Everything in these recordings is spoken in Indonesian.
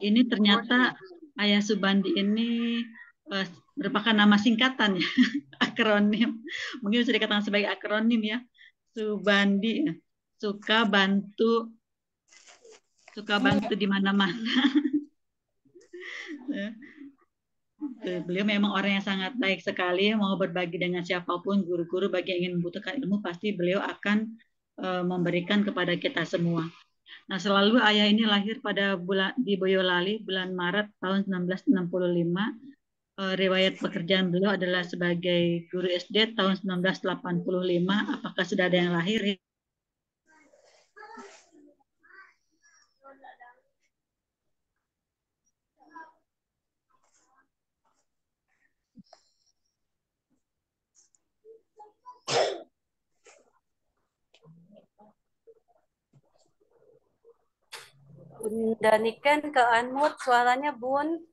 ini ternyata Ayah Subandi ini uh, merupakan nama singkatan ya, akronim. Mungkin bisa dikatakan sebagai akronim ya. Subandi suka bantu suka bantu di mana-mana. Eh, beliau memang orang yang sangat baik sekali, mau berbagi dengan siapapun, guru-guru bagi yang ingin membutuhkan ilmu pasti beliau akan eh, memberikan kepada kita semua. Nah, selalu ayah ini lahir pada bulan di Boyolali bulan Maret tahun 1965 eh, riwayat pekerjaan beliau adalah sebagai guru SD tahun 1985. Apakah sudah ada yang lahir? Bunda Niken ke Anmut, suaranya Bun.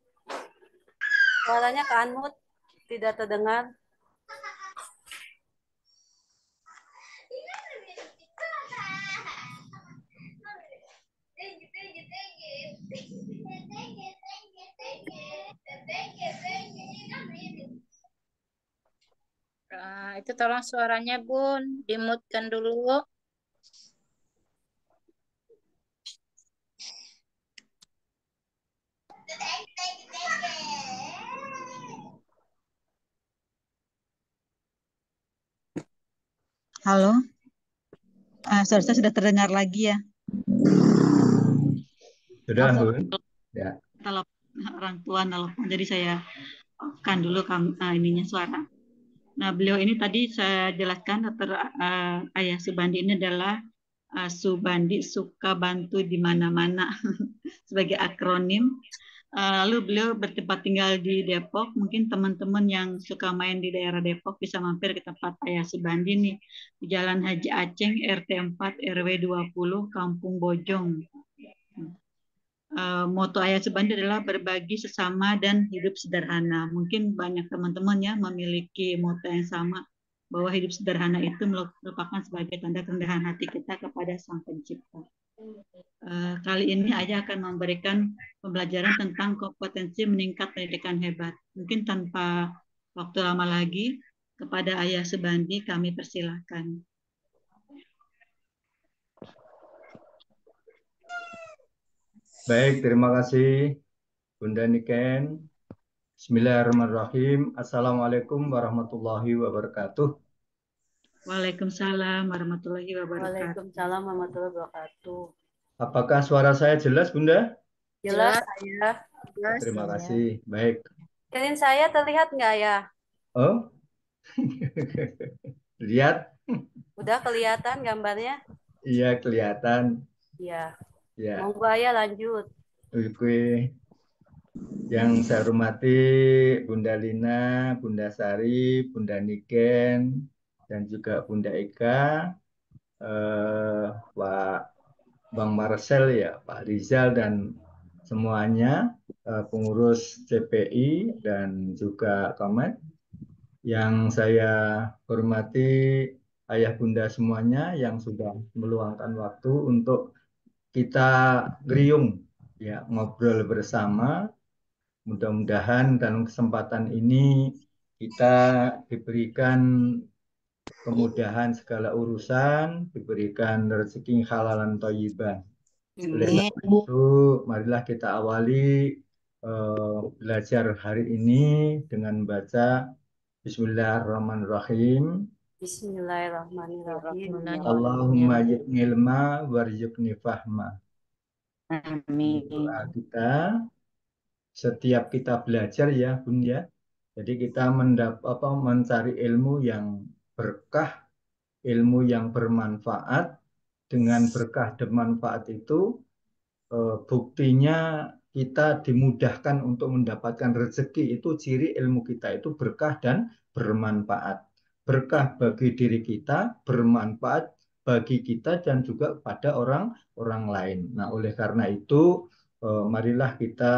Suaranya ke Anmut, tidak terdengar. Nah, itu tolong suaranya Bun, dimutkan dulu. Halo? Ah, seharusnya sudah terdengar lagi ya. Sudah, bu. Ya. Orang tua nelfon, jadi saya kan dulu kan uh, ininya suara. Nah, beliau ini tadi saya jelaskan ter Uh, ah, Ayah Subandi ini adalah uh, Subandi suka bantu di mana-mana sebagai akronim lalu eh, beliau bertempat tinggal di Depok. Mungkin teman-teman yang suka main di daerah Depok bisa mampir ke tempat Ayah Subandi nih di Jalan Haji Aceh RT 4 RW 20 Kampung Bojong. Uh, moto Ayah Subandi adalah berbagi sesama dan hidup sederhana. Mungkin banyak teman-teman ya memiliki moto yang sama bahwa hidup sederhana itu merupakan sebagai tanda kerendahan hati kita kepada Sang Pencipta. Eh, kali ini Ayah akan memberikan pembelajaran tentang kompetensi meningkat pendidikan hebat. Mungkin tanpa waktu lama lagi, kepada Ayah Subandi kami persilahkan. Baik, terima kasih Bunda Niken. Bismillahirrahmanirrahim. Assalamualaikum warahmatullahi wabarakatuh. Waalaikumsalam warahmatullahi wabarakatuh. Waalaikumsalam warahmatullahi wabarakatuh. Apakah suara saya jelas, Bunda? Jelas, Ayah. Jelas, Terima ya. kasih. Baik. Kalian saya terlihat nggak ya? Oh, lihat. Udah kelihatan gambarnya? Iya, kelihatan. Iya. Ya. Monggo ya lanjut. Oke. Yang saya hormati Bunda Lina, Bunda Sari, Bunda Niken, dan juga Bunda Eka, eh, Pak Bang Marcel ya, Pak Rizal dan semuanya eh, pengurus CPI dan juga Komet yang saya hormati ayah bunda semuanya yang sudah meluangkan waktu untuk kita geriung ya ngobrol bersama mudah-mudahan dalam kesempatan ini kita diberikan kemudahan segala urusan, diberikan rezeki halalan toyiban. Oleh itu, marilah kita awali uh, belajar hari ini dengan baca Bismillahirrahmanirrahim. Bismillahirrahmanirrahim. Allahumma jibni ilma Amin. kita setiap kita belajar ya Bunda. Ya. Jadi kita mendap apa mencari ilmu yang berkah ilmu yang bermanfaat dengan berkah manfaat itu eh, buktinya kita dimudahkan untuk mendapatkan rezeki itu ciri ilmu kita itu berkah dan bermanfaat. Berkah bagi diri kita, bermanfaat bagi kita dan juga pada orang-orang lain. Nah, oleh karena itu eh, marilah kita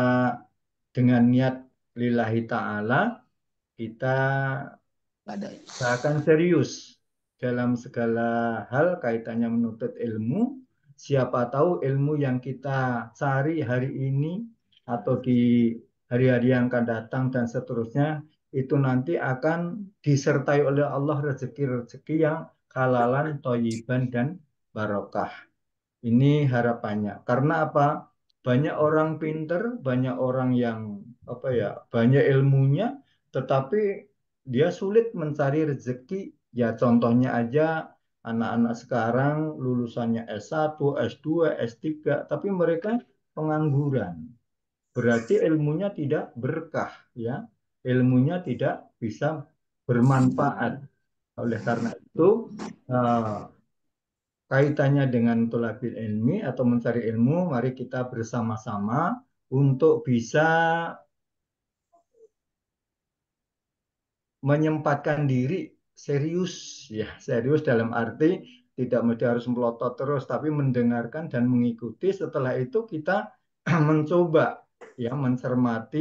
dengan niat lillahi taala kita padanya. Bahkan serius dalam segala hal kaitannya menuntut ilmu. Siapa tahu ilmu yang kita cari hari ini atau di hari-hari yang akan datang dan seterusnya itu nanti akan disertai oleh Allah rezeki-rezeki yang kalalan, toyiban, dan barokah. Ini harapannya. Karena apa? Banyak orang pinter, banyak orang yang apa ya, banyak ilmunya, tetapi dia sulit mencari rezeki. Ya contohnya aja anak-anak sekarang lulusannya S1, S2, S3, tapi mereka pengangguran. Berarti ilmunya tidak berkah ya. Ilmunya tidak bisa bermanfaat. Oleh karena itu uh, kaitannya dengan tulabil ilmi atau mencari ilmu, mari kita bersama-sama untuk bisa menyempatkan diri serius ya serius dalam arti tidak mesti harus melotot terus tapi mendengarkan dan mengikuti setelah itu kita mencoba ya mencermati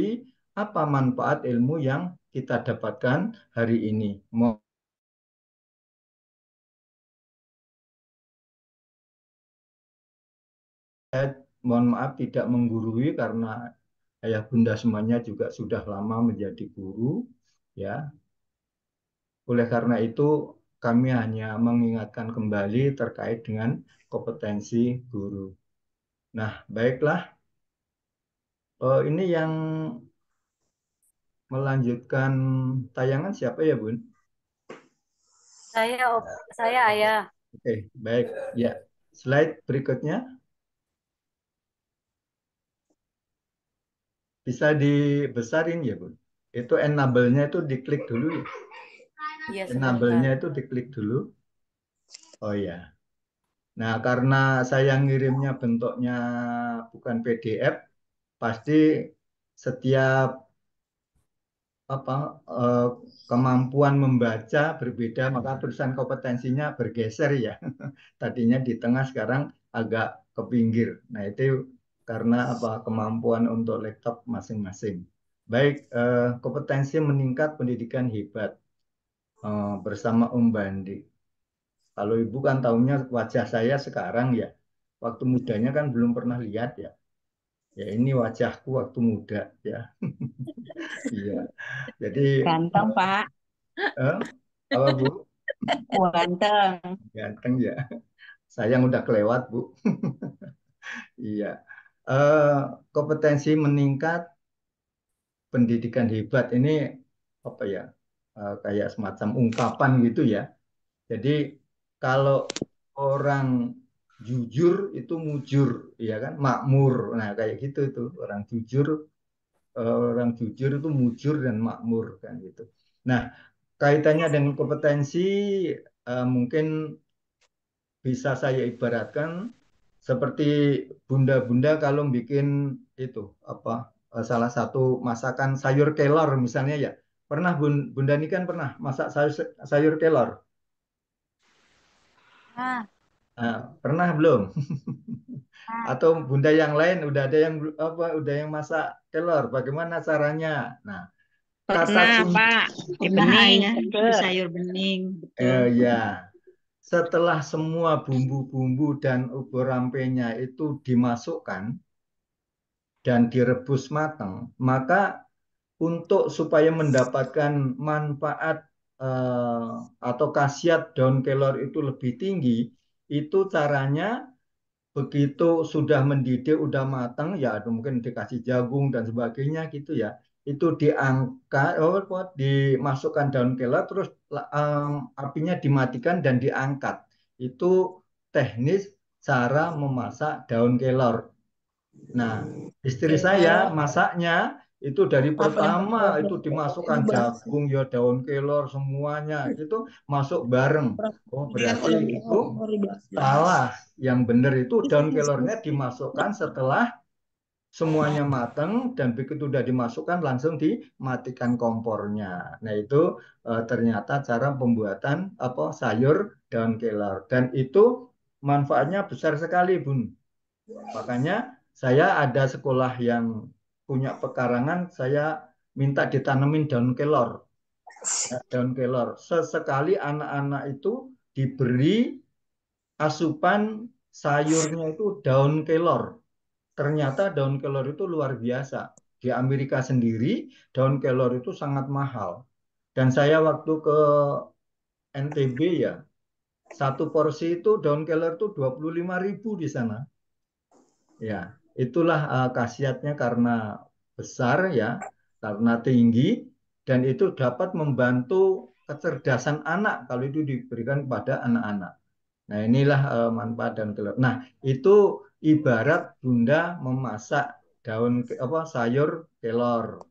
apa manfaat ilmu yang kita dapatkan hari ini mohon maaf tidak menggurui karena ayah bunda semuanya juga sudah lama menjadi guru ya oleh karena itu, kami hanya mengingatkan kembali terkait dengan kompetensi guru. Nah, baiklah. Oh, ini yang melanjutkan tayangan siapa ya, Bun? Saya, saya Ayah. Oke, okay, baik. Ya, slide berikutnya. Bisa dibesarin ya, Bun? Itu enable-nya itu diklik dulu ya. Ya, Enable-nya itu diklik dulu. Oh ya. Nah, karena saya ngirimnya bentuknya bukan PDF, pasti setiap apa eh, kemampuan membaca berbeda, maka hmm. tulisan kompetensinya bergeser ya. Tadinya di tengah sekarang agak ke pinggir. Nah, itu karena apa kemampuan untuk laptop masing-masing. Baik, eh, kompetensi meningkat pendidikan hebat. Eh, bersama Om Bandi. Kalau ibu kan tahunya wajah saya sekarang ya, waktu mudanya kan belum pernah lihat ya. Ya ini wajahku waktu muda ya. Iya. Jadi ganteng eh, Pak. Eh, apa Bu? Ganteng. Ganteng ya. Sayang udah kelewat Bu. Iya. Uh, kompetensi meningkat, pendidikan hebat ini apa ya? Eh, kayak semacam ungkapan gitu ya. Jadi kalau orang jujur itu mujur, ya kan, makmur. Nah kayak gitu itu orang jujur, eh, orang jujur itu mujur dan makmur kan gitu. Nah kaitannya dengan kompetensi eh, mungkin bisa saya ibaratkan seperti bunda-bunda kalau bikin itu apa salah satu masakan sayur kelor misalnya ya Pernah Bun, Bunda ini kan pernah masak sayur, sayur kelor. nah. Nah, pernah belum? nah. Atau Bunda yang lain udah ada yang apa udah yang masak kelor Bagaimana caranya? Nah, rasa Pernah, Pak. bening, sayur bening. Eh, ya. Setelah semua bumbu-bumbu dan ubur rampenya itu dimasukkan dan direbus matang, maka untuk supaya mendapatkan manfaat eh, atau khasiat daun kelor itu lebih tinggi, itu caranya begitu sudah mendidih, udah matang, ya mungkin dikasih jagung dan sebagainya gitu ya. Itu diangkat, oh, dimasukkan daun kelor, terus um, apinya dimatikan dan diangkat. Itu teknis cara memasak daun kelor. Nah, istri saya masaknya itu dari pertama Apa? itu dimasukkan jagung ya daun kelor semuanya itu masuk bareng oh kan berarti itu oh, salah yang benar itu daun kelornya dimasukkan setelah semuanya matang dan begitu sudah dimasukkan langsung dimatikan kompornya. Nah itu e, ternyata cara pembuatan apa sayur daun kelor dan itu manfaatnya besar sekali bun. Makanya saya ada sekolah yang punya pekarangan saya minta ditanemin daun kelor ya, daun kelor sesekali anak-anak itu diberi asupan sayurnya itu daun kelor ternyata daun kelor itu luar biasa di Amerika sendiri daun kelor itu sangat mahal dan saya waktu ke NTB ya satu porsi itu daun kelor itu 25.000 di sana ya Itulah uh, khasiatnya karena besar ya, karena tinggi dan itu dapat membantu kecerdasan anak kalau itu diberikan kepada anak-anak. Nah, inilah uh, manfaat dan gelap Nah, itu ibarat Bunda memasak daun apa sayur kelor.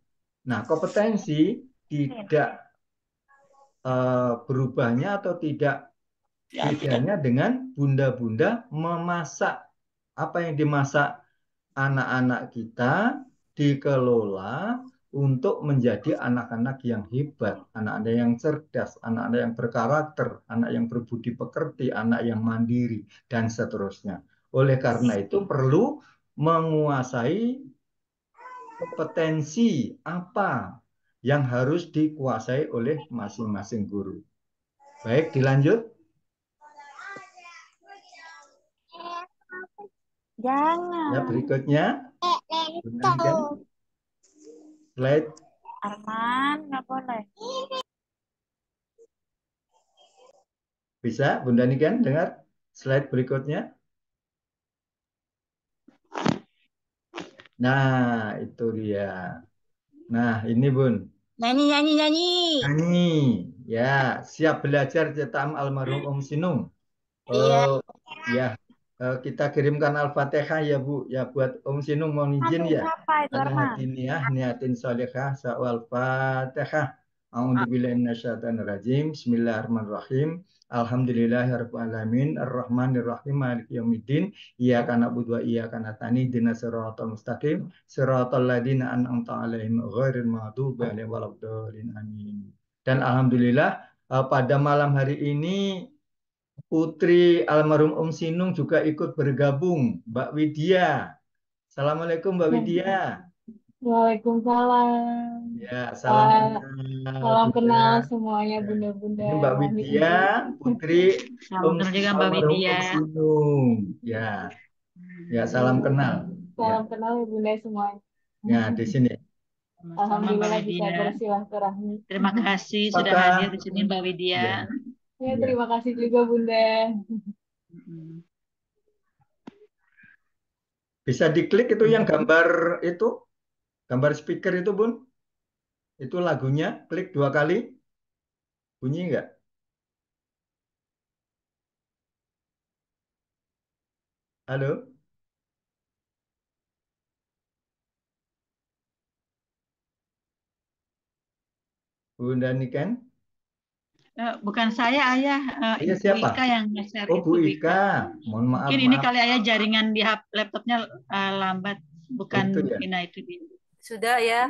Nah, kompetensi tidak uh, berubahnya atau ya, tidak bedanya dengan bunda-bunda memasak apa yang dimasak anak-anak kita dikelola untuk menjadi anak-anak yang hebat, anak-anak yang cerdas, anak-anak yang berkarakter, anak yang berbudi pekerti, anak yang mandiri, dan seterusnya. Oleh karena itu perlu menguasai kompetensi apa yang harus dikuasai oleh masing-masing guru. Baik, dilanjut. Jangan. Ya. ya, berikutnya. Eh, eh, Let. Arman, nggak boleh. Bisa, Bunda Niken dengar slide berikutnya? Nah, itu dia. Nah, ini Bun. Nyanyi, nyanyi, nyanyi. Nyanyi. Ya, siap belajar cetam almarhum Om Sinung. Iya. Oh, iya. ya, Eh, kita kirimkan Al-Fatihah ya Bu ya buat Om Sinung mau izin ya. Karena ya niatin salihah sawal Fatihah. Bismillahirrahmanirrahim. Alhamdulillahirabbil alamin maliki yaumiddin iyyaka na'budu wa iyyaka nasta'in ihdinas siratal mustaqim siratal ladzina an'amta 'alaihim ghairil maghdubi 'alaihim waladdallin amin. Dan alhamdulillah eh, pada malam hari ini Putri almarhum Om Sinung juga ikut bergabung, Mbak Widya. Assalamualaikum Mbak Widya. Waalaikumsalam. Ya, salam kenal. Salam kenal semuanya bunda-bunda. Ya. Mbak Widya, Putri Om juga Mbak Widya. Sinung. Ya. Ya, salam kenal. Salam ya. kenal bunda semuanya. Ya, di sini. Alhamdulillah Mbak bisa bersilaturahmi. Terima kasih Apakah... sudah hadir di sini Mbak Widya. Ya. Ya, iya. terima kasih juga Bunda. Bisa diklik itu yang gambar itu, gambar speaker itu Bun. Itu lagunya, klik dua kali. Bunyi enggak? Halo? Bunda Niken? Eh, bukan saya ayah uh, Ibu siapa? Ika yang nge-share oh Bu Ika. Ika mohon maaf mungkin maaf. ini kali ayah jaringan di laptopnya uh, lambat bukan ya. itu ya. Ina itu sudah ya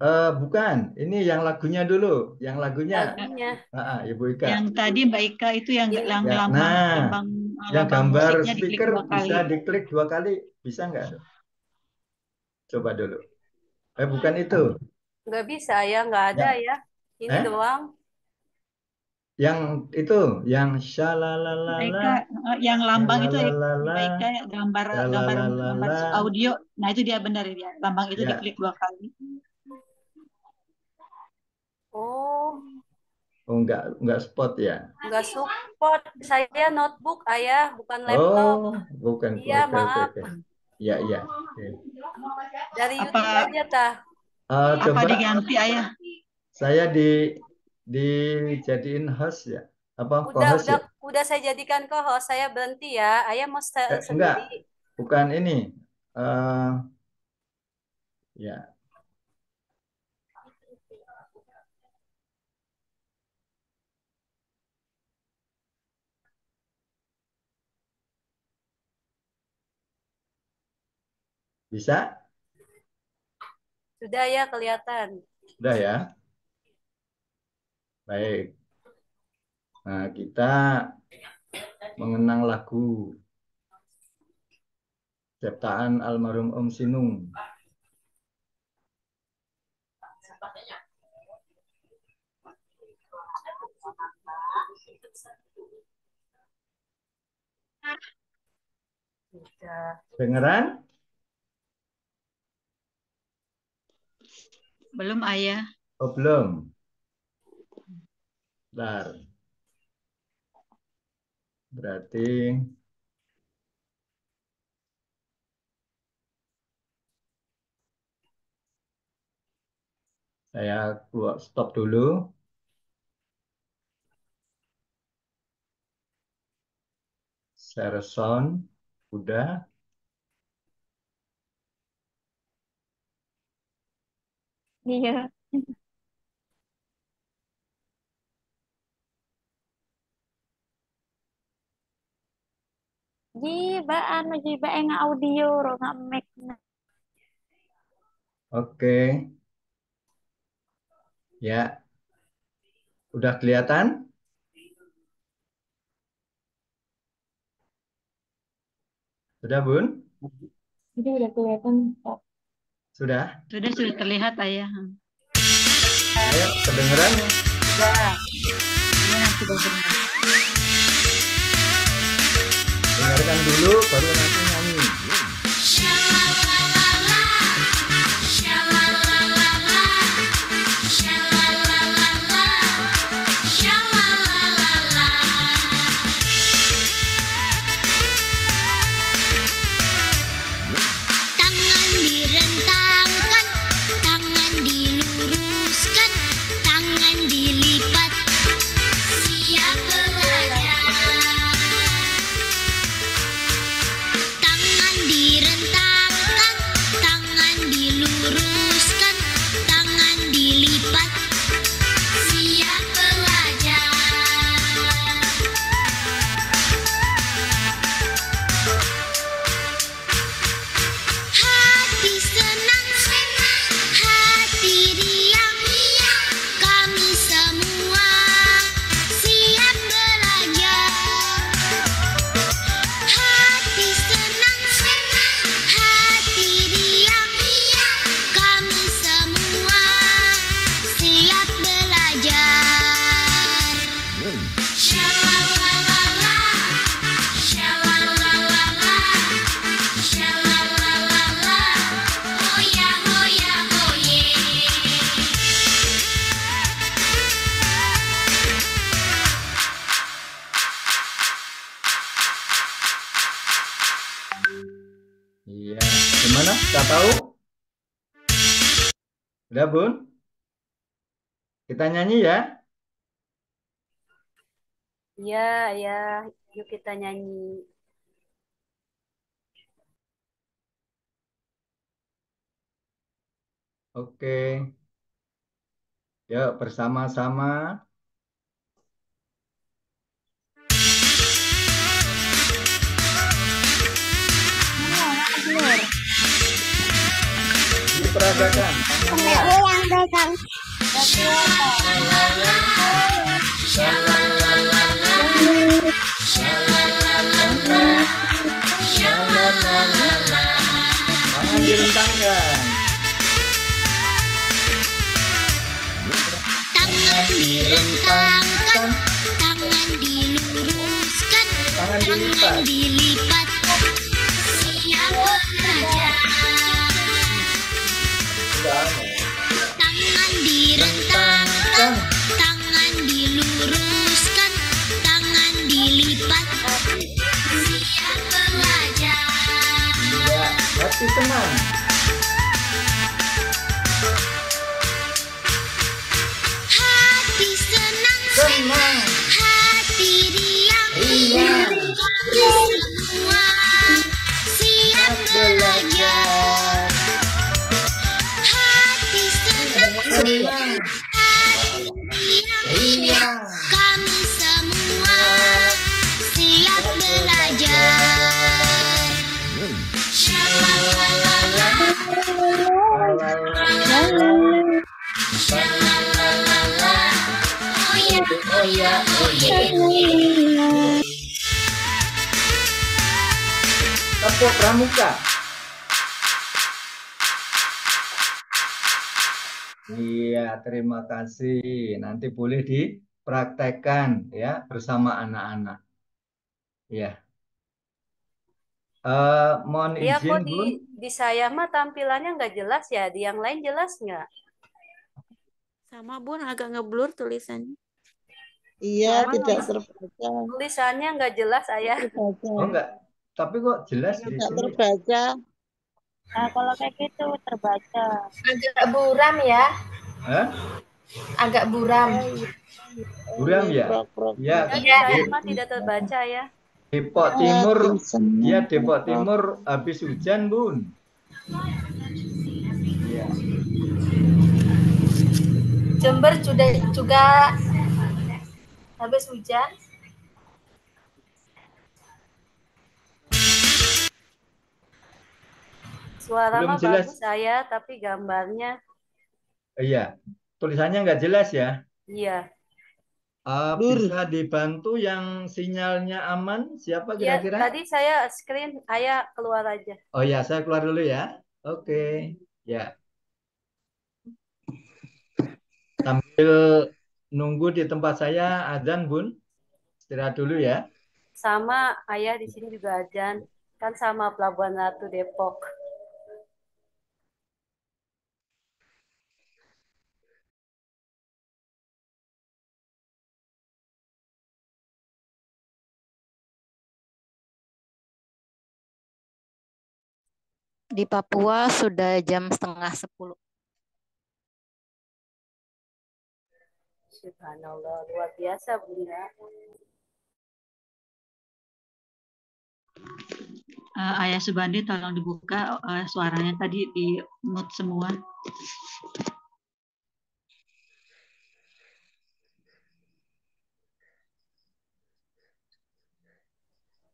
uh, bukan ini yang lagunya dulu yang lagunya lagunya uh, uh, Ibu Ika yang tadi Mbak Ika itu yang ya. ya. Nah, yang nah, lambang, yang gambar speaker diklik bisa diklik dua kali bisa nggak coba dulu eh bukan itu nggak bisa ya nggak ada ya, ya. ini eh? doang yang itu yang shalalala mereka eh, yang lambang itu mereka ya, gambar gambar audio nah itu dia benar ya lambang itu ya. diklik dua kali oh oh enggak enggak spot ya enggak spot saya notebook ayah bukan laptop oh bukan iya maaf ya ya dari apa, YouTube aja tah eh, apa diganti ayah saya di dijadiin host ya? Apa udah, host udah, ya? udah saya jadikan kok host, saya berhenti ya. Ayah mau eh, Enggak, bukan ini. Uh, ya. Bisa? Sudah ya kelihatan. Sudah ya. Baik. Nah, kita mengenang lagu ciptaan almarhum Om Sinung. Dengeran? Belum ayah. Oh, belum. Bentar. Berarti saya buat stop dulu. Share sound udah. Iya. jiba anu jiba eng audio ro ngamek Oke. Ya. Udah kelihatan? Sudah, Bun? Sudah udah kelihatan, Pak. Sudah? Sudah, sudah terlihat, Ayah. Ayo, kedengeran? Sudah. Ya, sudah terdengar. dengarkan dulu baru nanti tahu? Udah, Bun? Kita nyanyi ya? Iya ya. Yuk kita nyanyi. Oke. Yuk bersama-sama diperagakan Aku yang pegang Tangan direntangkan Tangan diluruskan Tangan dilipat Siap belajar Tangan direntangkan, tangan diluruskan, tangan dilipat. Siap belajar. Iya, hati teman. yeah, Pramuka. Iya, terima kasih. Nanti boleh dipraktekkan ya bersama anak-anak. Ya. Uh, mohon ya, izin, kok di, di saya mah tampilannya nggak jelas ya. Di yang lain jelas nggak? Sama, Bun. Agak ngeblur tulisannya. Iya, tidak terbaca. Tulisannya nggak jelas, Ayah. Terbaca. Oh, enggak. Tapi kok jelas di sini. terbaca. Nah, kalau kayak gitu terbaca. Agak buram ya. Hah? Agak buram. Oh, iya. Buram ya? Iya. ya, ya, tidak terbaca ya. Depok iya, Timur, ya Depok Timur habis hujan, Bun. Iya. Jember juga juga habis hujan Suara Belum jelas. saya, tapi gambarnya. Iya, tulisannya nggak jelas ya. Iya. Uh, bisa dibantu yang sinyalnya aman? Siapa iya, kira-kira? Ya, tadi saya screen, saya keluar aja. Oh ya, saya keluar dulu ya. Oke, okay. ya. Sambil nunggu di tempat saya azan bun istirahat dulu ya sama ayah di sini juga azan kan sama Pelabuhan Ratu Depok di Papua sudah jam setengah sepuluh. Subhanallah, luar biasa Bunda. Uh, Ayah Subandi tolong dibuka uh, suaranya tadi di mute semua.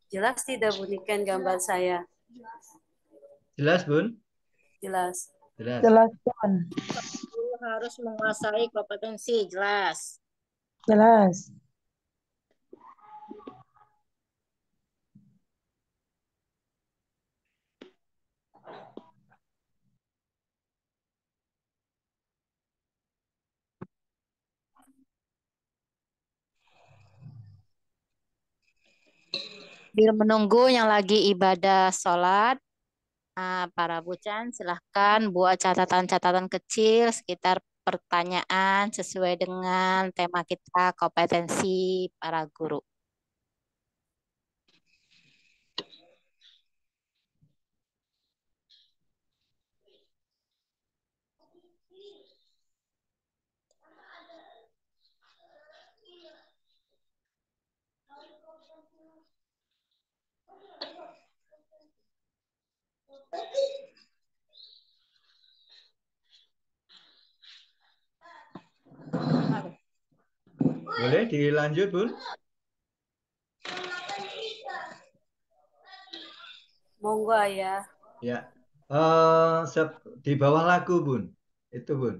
Jelas tidak bunyikan gambar saya? Jelas, Bun. Jelas. Jelas, Jelas Bun harus menguasai kompetensi, jelas. Jelas. Bila menunggu yang lagi ibadah sholat, Nah, para bucan silahkan buat catatan-catatan kecil sekitar pertanyaan sesuai dengan tema kita kompetensi para guru. Boleh dilanjut, Bun? Monggo ya. Ya. Uh, di bawah lagu, Bun. Itu, Bun.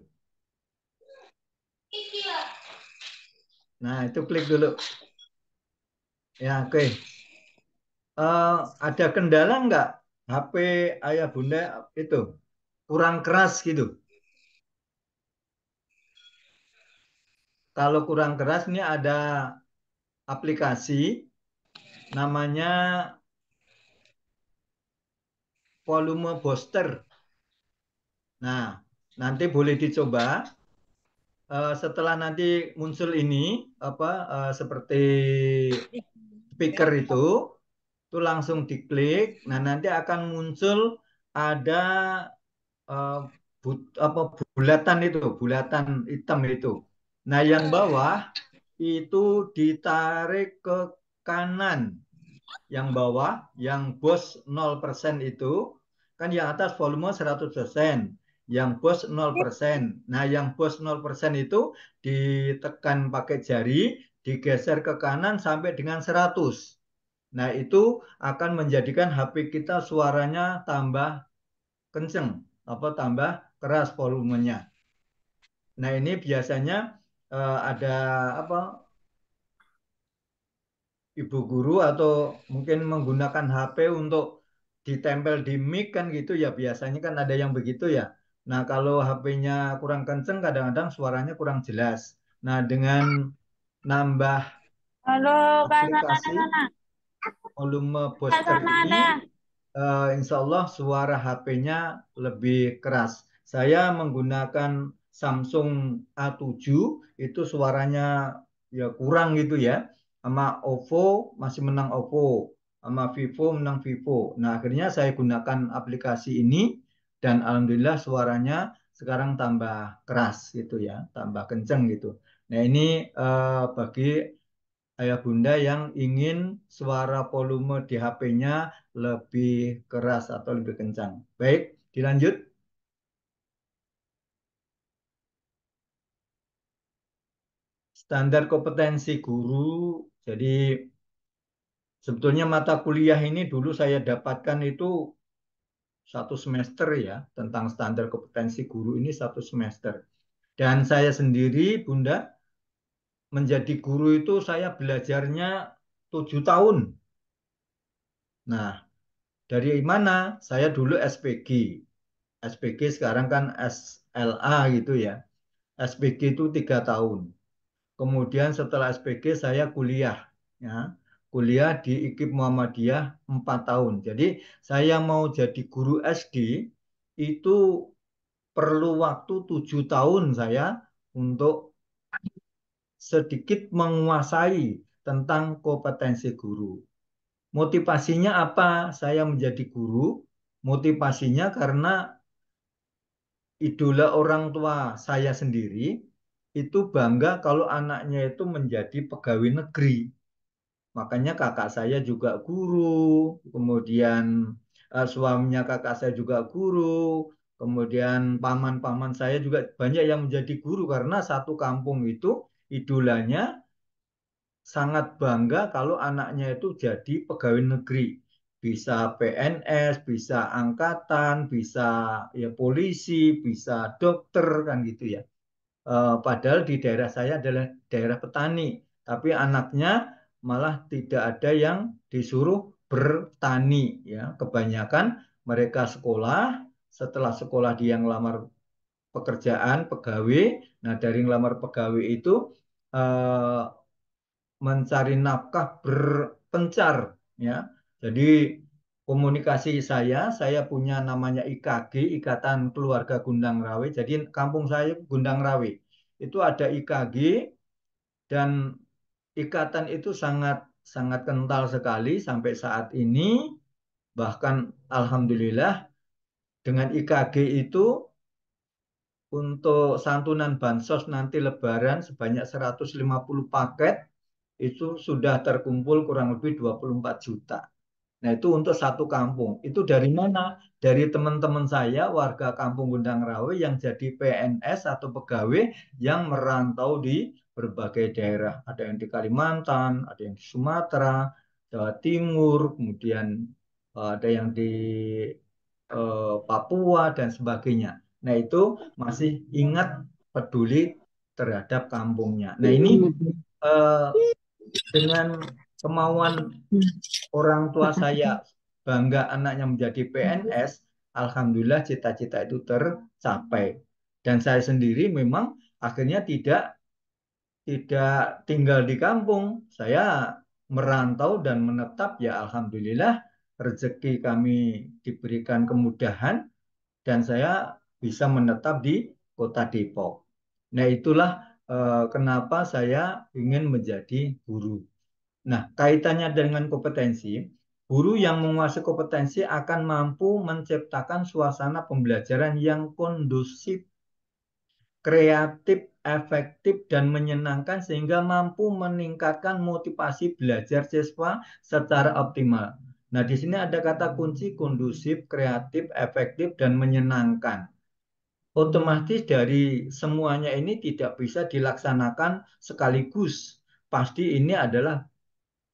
Nah, itu klik dulu. Ya, oke. Okay. Uh, eh, ada kendala enggak HP ayah bunda itu kurang keras gitu. Kalau kurang keras ini ada aplikasi namanya volume booster. Nah, nanti boleh dicoba eh, setelah nanti muncul ini apa eh, seperti speaker itu itu langsung diklik. Nah, nanti akan muncul ada uh, but, apa bulatan itu, bulatan hitam itu. Nah, yang bawah itu ditarik ke kanan. Yang bawah yang bos 0% itu kan yang atas volume 100%, yang bos 0%. Nah, yang bos 0% itu ditekan pakai jari, digeser ke kanan sampai dengan 100 Nah, itu akan menjadikan HP kita suaranya tambah kenceng, apa tambah keras volumenya. Nah, ini biasanya eh, ada apa ibu guru atau mungkin menggunakan HP untuk ditempel di mic kan gitu ya biasanya kan ada yang begitu ya. Nah, kalau HP-nya kurang kenceng kadang-kadang suaranya kurang jelas. Nah, dengan nambah Halo, aplikasi, kanan, kanan, volume poster ini, uh, insya Allah suara HP-nya lebih keras. Saya menggunakan Samsung A7 itu suaranya ya kurang gitu ya. Sama OVO masih menang OVO, sama Vivo menang Vivo. Nah, akhirnya saya gunakan aplikasi ini dan alhamdulillah suaranya sekarang tambah keras gitu ya, tambah kenceng gitu. Nah, ini uh, bagi ayah bunda yang ingin suara volume di HP-nya lebih keras atau lebih kencang. Baik, dilanjut. Standar kompetensi guru, jadi sebetulnya mata kuliah ini dulu saya dapatkan itu satu semester ya, tentang standar kompetensi guru ini satu semester. Dan saya sendiri, Bunda, menjadi guru itu saya belajarnya tujuh tahun. Nah, dari mana? Saya dulu SPG. SPG sekarang kan SLA gitu ya. SPG itu tiga tahun. Kemudian setelah SPG saya kuliah. Ya. Kuliah di IKIP Muhammadiyah empat tahun. Jadi saya mau jadi guru SD itu perlu waktu tujuh tahun saya untuk sedikit menguasai tentang kompetensi guru. Motivasinya apa? Saya menjadi guru. Motivasinya karena idola orang tua saya sendiri itu bangga kalau anaknya itu menjadi pegawai negeri. Makanya kakak saya juga guru, kemudian eh, suaminya kakak saya juga guru, kemudian paman-paman saya juga banyak yang menjadi guru karena satu kampung itu idolanya sangat bangga kalau anaknya itu jadi pegawai negeri bisa PNS, bisa angkatan, bisa ya polisi, bisa dokter kan gitu ya. E, padahal di daerah saya adalah daerah petani, tapi anaknya malah tidak ada yang disuruh bertani ya. Kebanyakan mereka sekolah, setelah sekolah dia ngelamar pekerjaan, pegawai, Nah, dari ngelamar pegawai itu eh, mencari nafkah berpencar ya. Jadi komunikasi saya, saya punya namanya IKG, Ikatan Keluarga Gundang Rawi. Jadi kampung saya Gundang Rawi. Itu ada IKG dan ikatan itu sangat sangat kental sekali sampai saat ini. Bahkan alhamdulillah dengan IKG itu untuk santunan bansos nanti lebaran sebanyak 150 paket itu sudah terkumpul kurang lebih 24 juta. Nah, itu untuk satu kampung. Itu dari mana? Dari teman-teman saya warga Kampung Gundang Rawe yang jadi PNS atau pegawai yang merantau di berbagai daerah. Ada yang di Kalimantan, ada yang di Sumatera, Jawa Timur, kemudian eh, ada yang di eh, Papua dan sebagainya. Nah, itu masih ingat peduli terhadap kampungnya. Nah, ini hmm. eh, dengan kemauan orang tua saya bangga anaknya menjadi PNS, alhamdulillah cita-cita itu tercapai. Dan saya sendiri memang akhirnya tidak tidak tinggal di kampung. Saya merantau dan menetap ya alhamdulillah rezeki kami diberikan kemudahan dan saya bisa menetap di kota Depok. Nah itulah eh, kenapa saya ingin menjadi guru. Nah kaitannya dengan kompetensi, guru yang menguasai kompetensi akan mampu menciptakan suasana pembelajaran yang kondusif, kreatif, efektif, dan menyenangkan sehingga mampu meningkatkan motivasi belajar siswa secara optimal. Nah, di sini ada kata kunci kondusif, kreatif, efektif, dan menyenangkan otomatis dari semuanya ini tidak bisa dilaksanakan sekaligus. Pasti ini adalah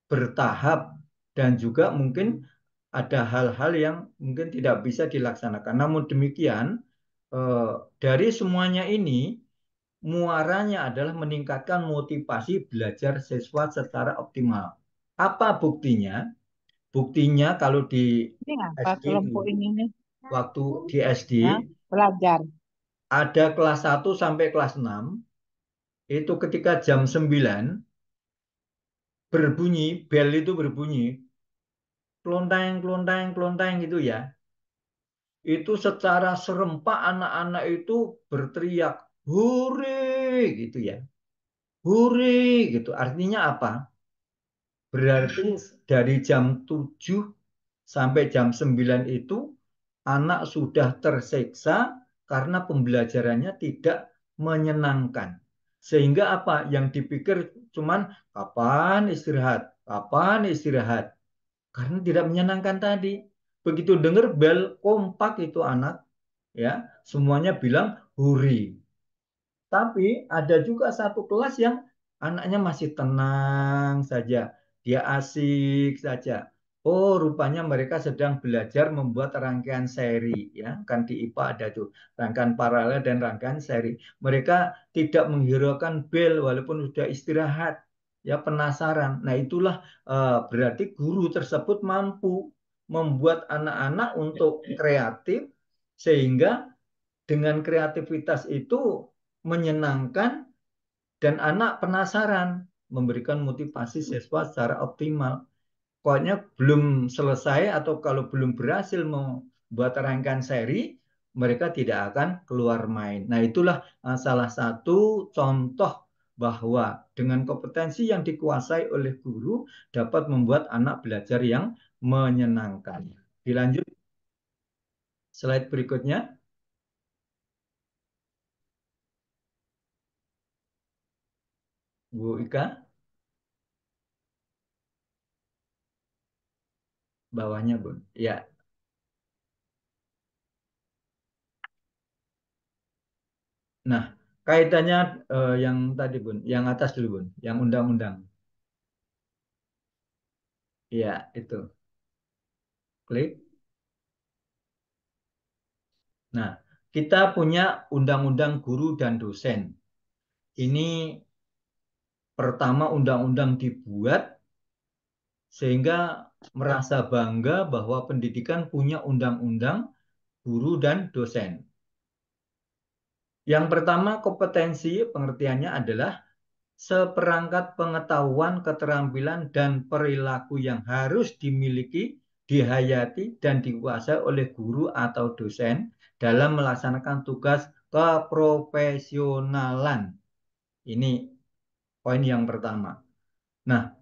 bertahap dan juga mungkin ada hal-hal yang mungkin tidak bisa dilaksanakan. Namun demikian, eh, dari semuanya ini muaranya adalah meningkatkan motivasi belajar siswa secara optimal. Apa buktinya? Buktinya kalau di ini SD, ini? waktu di SD ya, belajar ada kelas 1 sampai kelas 6 itu ketika jam 9 berbunyi, bel itu berbunyi, kelontang, kelontang, kelontang gitu ya. Itu secara serempak anak-anak itu berteriak, hore gitu ya. Hore gitu, artinya apa? Berarti dari jam 7 sampai jam 9 itu anak sudah terseksa karena pembelajarannya tidak menyenangkan. Sehingga apa yang dipikir cuman kapan istirahat, kapan istirahat. Karena tidak menyenangkan tadi. Begitu dengar bel kompak itu anak, ya semuanya bilang huri. Tapi ada juga satu kelas yang anaknya masih tenang saja, dia asik saja Oh, rupanya mereka sedang belajar membuat rangkaian seri, ya. Kan di IPA ada tuh rangkaian paralel dan rangkaian seri. Mereka tidak menghiraukan bel walaupun sudah istirahat, ya penasaran. Nah, itulah uh, berarti guru tersebut mampu membuat anak-anak untuk ya, ya. kreatif sehingga dengan kreativitas itu menyenangkan dan anak penasaran memberikan motivasi siswa secara optimal pokoknya belum selesai atau kalau belum berhasil membuat rangkaian seri, mereka tidak akan keluar main. Nah, itulah eh, salah satu contoh bahwa dengan kompetensi yang dikuasai oleh guru dapat membuat anak belajar yang menyenangkan. Iya. Dilanjut slide berikutnya. Bu Ika. bawahnya bun ya nah kaitannya eh, yang tadi bun yang atas dulu bun yang undang-undang ya itu klik nah kita punya undang-undang guru dan dosen ini pertama undang-undang dibuat sehingga merasa bangga bahwa pendidikan punya undang-undang guru dan dosen. Yang pertama, kompetensi pengertiannya adalah seperangkat pengetahuan, keterampilan, dan perilaku yang harus dimiliki, dihayati, dan dikuasai oleh guru atau dosen dalam melaksanakan tugas keprofesionalan. Ini poin yang pertama. Nah,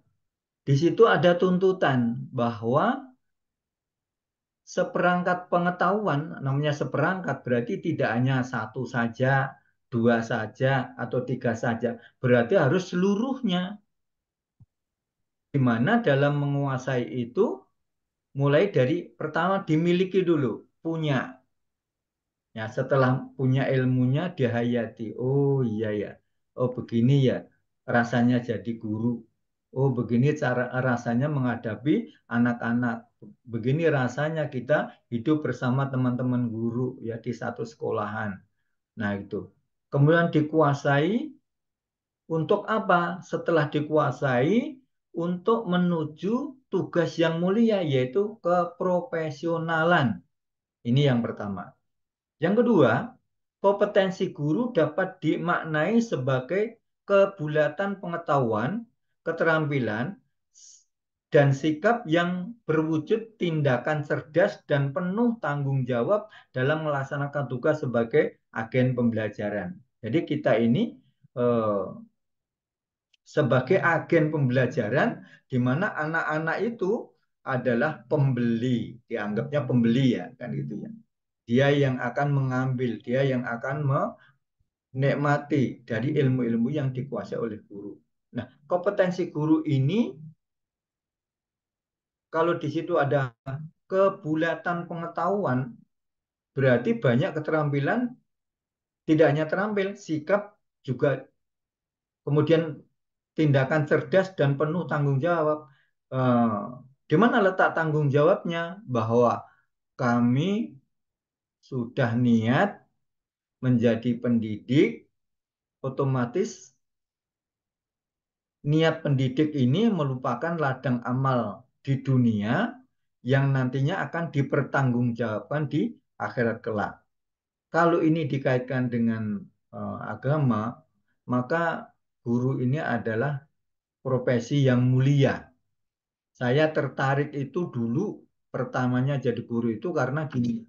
di situ ada tuntutan bahwa seperangkat pengetahuan, namanya seperangkat berarti tidak hanya satu saja, dua saja, atau tiga saja. Berarti harus seluruhnya. Di mana dalam menguasai itu, mulai dari pertama dimiliki dulu, punya. Ya, setelah punya ilmunya dihayati. Oh iya ya, oh begini ya, rasanya jadi guru oh begini cara rasanya menghadapi anak-anak begini rasanya kita hidup bersama teman-teman guru ya di satu sekolahan nah itu kemudian dikuasai untuk apa setelah dikuasai untuk menuju tugas yang mulia yaitu keprofesionalan ini yang pertama yang kedua kompetensi guru dapat dimaknai sebagai kebulatan pengetahuan keterampilan, dan sikap yang berwujud tindakan cerdas dan penuh tanggung jawab dalam melaksanakan tugas sebagai agen pembelajaran. Jadi kita ini eh, sebagai agen pembelajaran di mana anak-anak itu adalah pembeli, dianggapnya pembeli ya kan gitu ya. Dia yang akan mengambil, dia yang akan menikmati dari ilmu-ilmu yang dikuasai oleh guru. Nah, kompetensi guru ini kalau di situ ada kebulatan pengetahuan, berarti banyak keterampilan, tidak hanya terampil, sikap juga kemudian tindakan cerdas dan penuh tanggung jawab. Eh, di mana letak tanggung jawabnya? Bahwa kami sudah niat menjadi pendidik, otomatis niat pendidik ini merupakan ladang amal di dunia yang nantinya akan dipertanggungjawabkan di akhirat kelak. Kalau ini dikaitkan dengan uh, agama, maka guru ini adalah profesi yang mulia. Saya tertarik itu dulu pertamanya jadi guru itu karena gini.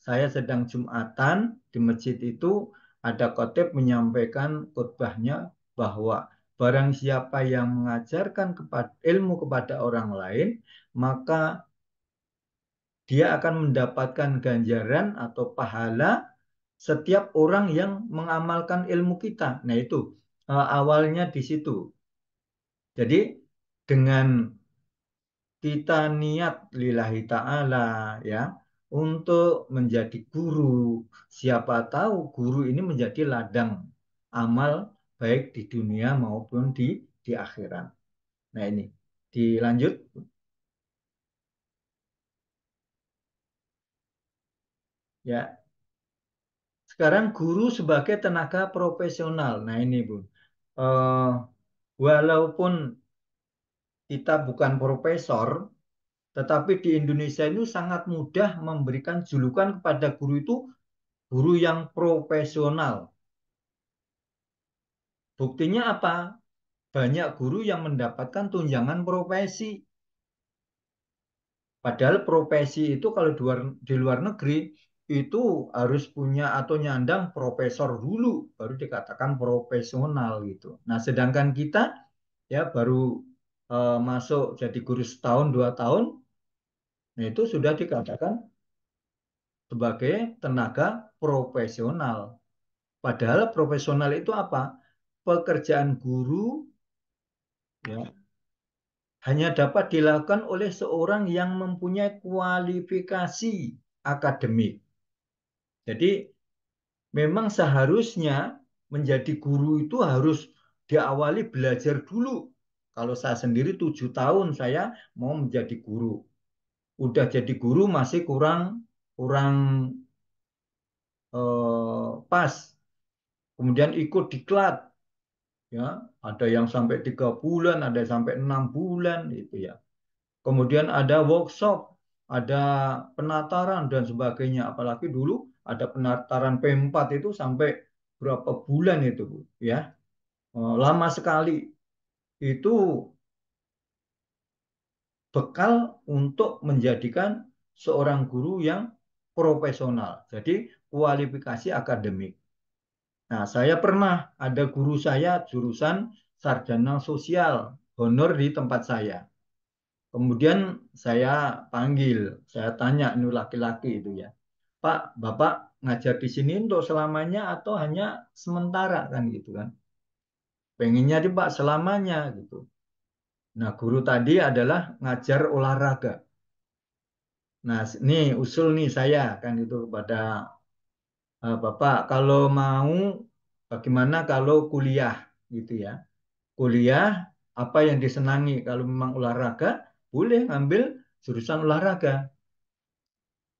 Saya sedang Jumatan di masjid itu ada khotib menyampaikan khotbahnya bahwa Barang siapa yang mengajarkan ilmu kepada orang lain, maka dia akan mendapatkan ganjaran atau pahala setiap orang yang mengamalkan ilmu kita. Nah, itu e, awalnya di situ. Jadi dengan kita niat lillahi ta'ala ya untuk menjadi guru. Siapa tahu guru ini menjadi ladang amal baik di dunia maupun di di akhirat. Nah ini dilanjut. Ya, sekarang guru sebagai tenaga profesional. Nah ini Bu, uh, walaupun kita bukan profesor, tetapi di Indonesia ini sangat mudah memberikan julukan kepada guru itu guru yang profesional. Buktinya apa? Banyak guru yang mendapatkan tunjangan profesi. Padahal profesi itu kalau di luar, di luar negeri itu harus punya atau nyandang profesor dulu baru dikatakan profesional gitu. Nah, sedangkan kita ya baru e, masuk jadi guru setahun dua tahun nah, itu sudah dikatakan sebagai tenaga profesional. Padahal profesional itu apa? pekerjaan guru ya, hanya dapat dilakukan oleh seorang yang mempunyai kualifikasi akademik. Jadi memang seharusnya menjadi guru itu harus diawali belajar dulu. Kalau saya sendiri tujuh tahun saya mau menjadi guru. Udah jadi guru masih kurang kurang eh, pas. Kemudian ikut diklat ya ada yang sampai tiga bulan ada sampai enam bulan itu ya kemudian ada workshop ada penataran dan sebagainya apalagi dulu ada penataran P4 itu sampai berapa bulan itu bu ya eh, lama sekali itu bekal untuk menjadikan seorang guru yang profesional jadi kualifikasi akademik Nah, saya pernah ada guru saya jurusan sarjana sosial honor di tempat saya. Kemudian saya panggil, saya tanya ini laki-laki itu ya. Pak, Bapak ngajar di sini untuk selamanya atau hanya sementara kan gitu kan. Pengennya di Pak selamanya gitu. Nah, guru tadi adalah ngajar olahraga. Nah, ini usul nih saya kan itu kepada Eh, bapak, kalau mau bagaimana kalau kuliah gitu ya. Kuliah apa yang disenangi kalau memang olahraga boleh ngambil jurusan olahraga.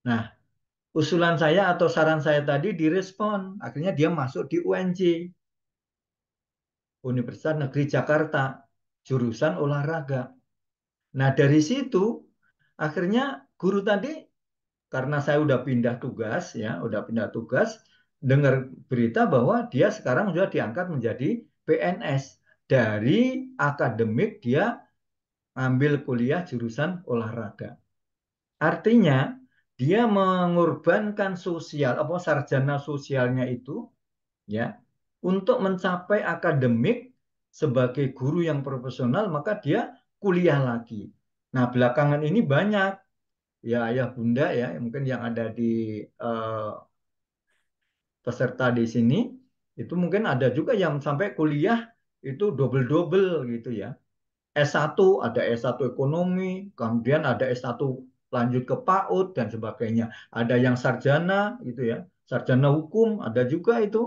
Nah, usulan saya atau saran saya tadi direspon. Akhirnya dia masuk di UNJ. Universitas Negeri Jakarta, jurusan olahraga. Nah, dari situ akhirnya guru tadi karena saya udah pindah tugas ya, udah pindah tugas, dengar berita bahwa dia sekarang sudah diangkat menjadi PNS dari akademik dia ambil kuliah jurusan olahraga. Artinya dia mengorbankan sosial apa sarjana sosialnya itu ya untuk mencapai akademik sebagai guru yang profesional maka dia kuliah lagi. Nah, belakangan ini banyak ya ayah bunda ya mungkin yang ada di uh, peserta di sini itu mungkin ada juga yang sampai kuliah itu double-double gitu ya. S1 ada S1 ekonomi, kemudian ada S1 lanjut ke PAUD dan sebagainya. Ada yang sarjana gitu ya, sarjana hukum ada juga itu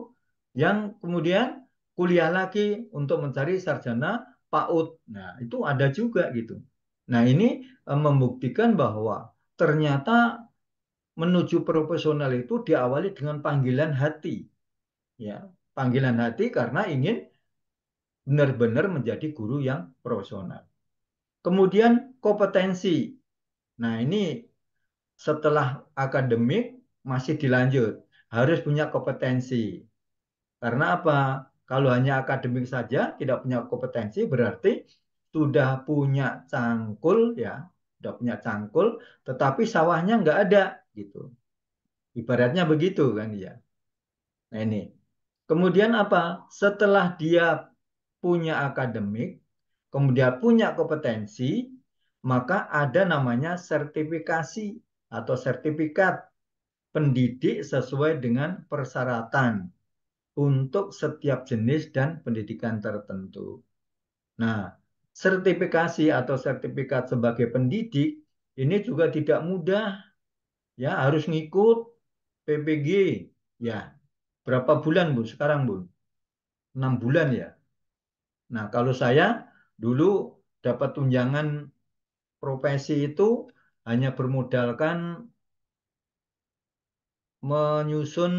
yang kemudian kuliah lagi untuk mencari sarjana PAUD. Nah, itu ada juga gitu. Nah, ini eh, membuktikan bahwa ternyata menuju profesional itu diawali dengan panggilan hati. Ya, panggilan hati karena ingin benar-benar menjadi guru yang profesional. Kemudian kompetensi. Nah, ini setelah akademik masih dilanjut, harus punya kompetensi. Karena apa? Kalau hanya akademik saja tidak punya kompetensi berarti sudah punya cangkul ya udah punya cangkul, tetapi sawahnya nggak ada gitu. Ibaratnya begitu kan ya. Nah ini. Kemudian apa? Setelah dia punya akademik, kemudian punya kompetensi, maka ada namanya sertifikasi atau sertifikat pendidik sesuai dengan persyaratan untuk setiap jenis dan pendidikan tertentu. Nah, sertifikasi atau sertifikat sebagai pendidik ini juga tidak mudah. Ya, harus ngikut PPG. Ya. Berapa bulan, Bu? Sekarang, Bu? 6 bulan ya. Nah, kalau saya dulu dapat tunjangan profesi itu hanya bermodalkan menyusun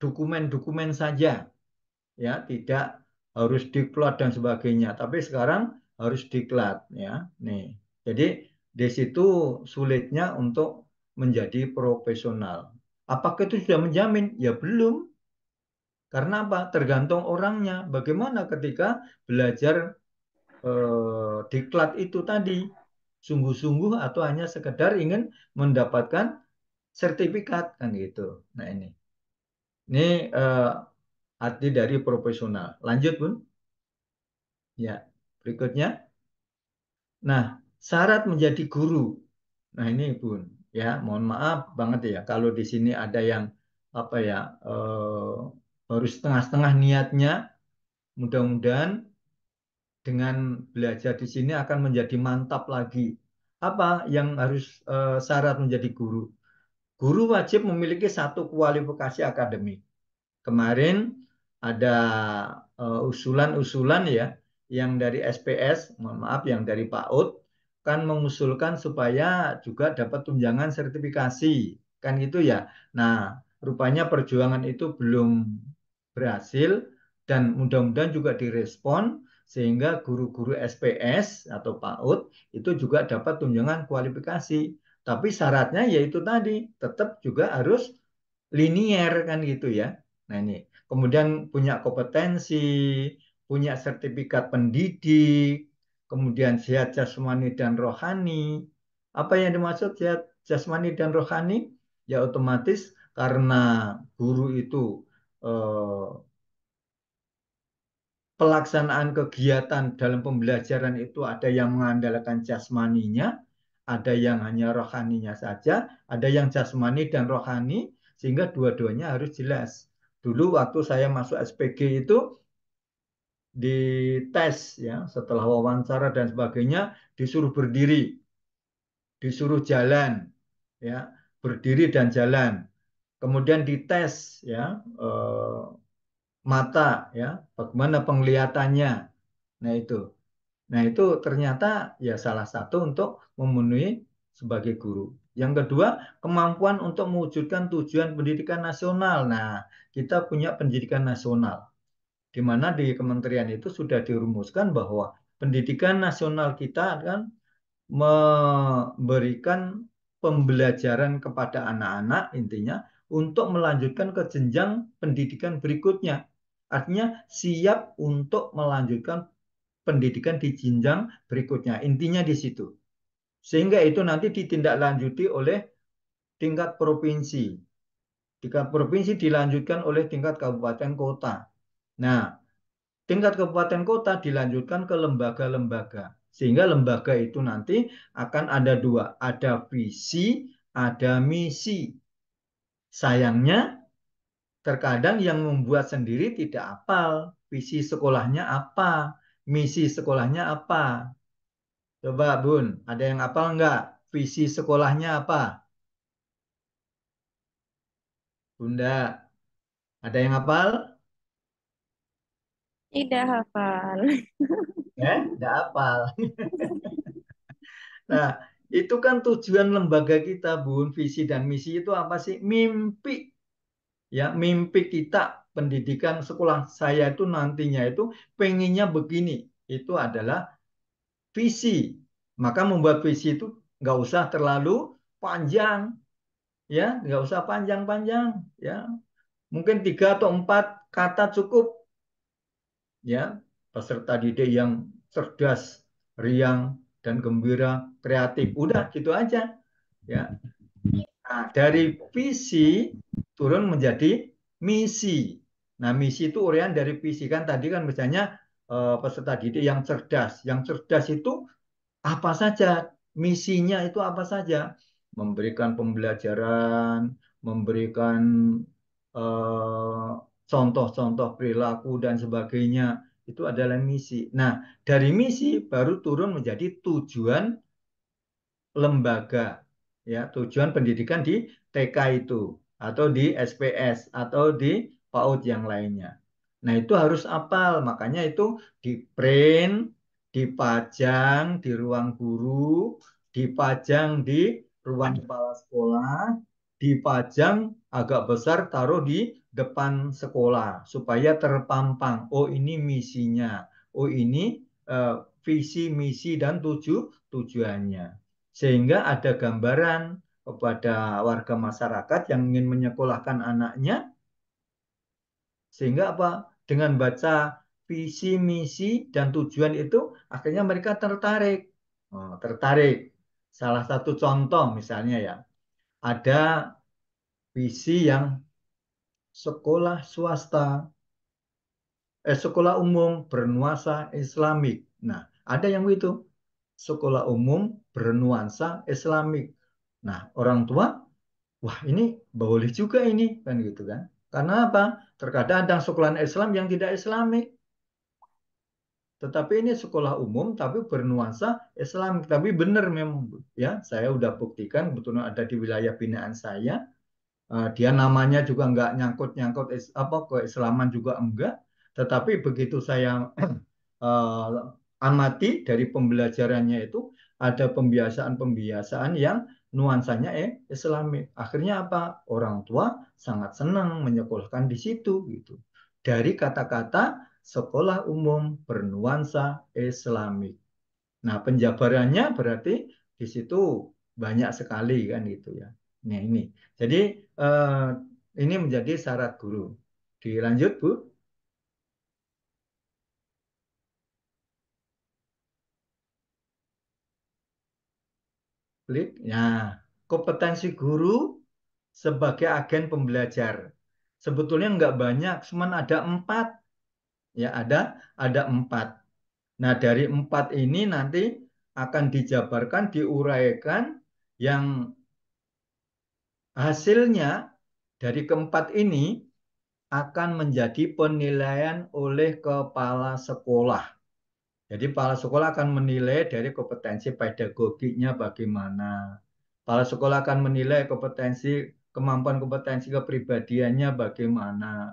dokumen-dokumen saja. Ya, tidak harus diklat dan sebagainya. Tapi sekarang harus diklat ya. Nih. Jadi di situ sulitnya untuk menjadi profesional. Apakah itu sudah menjamin? Ya belum. Karena apa? Tergantung orangnya. Bagaimana ketika belajar eh, diklat itu tadi sungguh-sungguh atau hanya sekedar ingin mendapatkan sertifikat kan gitu. Nah ini, ini eh, arti dari profesional. Lanjut, Bun. Ya, berikutnya. Nah, syarat menjadi guru. Nah, ini Bun, ya, mohon maaf banget ya kalau di sini ada yang apa ya, eh, baru setengah-setengah niatnya. Mudah-mudahan dengan belajar di sini akan menjadi mantap lagi. Apa yang harus eh, syarat menjadi guru? Guru wajib memiliki satu kualifikasi akademik. Kemarin ada eh, usulan-usulan ya yang dari SPS, mohon maaf yang dari PAUD kan mengusulkan supaya juga dapat tunjangan sertifikasi kan gitu ya. Nah, rupanya perjuangan itu belum berhasil dan mudah-mudahan juga direspon sehingga guru-guru SPS atau PAUD itu juga dapat tunjangan kualifikasi. Tapi syaratnya yaitu tadi tetap juga harus linier kan gitu ya. Nah ini kemudian punya kompetensi, punya sertifikat pendidik, kemudian sehat jasmani dan rohani. Apa yang dimaksud sehat jasmani dan rohani? Ya otomatis karena guru itu eh, pelaksanaan kegiatan dalam pembelajaran itu ada yang mengandalkan jasmaninya, ada yang hanya rohaninya saja, ada yang jasmani dan rohani, sehingga dua-duanya harus jelas dulu waktu saya masuk SPG itu dites ya setelah wawancara dan sebagainya disuruh berdiri disuruh jalan ya berdiri dan jalan kemudian dites ya eh, mata ya bagaimana penglihatannya nah itu nah itu ternyata ya salah satu untuk memenuhi sebagai guru yang kedua, kemampuan untuk mewujudkan tujuan pendidikan nasional. Nah, kita punya pendidikan nasional. Di mana di kementerian itu sudah dirumuskan bahwa pendidikan nasional kita akan memberikan pembelajaran kepada anak-anak intinya untuk melanjutkan ke jenjang pendidikan berikutnya. Artinya siap untuk melanjutkan pendidikan di jenjang berikutnya. Intinya di situ. Sehingga itu nanti ditindaklanjuti oleh tingkat provinsi. Tingkat provinsi dilanjutkan oleh tingkat kabupaten kota. Nah, tingkat kabupaten kota dilanjutkan ke lembaga-lembaga. Sehingga lembaga itu nanti akan ada dua, ada visi, ada misi. Sayangnya, terkadang yang membuat sendiri tidak apal visi sekolahnya apa, misi sekolahnya apa. Coba Bun, ada yang apal enggak? Visi sekolahnya apa? Bunda, ada yang apal? Tidak hafal. Ya, tidak hafal. nah, itu kan tujuan lembaga kita, Bun. Visi dan misi itu apa sih? Mimpi. Ya, mimpi kita pendidikan sekolah saya itu nantinya itu pengennya begini. Itu adalah visi. Maka membuat visi itu nggak usah terlalu panjang, ya nggak usah panjang-panjang, ya mungkin tiga atau empat kata cukup, ya peserta didik yang cerdas, riang dan gembira, kreatif, udah gitu aja, ya. Nah, dari visi turun menjadi misi. Nah, misi itu urian dari visi kan tadi kan misalnya Eh, peserta didik yang cerdas. Yang cerdas itu apa saja, misinya itu apa saja. Memberikan pembelajaran, memberikan contoh eh, -contoh perilaku dan sebagainya. Itu adalah misi. Nah, dari misi baru turun menjadi tujuan lembaga ya tujuan pendidikan di TK itu atau di SPS atau di PAUD yang lainnya. Nah, itu harus apal. Makanya itu di print, dipajang di ruang guru, dipajang di ruang hmm. kepala sekolah, dipajang agak besar taruh di depan sekolah supaya terpampang. Oh, ini misinya. Oh, ini uh, visi, misi dan tujuh tujuannya. Sehingga ada gambaran kepada warga masyarakat yang ingin menyekolahkan anaknya sehingga apa? Dengan baca visi, misi, dan tujuan itu akhirnya mereka tertarik. Oh, tertarik. Salah satu contoh misalnya ya, ada visi yang sekolah swasta, eh, sekolah umum bernuansa islamik. Nah, ada yang begitu sekolah umum bernuansa islamik. Nah, orang tua, wah ini boleh juga ini, kan gitu kan. Karena apa? Terkadang ada sekolah Islam yang tidak Islami. Tetapi ini sekolah umum tapi bernuansa Islam. Tapi benar memang ya, saya udah buktikan betul ada di wilayah binaan saya. Eh, dia namanya juga nggak nyangkut-nyangkut apa keislaman juga enggak. Tetapi begitu saya eh, amati dari pembelajarannya itu ada pembiasaan-pembiasaan yang nuansanya eh Islami. Akhirnya apa? Orang tua sangat senang menyekolahkan di situ gitu. Dari kata-kata sekolah umum bernuansa Islami. Nah, penjabarannya berarti di situ banyak sekali kan gitu ya. Nah, ini. Jadi eh, ini menjadi syarat guru. Dilanjut, Bu. Klik. Ya, kompetensi guru sebagai agen pembelajar. Sebetulnya nggak banyak, cuma ada empat. Ya, ada ada empat. Nah, dari empat ini nanti akan dijabarkan, diuraikan yang hasilnya dari keempat ini akan menjadi penilaian oleh kepala sekolah. Jadi kepala sekolah akan menilai dari kompetensi pedagogiknya bagaimana. Kepala sekolah akan menilai kompetensi kemampuan kompetensi kepribadiannya bagaimana.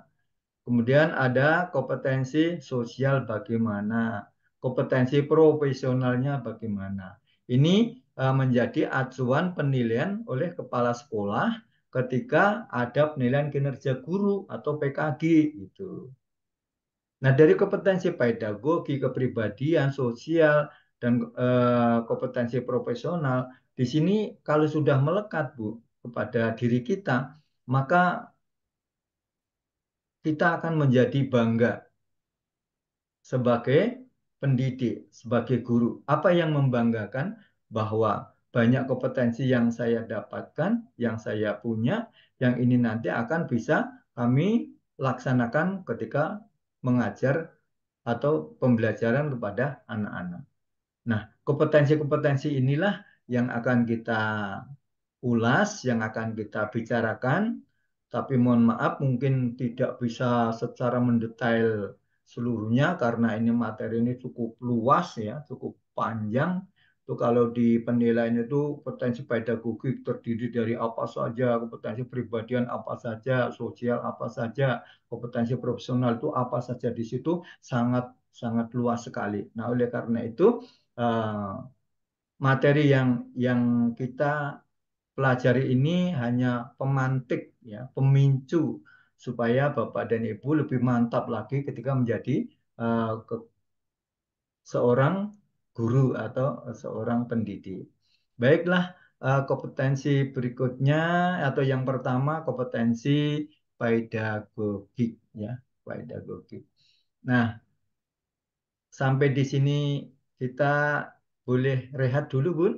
Kemudian ada kompetensi sosial bagaimana, kompetensi profesionalnya bagaimana. Ini eh, menjadi acuan penilaian oleh kepala sekolah ketika ada penilaian kinerja guru atau PKG gitu. Nah, dari kompetensi pedagogi, kepribadian, sosial, dan e, kompetensi profesional, di sini kalau sudah melekat, Bu, kepada diri kita, maka kita akan menjadi bangga sebagai pendidik, sebagai guru. Apa yang membanggakan bahwa banyak kompetensi yang saya dapatkan, yang saya punya, yang ini nanti akan bisa kami laksanakan ketika mengajar atau pembelajaran kepada anak-anak. Nah, kompetensi-kompetensi inilah yang akan kita ulas, yang akan kita bicarakan. Tapi mohon maaf mungkin tidak bisa secara mendetail seluruhnya karena ini materi ini cukup luas ya, cukup panjang itu kalau di penilaian itu potensi pedagogik terdiri dari apa saja, kompetensi pribadian apa saja, sosial apa saja, kompetensi profesional itu apa saja di situ sangat sangat luas sekali. Nah, oleh karena itu eh, materi yang yang kita pelajari ini hanya pemantik ya, pemicu supaya Bapak dan Ibu lebih mantap lagi ketika menjadi uh, ke, seorang guru atau seorang pendidik. Baiklah, eh, kompetensi berikutnya atau yang pertama kompetensi pedagogik ya, pedagogik. Nah, sampai di sini kita boleh rehat dulu, Bun?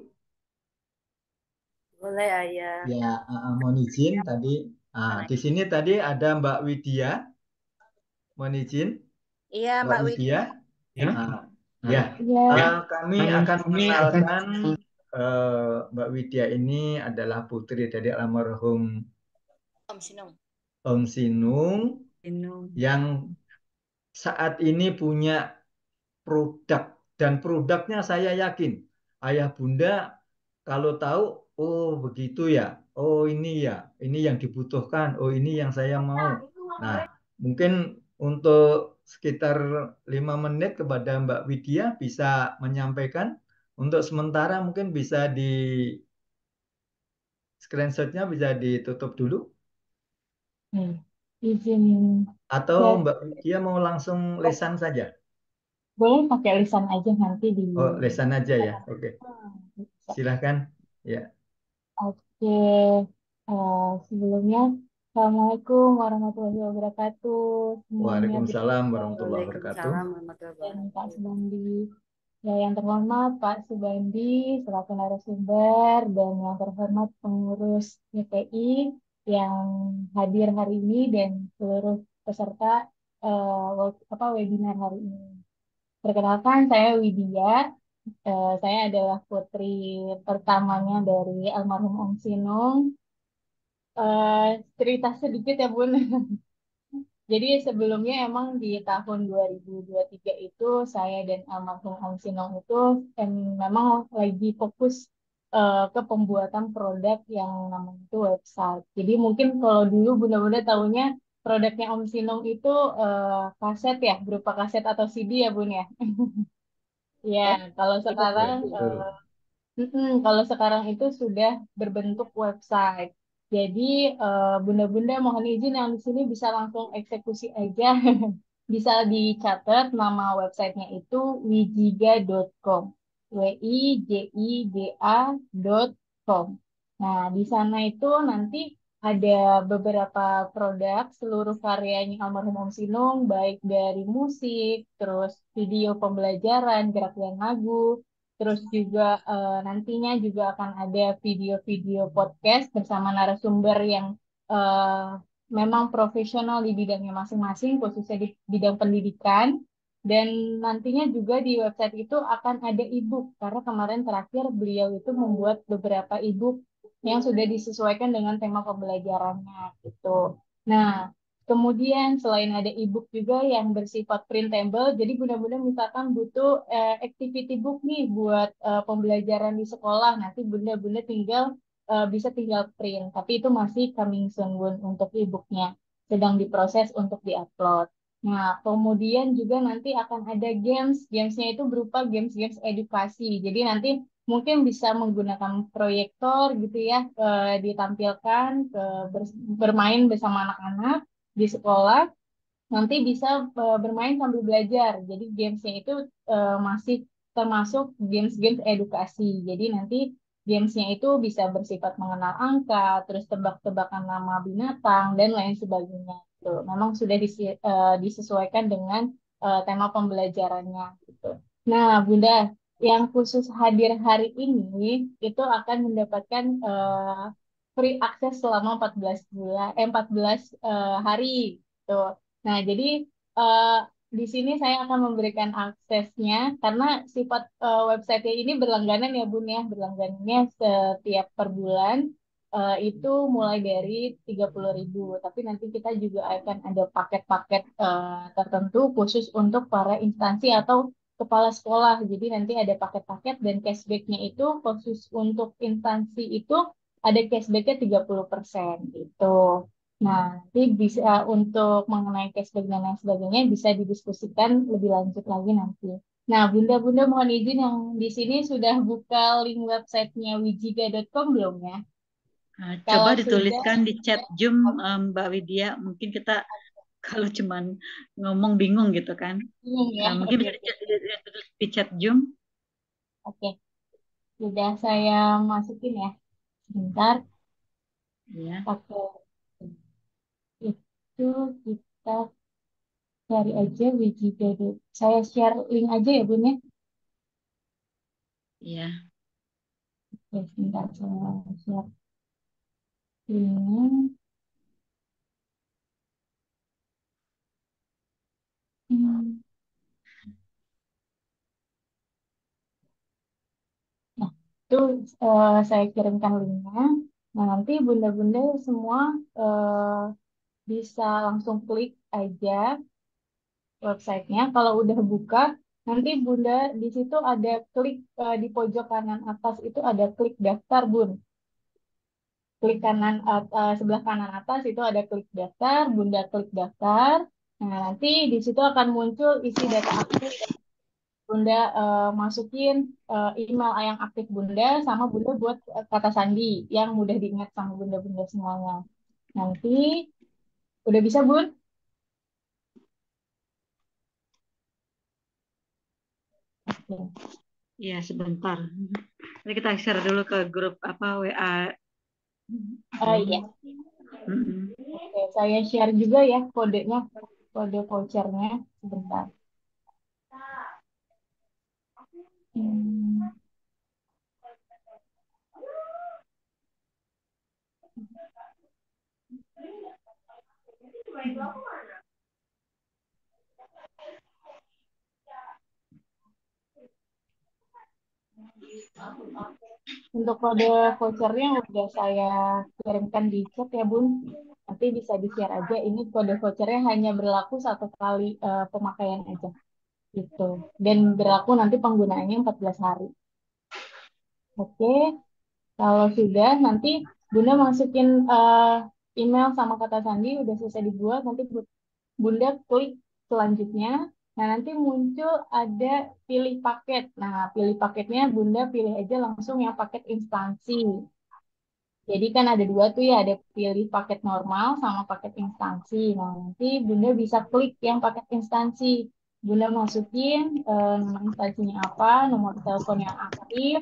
Boleh, Ayah. Ya, eh, mohon izin tadi. Ah, di sini tadi ada Mbak Widya. Mohon izin. Iya, Mbak, Mbak Widya. Widya. Ya. Ah, Ya, ya. Uh, kami akan mengenalkan uh, eh, Mbak Widya ini adalah putri dari almarhum Om Sinung. Om Sinung, Sinung yang saat ini punya produk dan produknya saya yakin ayah bunda kalau tahu oh begitu ya, oh ini ya, ini yang dibutuhkan, oh ini yang saya mau. Nah, nah mungkin untuk sekitar lima menit kepada Mbak Widya bisa menyampaikan. Untuk sementara mungkin bisa di screenshotnya bisa ditutup dulu. Hmm, izin. Atau ya. Mbak Widya mau langsung lesan saja? Boleh pakai lesan aja nanti di. Oh, lesan aja ya. Iya. Oke. Okay. Iya. Silahkan. Ya. Oke. Okay. Uh, eh, sebelumnya Assalamualaikum warahmatullahi wabarakatuh. Semuanya Waalaikumsalam warahmatullahi wabarakatuh. Dan Pak Subandi. Ya, yang terhormat Pak Subandi selaku narasumber dan yang terhormat pengurus YPI yang hadir hari ini dan seluruh peserta uh, apa webinar hari ini. Perkenalkan saya Widya, uh, saya adalah putri pertamanya dari almarhum Om Sinung Eh, cerita sedikit ya Bun. Jadi sebelumnya emang di tahun 2023 itu saya dan almarhum Om Sinong itu em, memang lagi fokus uh, ke pembuatan produk yang namanya itu website. Jadi mungkin kalau dulu bunda-bunda tahunya produknya Om Sinong itu uh, kaset ya, berupa kaset atau CD ya Bun ya. ya, kalau sekarang uh, mm -mm, kalau sekarang itu sudah berbentuk website. Jadi bunda eh, bunda-bunda mohon izin yang di sini bisa langsung eksekusi aja. bisa dicatat nama websitenya itu wijiga.com. W I J I G A.com. Nah, di sana itu nanti ada beberapa produk seluruh karyanya almarhum Om Sinung baik dari musik, terus video pembelajaran, gerak yang lagu, Terus juga uh, nantinya juga akan ada video-video podcast bersama narasumber yang uh, memang profesional di bidangnya masing-masing, khususnya di bidang pendidikan. Dan nantinya juga di website itu akan ada e-book, karena kemarin terakhir beliau itu membuat beberapa e-book yang sudah disesuaikan dengan tema pembelajarannya gitu. Nah, Kemudian selain ada e-book juga yang bersifat printable, jadi bunda-bunda misalkan butuh uh, activity book nih buat uh, pembelajaran di sekolah, nanti bunda-bunda tinggal uh, bisa tinggal print, tapi itu masih coming soon Bun, untuk e-booknya, sedang diproses untuk diupload. Nah, kemudian juga nanti akan ada games, gamesnya itu berupa games-games edukasi, jadi nanti mungkin bisa menggunakan proyektor gitu ya, ditampilkan, ke, bermain bersama anak-anak, di sekolah nanti bisa uh, bermain sambil belajar. Jadi gamesnya itu uh, masih termasuk games-games edukasi. Jadi nanti gamesnya itu bisa bersifat mengenal angka, terus tebak-tebakan nama binatang dan lain sebagainya. Itu memang sudah disi, uh, disesuaikan dengan uh, tema pembelajarannya. Gitu. Nah, Bunda, yang khusus hadir hari ini itu akan mendapatkan uh, free akses selama 14 bulan eh 14 uh, eh, hari gitu. Nah, jadi uh, di sini saya akan memberikan aksesnya karena sifat uh, eh, website ini berlangganan ya Bun ya, berlangganannya setiap per bulan uh, itu mulai dari 30.000, tapi nanti kita juga akan ada paket-paket uh, tertentu khusus untuk para instansi atau kepala sekolah. Jadi nanti ada paket-paket dan cashback-nya itu khusus untuk instansi itu ada cashbacknya tiga puluh persen gitu. Nah, nanti bisa eh, untuk mengenai cashback dan lain sebagainya bisa didiskusikan lebih lanjut lagi nanti. Nah, bunda-bunda mohon izin yang di sini sudah buka link websitenya wijiga.com belum ya? Ah, coba kalau dituliskan sudah, di chat Zoom eh, Mbak Widya, mungkin kita kalau cuman ngomong bingung gitu kan. Bingung ya. Nah, mungkin bisa di chat, Zoom. Oke. Sudah saya masukin ya sebentar. Ya. Pakai itu kita cari aja Wikidata. Saya share link aja ya, Bun ya. Iya. Oke, sebentar saya share. Ini itu uh, saya kirimkan linknya. Nah nanti bunda-bunda semua uh, bisa langsung klik aja websitenya. Kalau udah buka, nanti bunda di situ ada klik uh, di pojok kanan atas itu ada klik daftar bun. Klik kanan uh, sebelah kanan atas itu ada klik daftar, bunda klik daftar. Nah nanti di situ akan muncul isi data aku Bunda uh, masukin uh, email yang aktif Bunda sama Bunda buat eh, kata sandi yang mudah diingat sama Bunda-bunda semuanya. Nanti udah bisa, Bun? Iya, sebentar. Nanti kita share dulu ke grup apa WA. Oh iya. Mm -hmm. Oke, saya share juga ya kodenya, kode vouchernya sebentar. Untuk kode vouchernya udah saya kirimkan di chat ya Bun. Nanti bisa di-share aja. Ini kode vouchernya hanya berlaku satu kali uh, pemakaian aja gitu dan berlaku nanti penggunaannya 14 hari oke kalau sudah nanti bunda masukin uh, email sama kata sandi udah selesai dibuat nanti bunda klik selanjutnya nah nanti muncul ada pilih paket nah pilih paketnya bunda pilih aja langsung yang paket instansi jadi kan ada dua tuh ya, ada pilih paket normal sama paket instansi. Nah, nanti Bunda bisa klik yang paket instansi. Bunda masukin eh, nama instansinya apa, nomor telepon yang aktif,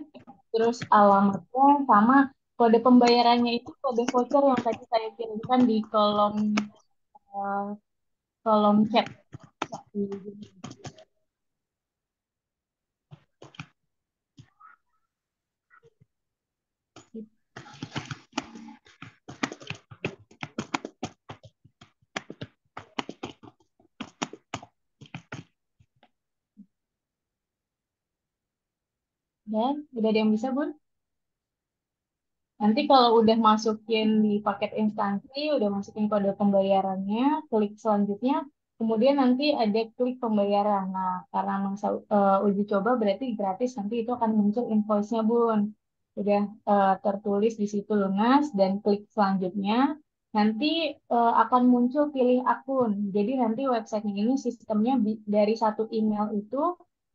terus alamatnya sama kode pembayarannya itu kode voucher yang tadi saya kirimkan di kolom eh, kolom chat. Di, Dan udah ada yang bisa, Bun? Nanti kalau udah masukin di paket instansi, udah masukin kode pembayarannya, klik selanjutnya, kemudian nanti ada klik pembayaran. Nah, karena masa uh, eh, uji coba berarti gratis, nanti itu akan muncul invoice-nya, Bun. Udah uh, tertulis di situ lunas dan klik selanjutnya, nanti uh, akan muncul pilih akun. Jadi nanti website ini sistemnya dari satu email itu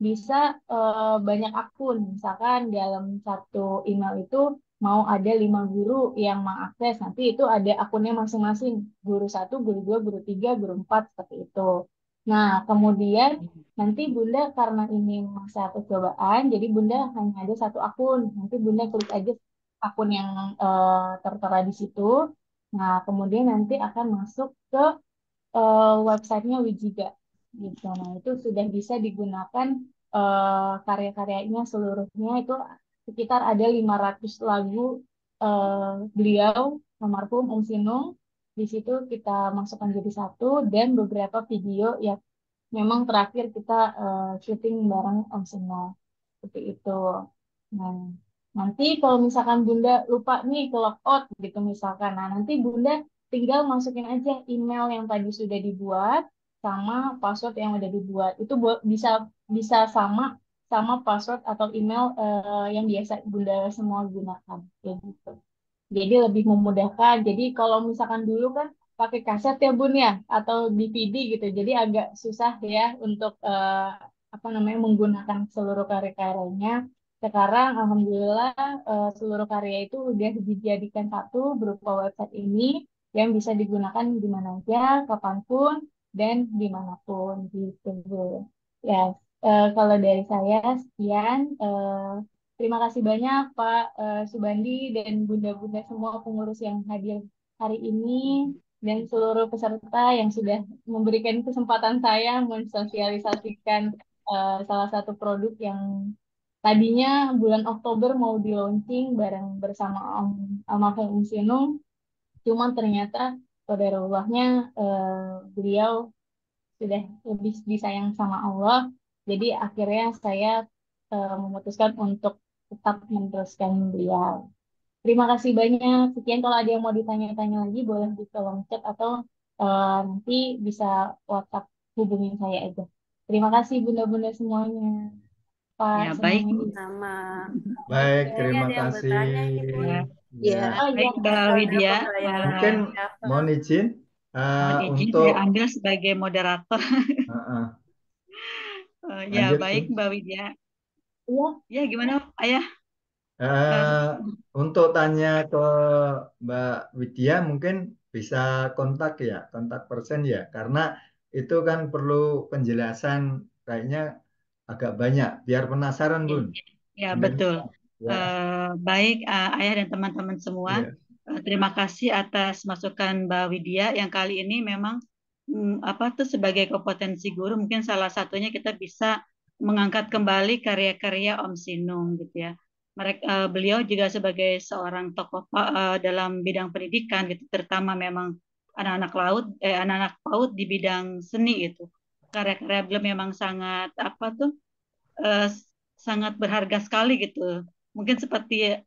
bisa uh, banyak akun. Misalkan dalam satu email itu mau ada lima guru yang mengakses. Nanti itu ada akunnya masing-masing. Guru satu, guru dua, guru tiga, guru empat, seperti itu. Nah, kemudian nanti Bunda karena ini masa percobaan, jadi Bunda hanya ada satu akun. Nanti Bunda klik aja akun yang uh, tertera di situ. Nah, kemudian nanti akan masuk ke uh, websitenya Wijiga nah itu sudah bisa digunakan uh, karya-karyanya seluruhnya itu sekitar ada 500 lagu uh, beliau almarhum Um Sinung di situ kita masukkan jadi satu dan beberapa video ya memang terakhir kita uh, syuting bareng Om Sinung seperti itu. Nah, nanti kalau misalkan Bunda lupa nih ke out gitu misalkan, nah nanti Bunda tinggal masukin aja email yang tadi sudah dibuat sama password yang udah dibuat. Itu bisa bisa sama sama password atau email uh, yang biasa Bunda semua gunakan. ya gitu. Jadi lebih memudahkan. Jadi kalau misalkan dulu kan pakai kaset ya Bun ya atau DVD gitu. Jadi agak susah ya untuk uh, apa namanya menggunakan seluruh karya-karyanya. Sekarang alhamdulillah uh, seluruh karya itu udah dijadikan satu berupa website ini yang bisa digunakan di mana aja, kapanpun dan dimanapun gitu. Ya, uh, kalau dari saya sekian. Uh, terima kasih banyak Pak uh, Subandi dan bunda-bunda semua pengurus yang hadir hari ini dan seluruh peserta yang sudah memberikan kesempatan saya mensosialisasikan uh, salah satu produk yang tadinya bulan Oktober mau di launching bareng bersama Om Almarhum Sinung, cuman ternyata kodarullahnya uh, eh, beliau sudah lebih disayang sama Allah jadi akhirnya saya uh, memutuskan untuk tetap meneruskan beliau terima kasih banyak sekian kalau ada yang mau ditanya-tanya lagi boleh di kolom chat atau uh, nanti bisa WhatsApp hubungin saya aja terima kasih bunda-bunda semuanya Pak ya, baik sama baik terima kasih gitu. Ya. ya ah, iya, baik, ya. Mbak Widya. Mungkin mohon izin. Uh, mohon izin untuk... saya sebagai moderator. Uh ya, Lanjut. baik Mbak Widya. Iya. Ya, gimana Ayah? Uh, untuk tanya ke Mbak Widya mungkin bisa kontak ya, kontak persen ya, karena itu kan perlu penjelasan kayaknya agak banyak biar penasaran Bun. Ya, ya betul ya. uh, baik uh, ayah dan teman-teman semua. Ya. Uh, terima kasih atas masukan Mbak Widya yang kali ini memang um, apa tuh sebagai kompetensi guru mungkin salah satunya kita bisa mengangkat kembali karya-karya Om Sinung gitu ya. Mereka uh, beliau juga sebagai seorang tokoh uh, dalam bidang pendidikan gitu terutama memang anak-anak laut eh anak-anak PAUD di bidang seni itu. Karya-karya beliau memang sangat apa tuh uh, sangat berharga sekali gitu mungkin seperti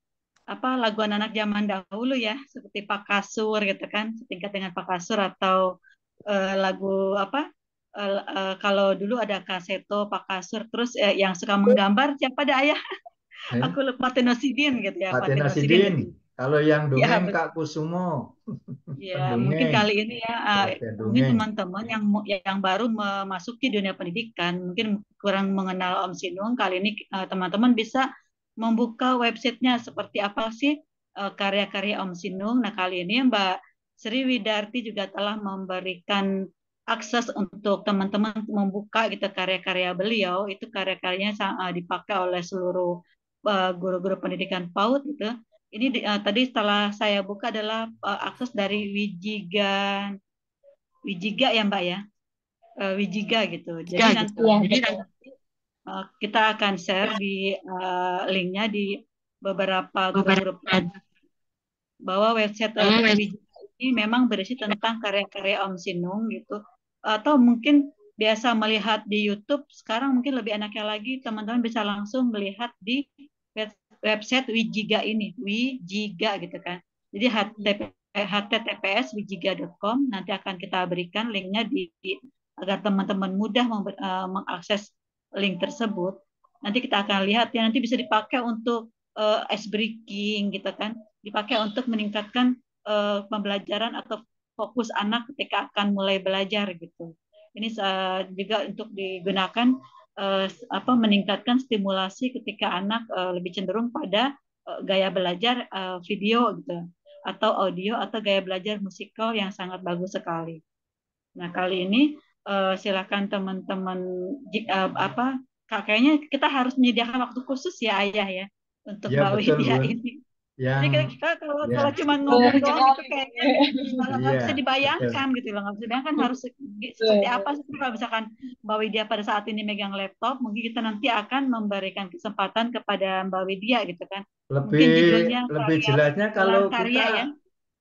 apa lagu anak-anak zaman dahulu ya seperti Pak Kasur gitu kan setingkat dengan Pak Kasur atau uh, lagu apa uh, uh, kalau dulu ada Kaseto Pak Kasur terus uh, yang suka menggambar siapa ada ayah eh? aku lupa Tenosidin gitu ya Tenosidin kalau yang ya, dongeng ya, Kak Kusumo ya mungkin kali ini ya uh, mungkin teman-teman yang yang baru memasuki dunia pendidikan mungkin kurang mengenal Om Sinung kali ini teman -teman bisa membuka websitenya seperti apa sih eh, karya-karya Om Sinung. Nah kali ini Mbak Sri Widarti juga telah memberikan akses untuk teman-teman membuka gitu karya-karya beliau itu karya-karyanya eh, dipakai oleh seluruh eh, guru-guru pendidikan PAUD gitu. Ini uh, tadi setelah saya buka adalah uh, akses dari Wijiga Wijiga ya Mbak ya. Uh, Wijiga gitu. Jadi ya, nanti, ya. jadi nanti Eh, kita akan share di uh, linknya di beberapa grup-grup bahwa website uh, ini memang berisi tentang karya-karya Om Sinung gitu atau mungkin biasa melihat di YouTube sekarang mungkin lebih enaknya lagi teman-teman bisa langsung melihat di website Wijiga ini Wijiga gitu kan jadi hmm. https wijiga.com nanti akan kita berikan linknya di, agar teman-teman mudah mengakses link tersebut. Nanti kita akan lihat ya nanti bisa dipakai untuk uh, ice breaking gitu kan, dipakai untuk meningkatkan uh, pembelajaran atau fokus anak ketika akan mulai belajar gitu. Ini uh, juga untuk digunakan uh, apa meningkatkan stimulasi ketika anak uh, lebih cenderung pada uh, gaya belajar uh, video gitu atau audio atau gaya belajar musikal yang sangat bagus sekali. Nah, kali ini uh, silakan teman-teman uh, apa kayaknya kita harus menyediakan waktu khusus ya ayah ya untuk ya, Mbak Widya ini. Ya. Jadi kita, kalau, ya. kalau cuma iya, ngomong doang itu kayaknya gitu. nggak ya. bisa dibayangkan betul. gitu loh, nggak bisa dibayangkan iya. harus seperti apa sih kalau misalkan Mbak Widya pada saat ini megang laptop, mungkin kita nanti akan memberikan kesempatan kepada Mbak Widya gitu kan. Lebih mungkin judulnya lebih jelasnya kalau karya, kita ya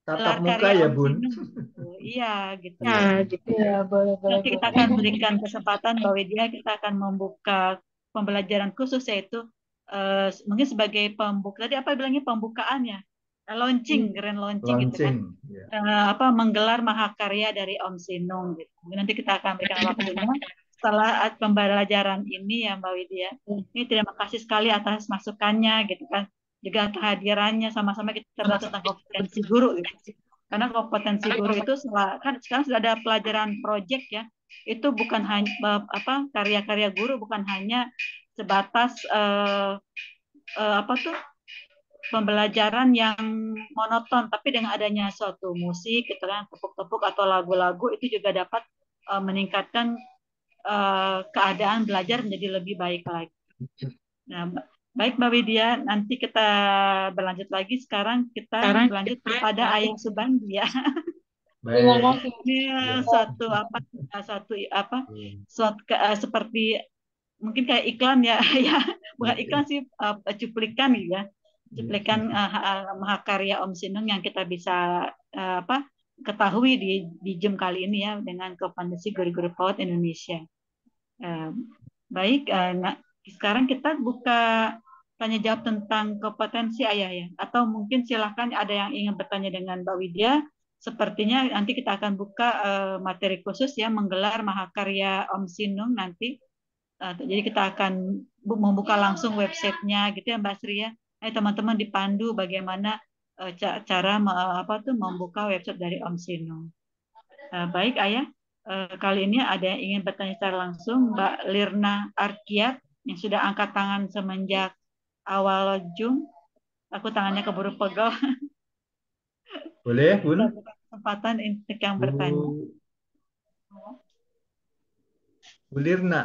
tatap muka ya bun iya gitu nah gitu ya boleh boleh nanti kita akan berikan kesempatan bahwa dia kita akan membuka pembelajaran khusus yaitu uh, mungkin sebagai pembuka tadi apa bilangnya pembukaannya launching hmm. grand launching, launching gitu kan yeah. Iya. uh, apa menggelar mahakarya dari Om Sinung gitu nanti kita akan berikan waktunya setelah pembelajaran ini ya Mbak Widya hmm. ini terima kasih sekali atas masukannya gitu kan juga kehadirannya sama-sama kita terlihat tentang kompetensi guru gitu. karena kompetensi guru itu setelah, kan sekarang sudah ada pelajaran proyek ya itu bukan hanya eh, apa karya-karya guru bukan hanya sebatas uh, uh, apa tuh pembelajaran yang monoton tapi dengan adanya suatu musik gitu kan tepuk-tepuk atau lagu-lagu itu juga dapat uh, meningkatkan uh, keadaan belajar menjadi lebih baik lagi. Nah, Baik Mbak Widya, nanti kita berlanjut lagi. Sekarang kita Sekarang berlanjut kita... kepada Ayah Subandi ya. Terima kasih. Ya, satu apa Satu apa suatu uh, seperti mungkin kayak iklan ya ya bukan iklan sih uh, cuplikan ya hmm. cuplikan uh, mahakarya Om Sinung yang kita bisa uh, apa ketahui di di jam kali ini ya dengan kompetisi Guru-Guru PAUD Indonesia. Uh, baik, uh, sekarang kita buka tanya jawab tentang kompetensi ayah ya. Atau mungkin silahkan ada yang ingin bertanya dengan Mbak Widya. Sepertinya nanti kita akan buka uh, materi khusus ya menggelar mahakarya Om Sinung nanti. Uh, jadi kita akan membuka langsung websitenya gitu ya Mbak Sri ya. Nah, teman-teman dipandu bagaimana uh, ca cara uh, apa tuh membuka website dari Om Sinung. Uh, baik Ayah, kali ini ada yang ingin bertanya secara langsung Mbak Lirna Arkiat yang sudah angkat tangan semenjak awal zoom, Aku tangannya keburu pegel. Boleh, Bun? Kesempatan untuk yang bertanya. Bu Lirna.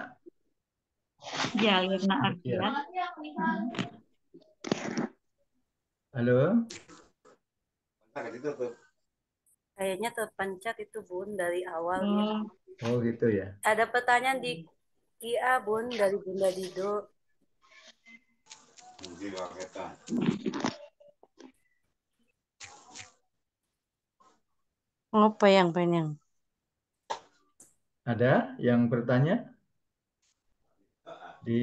Ya, Lirna Ardian. Ya. Halo? Kayaknya terpencet itu Bun dari awal. Ya. Oh. oh gitu ya. Ada pertanyaan di Iya, Bun, dari Bunda Dido. Apa yang penyang. Ada yang bertanya? Di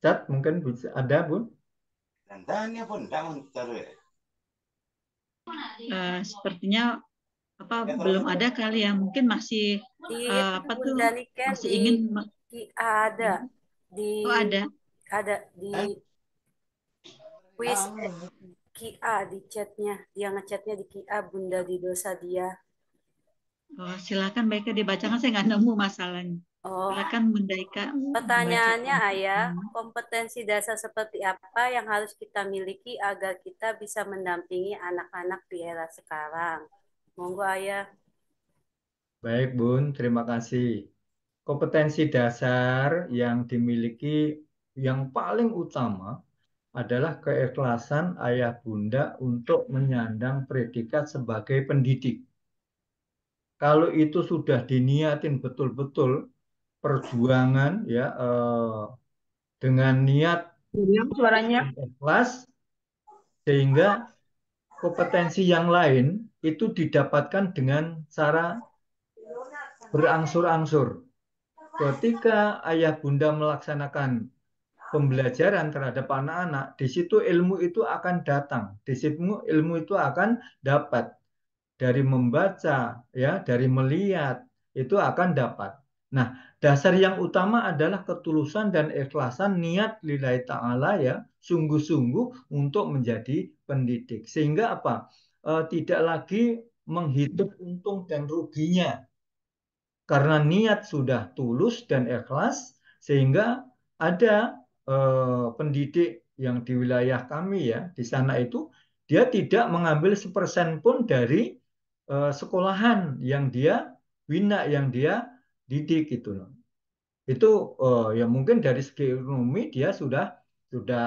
chat mungkin bisa ada, Bun. pun Uh, sepertinya apa ya, belum ada kali ya mungkin masih di, iya, uh, eh, apa tuh Niken masih di, ingin di, ada hmm. di oh, ada ada di ah. eh? quiz oh. Kia di chatnya dia ngechatnya di Kia Bunda di dosa dia oh silakan baiknya dibacakan saya nggak nemu masalahnya Oh. Silakan Bunda Ika. Pertanyaannya Ayah, hmm. kompetensi dasar seperti apa yang harus kita miliki agar kita bisa mendampingi anak-anak di era sekarang? Monggo ayah. Baik, Bun. Terima kasih. Kompetensi dasar yang dimiliki yang paling utama adalah keikhlasan ayah bunda untuk menyandang predikat sebagai pendidik. Kalau itu sudah diniatin betul-betul perjuangan ya eh, dengan niat suaranya ikhlas sehingga kompetensi yang lain itu didapatkan dengan cara berangsur-angsur. Ketika ayah bunda melaksanakan pembelajaran terhadap anak-anak, di situ ilmu itu akan datang, di situ ilmu itu akan dapat dari membaca, ya, dari melihat itu akan dapat. Nah, dasar yang utama adalah ketulusan dan ikhlasan niat lillahi ta'ala ya, sungguh-sungguh untuk menjadi pendidik. Sehingga apa? Eh, tidak lagi menghitung untung dan ruginya karena niat sudah tulus dan ikhlas sehingga ada eh, pendidik yang di wilayah kami ya di sana itu dia tidak mengambil sepersen pun dari eh, sekolahan yang dia bina yang dia didik gitu loh itu eh, ya mungkin dari segi ekonomi dia sudah sudah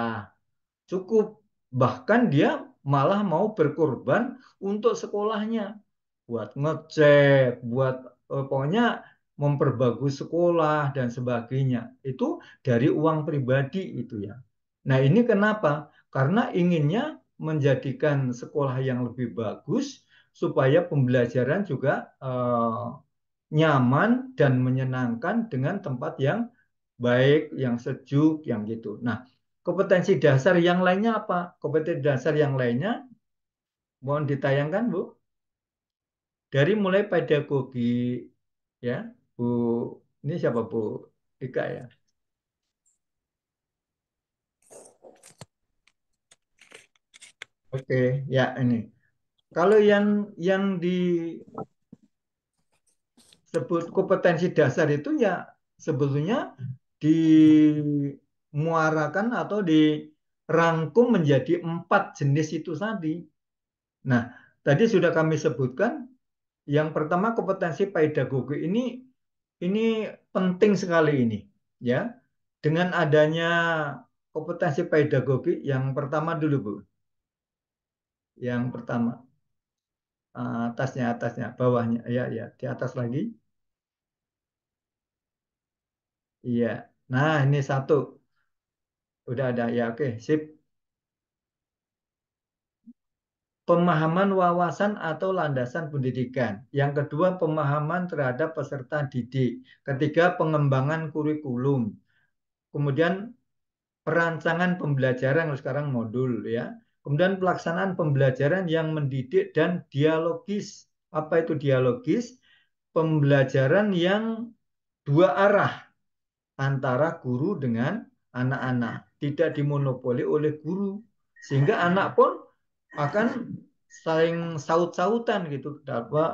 cukup bahkan dia malah mau berkorban untuk sekolahnya buat ngecek buat eh, pokoknya memperbagus sekolah dan sebagainya itu dari uang pribadi itu ya nah ini kenapa karena inginnya menjadikan sekolah yang lebih bagus supaya pembelajaran juga eh, nyaman dan menyenangkan dengan tempat yang baik, yang sejuk, yang gitu. Nah, Kompetensi dasar yang lainnya apa? Kompetensi dasar yang lainnya mohon ditayangkan, Bu. Dari mulai pedagogi ya, Bu. Ini siapa, Bu? Ika ya. Oke, ya ini. Kalau yang yang disebut kompetensi dasar itu ya sebetulnya di dimuarakan atau dirangkum menjadi empat jenis itu tadi. Nah, tadi sudah kami sebutkan yang pertama kompetensi pedagogi ini ini penting sekali ini ya. Dengan adanya kompetensi pedagogi yang pertama dulu Bu. Yang pertama ah, atasnya atasnya bawahnya ya ya di atas lagi. Iya. Nah, ini satu. Udah ada ya, oke, sip. Pemahaman wawasan atau landasan pendidikan. Yang kedua, pemahaman terhadap peserta didik. Ketiga, pengembangan kurikulum. Kemudian perancangan pembelajaran sekarang modul ya. Kemudian pelaksanaan pembelajaran yang mendidik dan dialogis. Apa itu dialogis? Pembelajaran yang dua arah antara guru dengan anak-anak tidak dimonopoli oleh guru sehingga nah. anak pun akan saling saut-sautan gitu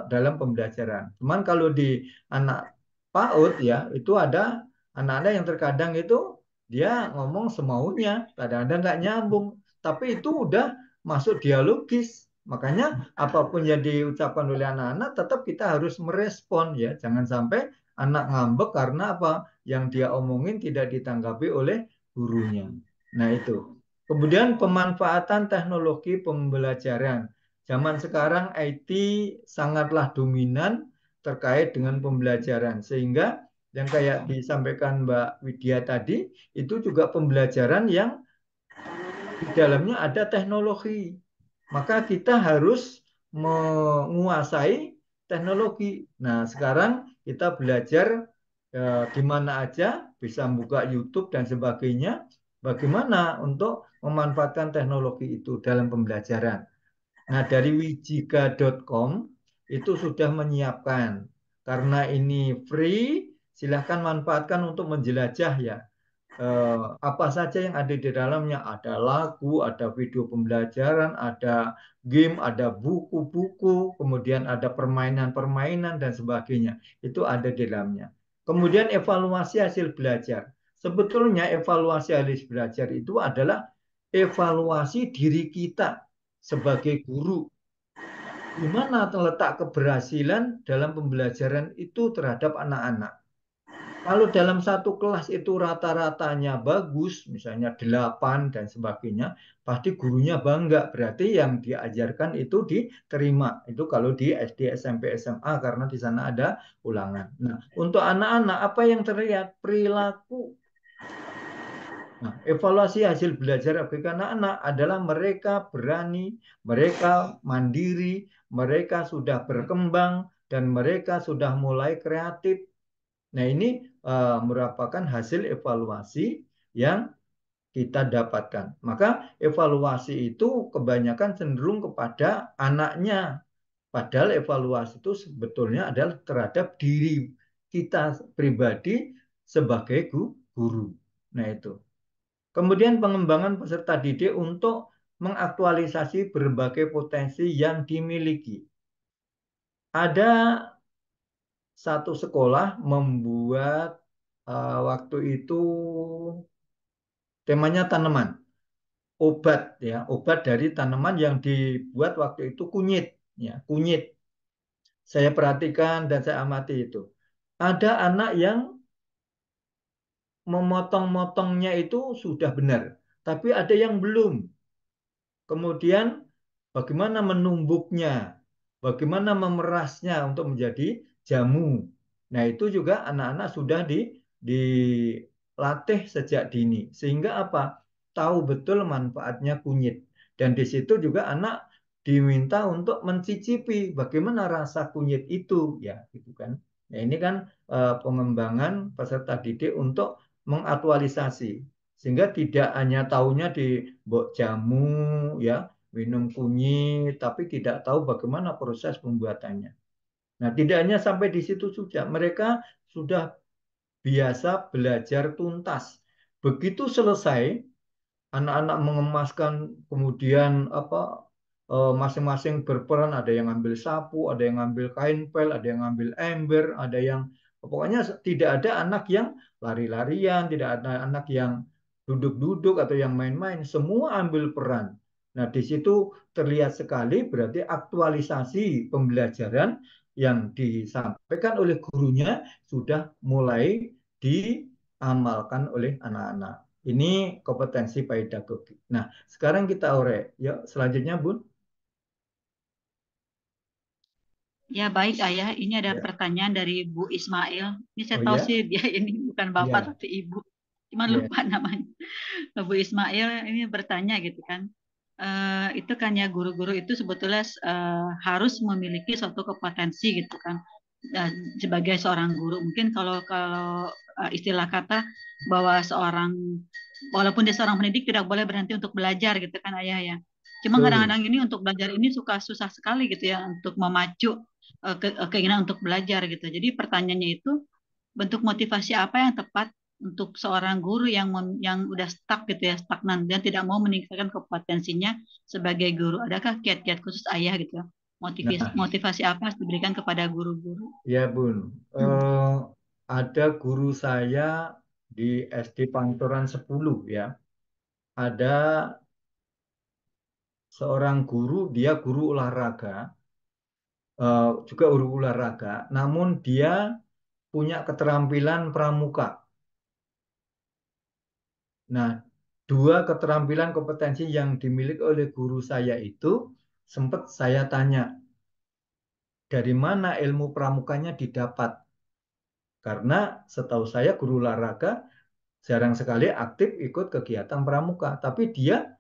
dalam pembelajaran. Cuman kalau di anak PAUD ya itu ada anak-anak yang terkadang itu dia ngomong semaunya, kadang-kadang nggak nyambung, tapi itu udah masuk dialogis. Makanya apapun yang diucapkan oleh anak-anak tetap kita harus merespon ya, jangan sampai anak ngambek karena apa yang dia omongin tidak ditanggapi oleh gurunya. Nah, itu. Kemudian pemanfaatan teknologi pembelajaran. Zaman sekarang IT sangatlah dominan terkait dengan pembelajaran sehingga yang kayak disampaikan Mbak Widya tadi itu juga pembelajaran yang di dalamnya ada teknologi. Maka kita harus menguasai teknologi. Nah, sekarang kita belajar di ya, mana aja, bisa buka YouTube dan sebagainya. Bagaimana untuk memanfaatkan teknologi itu dalam pembelajaran? Nah, dari wijiga.com itu sudah menyiapkan karena ini free, silahkan manfaatkan untuk menjelajah ya. Eh, apa saja yang ada di dalamnya ada lagu, ada video pembelajaran, ada game, ada buku-buku, kemudian ada permainan-permainan dan sebagainya. Itu ada di dalamnya. Kemudian evaluasi hasil belajar. Sebetulnya evaluasi hasil belajar itu adalah evaluasi diri kita sebagai guru. Di mana terletak keberhasilan dalam pembelajaran itu terhadap anak-anak kalau dalam satu kelas itu rata-ratanya bagus, misalnya delapan dan sebagainya, pasti gurunya bangga. Berarti yang diajarkan itu diterima. Itu kalau di SD, SMP, SMA karena di sana ada ulangan. Nah, untuk anak-anak apa yang terlihat? Perilaku. Nah, evaluasi hasil belajar ABK anak-anak adalah mereka berani, mereka mandiri, mereka sudah berkembang, dan mereka sudah mulai kreatif Nah ini uh, merupakan hasil evaluasi yang kita dapatkan. Maka evaluasi itu kebanyakan cenderung kepada anaknya. Padahal evaluasi itu sebetulnya adalah terhadap diri kita pribadi sebagai guru. Nah itu. Kemudian pengembangan peserta didik untuk mengaktualisasi berbagai potensi yang dimiliki. Ada satu sekolah membuat uh, waktu itu temanya tanaman obat ya obat dari tanaman yang dibuat waktu itu kunyit ya kunyit saya perhatikan dan saya amati itu ada anak yang memotong-motongnya itu sudah benar tapi ada yang belum kemudian bagaimana menumbuknya bagaimana memerasnya untuk menjadi jamu. Nah, itu juga anak-anak sudah di dilatih sejak dini sehingga apa? tahu betul manfaatnya kunyit. Dan di situ juga anak diminta untuk mencicipi bagaimana rasa kunyit itu ya gitu kan. Nah, ini kan e, pengembangan peserta didik untuk mengaktualisasi sehingga tidak hanya tahunya di bok jamu ya minum kunyit tapi tidak tahu bagaimana proses pembuatannya. Nah, tidak hanya sampai di situ saja, mereka sudah biasa belajar tuntas. Begitu selesai, anak-anak mengemaskan, kemudian apa eh, masing-masing berperan ada yang ambil sapu ada yang ambil kain pel ada yang ambil ember ada yang pokoknya tidak ada anak yang lari-larian tidak ada anak yang duduk-duduk atau yang main-main semua ambil peran nah di situ terlihat sekali berarti aktualisasi pembelajaran yang disampaikan oleh gurunya sudah mulai diamalkan oleh anak-anak. Ini kompetensi pedagogi. Nah, sekarang kita ore. Yuk, selanjutnya Bun. Ya baik ayah, ya. ini ada ya. pertanyaan dari Bu Ismail. Ini saya oh, tahu ya? sih dia ini bukan bapak ya. tapi ibu, Cuman ya. lupa namanya. Nah, Bu Ismail ini bertanya gitu kan, Eh, itu kan ya guru-guru itu sebetulnya uh, harus memiliki suatu kompetensi gitu kan uh, sebagai seorang guru mungkin kalau kalau istilah kata bahwa seorang walaupun dia seorang pendidik tidak boleh berhenti untuk belajar gitu kan ayah ya cuma kadang-kadang ini untuk belajar ini suka susah sekali gitu ya untuk memacu ke, keinginan untuk belajar gitu jadi pertanyaannya itu bentuk motivasi apa yang tepat untuk seorang guru yang yang udah stuck gitu ya stagnan dan tidak mau meningkatkan kompetensinya sebagai guru adakah kiat-kiat khusus ayah gitu ya motivasi nah, motivasi apa yang diberikan kepada guru-guru ya bun hmm. uh, ada guru saya di SD Panturan 10 ya ada seorang guru dia guru olahraga uh, juga guru olahraga namun dia punya keterampilan pramuka Nah, dua keterampilan kompetensi yang dimiliki oleh guru saya itu sempat saya tanya, dari mana ilmu pramukanya didapat? Karena setahu saya guru olahraga jarang sekali aktif ikut kegiatan pramuka, tapi dia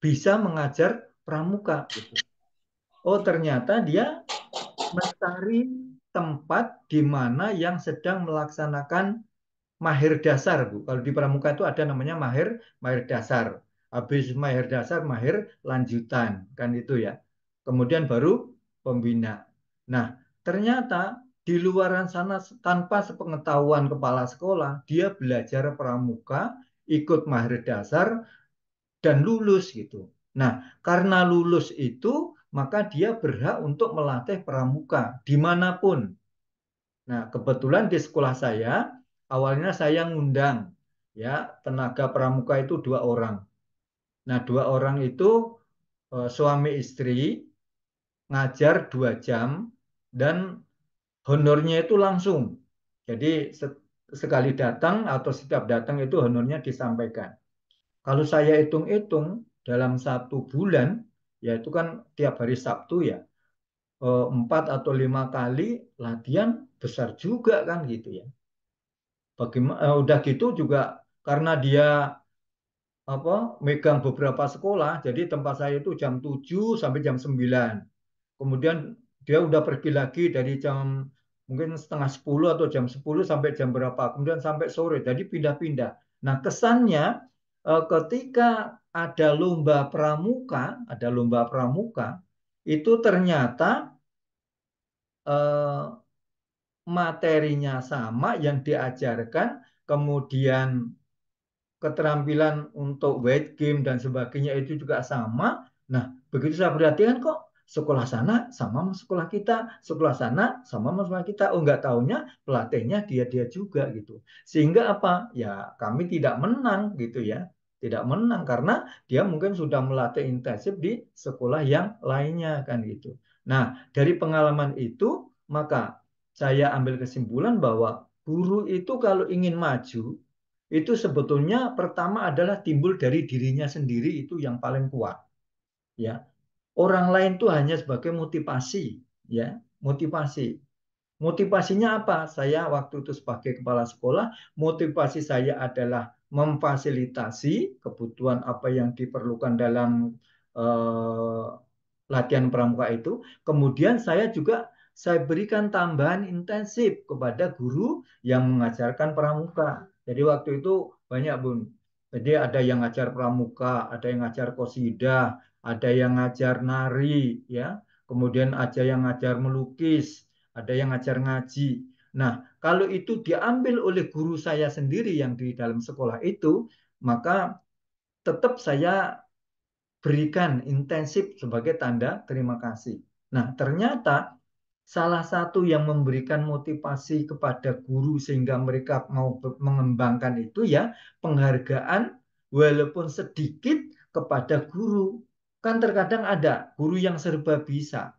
bisa mengajar pramuka. Gitu. Oh ternyata dia mencari tempat di mana yang sedang melaksanakan mahir dasar bu kalau di pramuka itu ada namanya mahir mahir dasar habis mahir dasar mahir lanjutan kan itu ya kemudian baru pembina nah ternyata di luaran sana tanpa sepengetahuan kepala sekolah dia belajar pramuka ikut mahir dasar dan lulus gitu nah karena lulus itu maka dia berhak untuk melatih pramuka dimanapun nah kebetulan di sekolah saya awalnya saya ngundang ya tenaga pramuka itu dua orang. Nah dua orang itu eh, suami istri ngajar dua jam dan honornya itu langsung. Jadi sekali datang atau setiap datang itu honornya disampaikan. Kalau saya hitung-hitung dalam satu bulan, ya itu kan tiap hari Sabtu ya, eh, empat atau lima kali latihan besar juga kan gitu ya bagaimana eh, udah gitu juga karena dia apa megang beberapa sekolah jadi tempat saya itu jam 7 sampai jam 9 kemudian dia udah pergi lagi dari jam mungkin setengah 10 atau jam 10 sampai jam berapa kemudian sampai sore jadi pindah-pindah nah kesannya eh, ketika ada lomba pramuka ada lomba pramuka itu ternyata eh, materinya sama yang diajarkan, kemudian keterampilan untuk weight game dan sebagainya itu juga sama. Nah, begitu saya perhatikan kok sekolah sana sama sekolah kita, sekolah sana sama sekolah kita. Oh, nggak tahunya pelatihnya dia-dia juga gitu. Sehingga apa? Ya, kami tidak menang gitu ya. Tidak menang karena dia mungkin sudah melatih intensif di sekolah yang lainnya kan gitu. Nah, dari pengalaman itu maka saya ambil kesimpulan bahwa guru itu kalau ingin maju itu sebetulnya pertama adalah timbul dari dirinya sendiri itu yang paling kuat. Ya. Orang lain itu hanya sebagai motivasi, ya, motivasi. Motivasinya apa? Saya waktu itu sebagai kepala sekolah, motivasi saya adalah memfasilitasi kebutuhan apa yang diperlukan dalam eh, latihan pramuka itu. Kemudian saya juga saya berikan tambahan intensif kepada guru yang mengajarkan pramuka. Jadi waktu itu banyak bun. Jadi ada yang ngajar pramuka, ada yang ngajar kosida, ada yang ngajar nari, ya. Kemudian ada yang ngajar melukis, ada yang ngajar ngaji. Nah, kalau itu diambil oleh guru saya sendiri yang di dalam sekolah itu, maka tetap saya berikan intensif sebagai tanda terima kasih. Nah, ternyata salah satu yang memberikan motivasi kepada guru sehingga mereka mau mengembangkan itu ya penghargaan walaupun sedikit kepada guru. Kan terkadang ada guru yang serba bisa,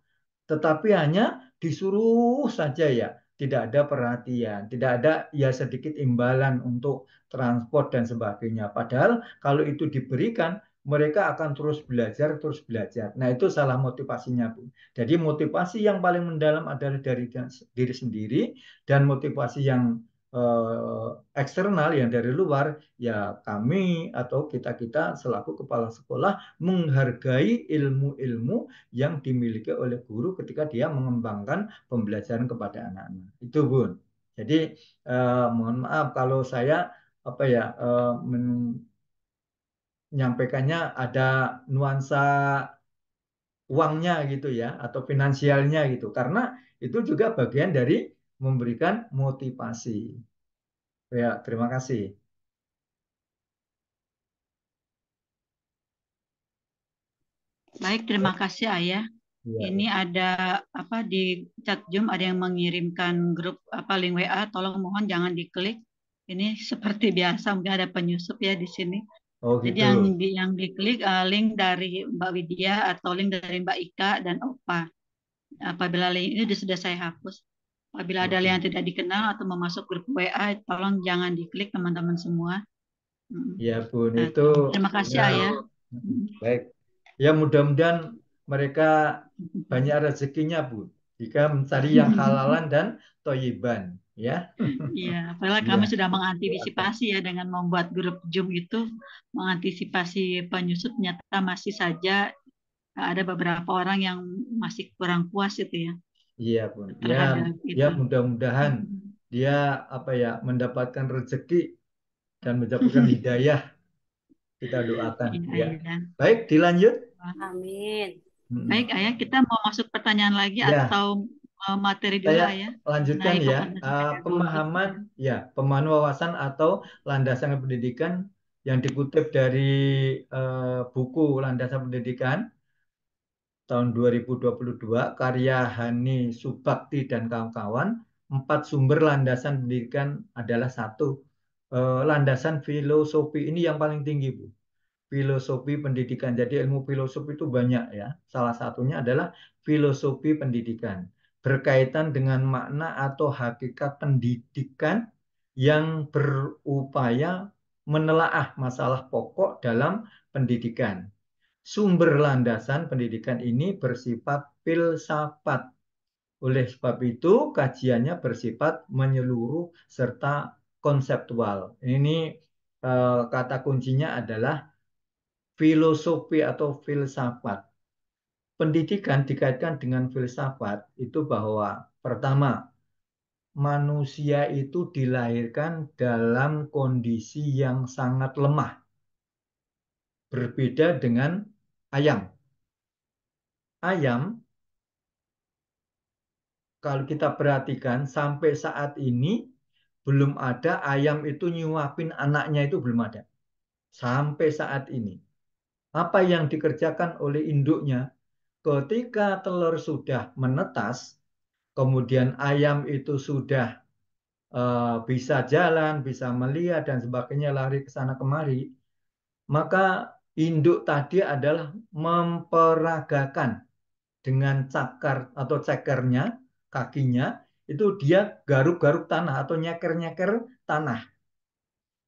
tetapi hanya disuruh saja ya, tidak ada perhatian, tidak ada ya sedikit imbalan untuk transport dan sebagainya. Padahal kalau itu diberikan mereka akan terus belajar, terus belajar. Nah, itu salah motivasinya, Bu. Jadi, motivasi yang paling mendalam adalah dari diri sendiri, dan motivasi yang eh, eksternal, yang dari luar, ya, kami atau kita-kita selaku kepala sekolah menghargai ilmu-ilmu yang dimiliki oleh guru ketika dia mengembangkan pembelajaran kepada anak-anak. Itu, Bu. Jadi, eh, mohon maaf kalau saya apa ya, eh, nyampaikannya ada nuansa uangnya gitu ya atau finansialnya gitu karena itu juga bagian dari memberikan motivasi ya terima kasih baik terima kasih ayah ya. ini ada apa di chat zoom ada yang mengirimkan grup apa link wa tolong mohon jangan diklik ini seperti biasa mungkin ada penyusup ya di sini Oh, gitu. Jadi yang di, yang diklik uh, link dari Mbak Widya atau link dari Mbak Ika dan Opa. Apabila link ini sudah saya hapus. Apabila ada yang tidak dikenal atau memasuk grup WA, tolong jangan diklik teman-teman semua. Hmm. Ya Bu, nah, itu terima kasih ya. Ayah. Hmm, baik. Ya mudah-mudahan mereka banyak rezekinya Bu. Jika mencari yang halalan dan toyiban ya. Iya, padahal ya. kami sudah mengantisipasi ya dengan membuat grup Zoom itu mengantisipasi penyusut nyata masih saja eh, ada beberapa orang yang masih kurang puas itu ya. Iya, Bu. Ya, ya mudah-mudahan hmm. dia apa ya mendapatkan rezeki dan mendapatkan hidayah. Kita doakan iya, ya. ya. Baik, dilanjut. Amin. Hmm. Baik, Ayah, kita mau masuk pertanyaan lagi ya. atau Eh, materi dulu ya. Lanjutkan nah, ya. Uh, pemahaman ya, pemahaman wawasan atau landasan pendidikan yang dikutip dari uh, buku Landasan Pendidikan tahun 2022 karya Hani Subakti dan kawan-kawan. Empat sumber landasan pendidikan adalah satu uh, landasan filosofi ini yang paling tinggi, Bu filosofi pendidikan. Jadi ilmu filosofi itu banyak ya. Salah satunya adalah filosofi pendidikan berkaitan dengan makna atau hakikat pendidikan yang berupaya menelaah masalah pokok dalam pendidikan. Sumber landasan pendidikan ini bersifat filsafat. Oleh sebab itu, kajiannya bersifat menyeluruh serta konseptual. Ini eh, kata kuncinya adalah filosofi atau filsafat pendidikan dikaitkan dengan filsafat itu bahwa pertama manusia itu dilahirkan dalam kondisi yang sangat lemah. Berbeda dengan ayam. Ayam kalau kita perhatikan sampai saat ini belum ada ayam itu nyuapin anaknya itu belum ada. Sampai saat ini. Apa yang dikerjakan oleh induknya ketika telur sudah menetas, kemudian ayam itu sudah uh, bisa jalan, bisa melihat dan sebagainya lari ke sana kemari, maka induk tadi adalah memperagakan dengan cakar atau cekernya, kakinya, itu dia garuk-garuk tanah atau nyeker-nyeker tanah.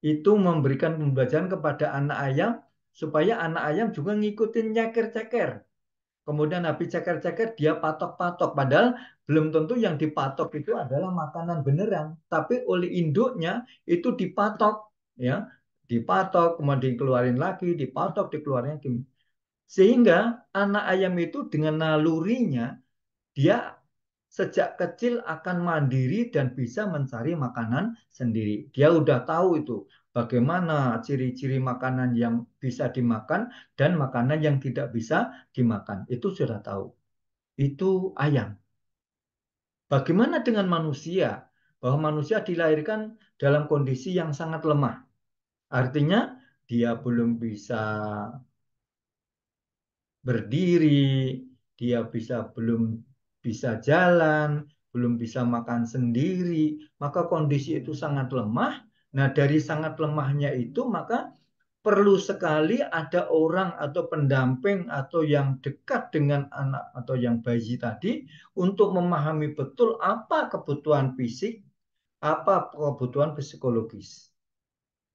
Itu memberikan pembelajaran kepada anak ayam supaya anak ayam juga ngikutin nyeker-ceker Kemudian Nabi ceker-ceker, dia patok-patok. Padahal belum tentu yang dipatok itu adalah makanan beneran. Tapi oleh induknya itu dipatok. ya Dipatok, kemudian dikeluarin lagi, dipatok, dikeluarin lagi. Sehingga anak ayam itu dengan nalurinya, dia sejak kecil akan mandiri dan bisa mencari makanan sendiri. Dia udah tahu itu bagaimana ciri-ciri makanan yang bisa dimakan dan makanan yang tidak bisa dimakan. Itu sudah tahu. Itu ayam. Bagaimana dengan manusia? Bahwa manusia dilahirkan dalam kondisi yang sangat lemah. Artinya dia belum bisa berdiri, dia bisa belum bisa jalan, belum bisa makan sendiri, maka kondisi itu sangat lemah Nah, dari sangat lemahnya itu maka perlu sekali ada orang atau pendamping atau yang dekat dengan anak atau yang bayi tadi untuk memahami betul apa kebutuhan fisik, apa kebutuhan psikologis.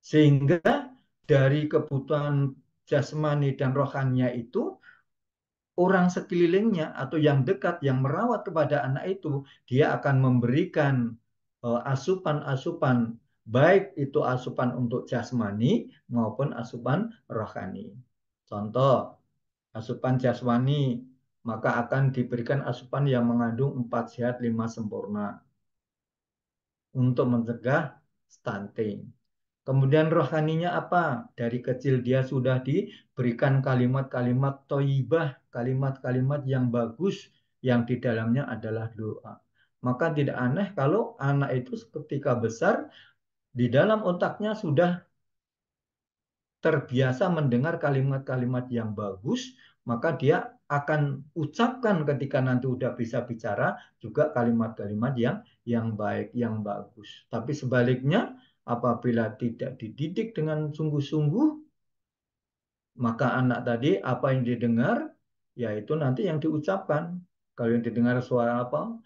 Sehingga dari kebutuhan jasmani dan rohannya itu orang sekelilingnya atau yang dekat yang merawat kepada anak itu dia akan memberikan eh, asupan-asupan baik itu asupan untuk jasmani maupun asupan rohani. Contoh, asupan jasmani maka akan diberikan asupan yang mengandung empat sehat lima sempurna untuk mencegah stunting. Kemudian rohaninya apa? Dari kecil dia sudah diberikan kalimat-kalimat toibah, kalimat-kalimat yang bagus yang di dalamnya adalah doa. Maka tidak aneh kalau anak itu ketika besar di dalam otaknya sudah terbiasa mendengar kalimat-kalimat yang bagus, maka dia akan ucapkan ketika nanti udah bisa bicara juga kalimat-kalimat yang yang baik, yang bagus. Tapi sebaliknya, apabila tidak dididik dengan sungguh-sungguh, maka anak tadi apa yang didengar, yaitu nanti yang diucapkan. Kalau yang didengar suara apa,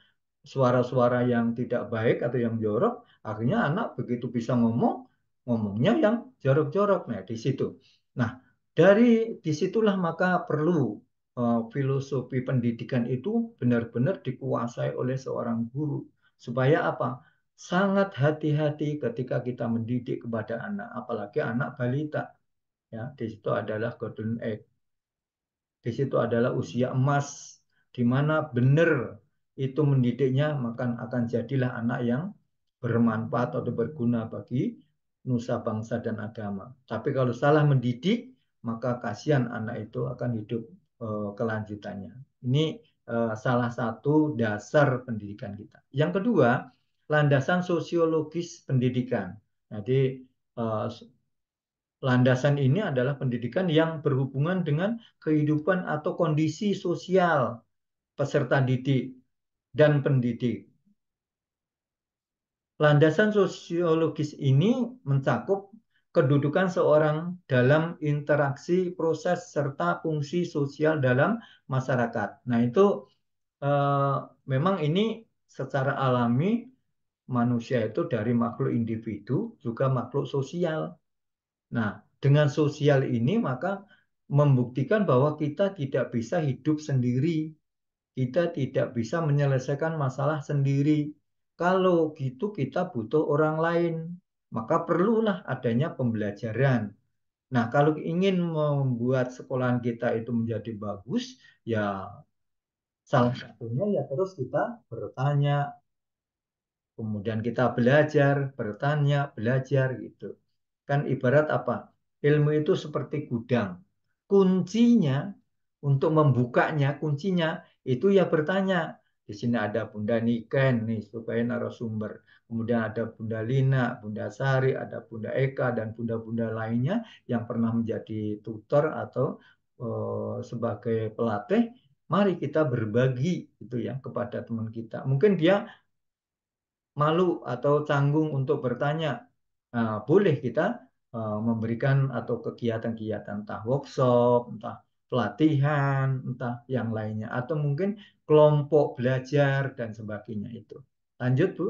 suara-suara yang tidak baik atau yang jorok, akhirnya anak begitu bisa ngomong, ngomongnya yang jorok-jorok. Nah, di situ. Nah, dari disitulah maka perlu uh, filosofi pendidikan itu benar-benar dikuasai oleh seorang guru. Supaya apa? Sangat hati-hati ketika kita mendidik kepada anak, apalagi anak balita. Ya, di situ adalah golden egg. Di situ adalah usia emas, di mana benar itu mendidiknya maka akan jadilah anak yang bermanfaat atau berguna bagi nusa bangsa dan agama. Tapi kalau salah mendidik maka kasihan anak itu akan hidup eh, kelanjutannya. Ini eh, salah satu dasar pendidikan kita. Yang kedua, landasan sosiologis pendidikan. Jadi eh, landasan ini adalah pendidikan yang berhubungan dengan kehidupan atau kondisi sosial peserta didik dan pendidik. Landasan sosiologis ini mencakup kedudukan seorang dalam interaksi proses serta fungsi sosial dalam masyarakat. Nah, itu e, memang ini secara alami manusia itu dari makhluk individu juga makhluk sosial. Nah, dengan sosial ini maka membuktikan bahwa kita tidak bisa hidup sendiri kita tidak bisa menyelesaikan masalah sendiri. Kalau gitu kita butuh orang lain, maka perlulah adanya pembelajaran. Nah, kalau ingin membuat sekolahan kita itu menjadi bagus, ya salah satunya ya terus kita bertanya, kemudian kita belajar, bertanya, belajar gitu. Kan ibarat apa? Ilmu itu seperti gudang. Kuncinya untuk membukanya, kuncinya itu ya bertanya. Di sini ada Bunda Niken nih supaya narasumber. Kemudian ada Bunda Lina, Bunda Sari, ada Bunda Eka dan bunda-bunda lainnya yang pernah menjadi tutor atau eh, sebagai pelatih. Mari kita berbagi itu ya kepada teman kita. Mungkin dia malu atau canggung untuk bertanya. Nah, boleh kita eh, memberikan atau kegiatan-kegiatan entah workshop, entah pelatihan, entah yang lainnya, atau mungkin kelompok belajar dan sebagainya itu. Lanjut, Bu.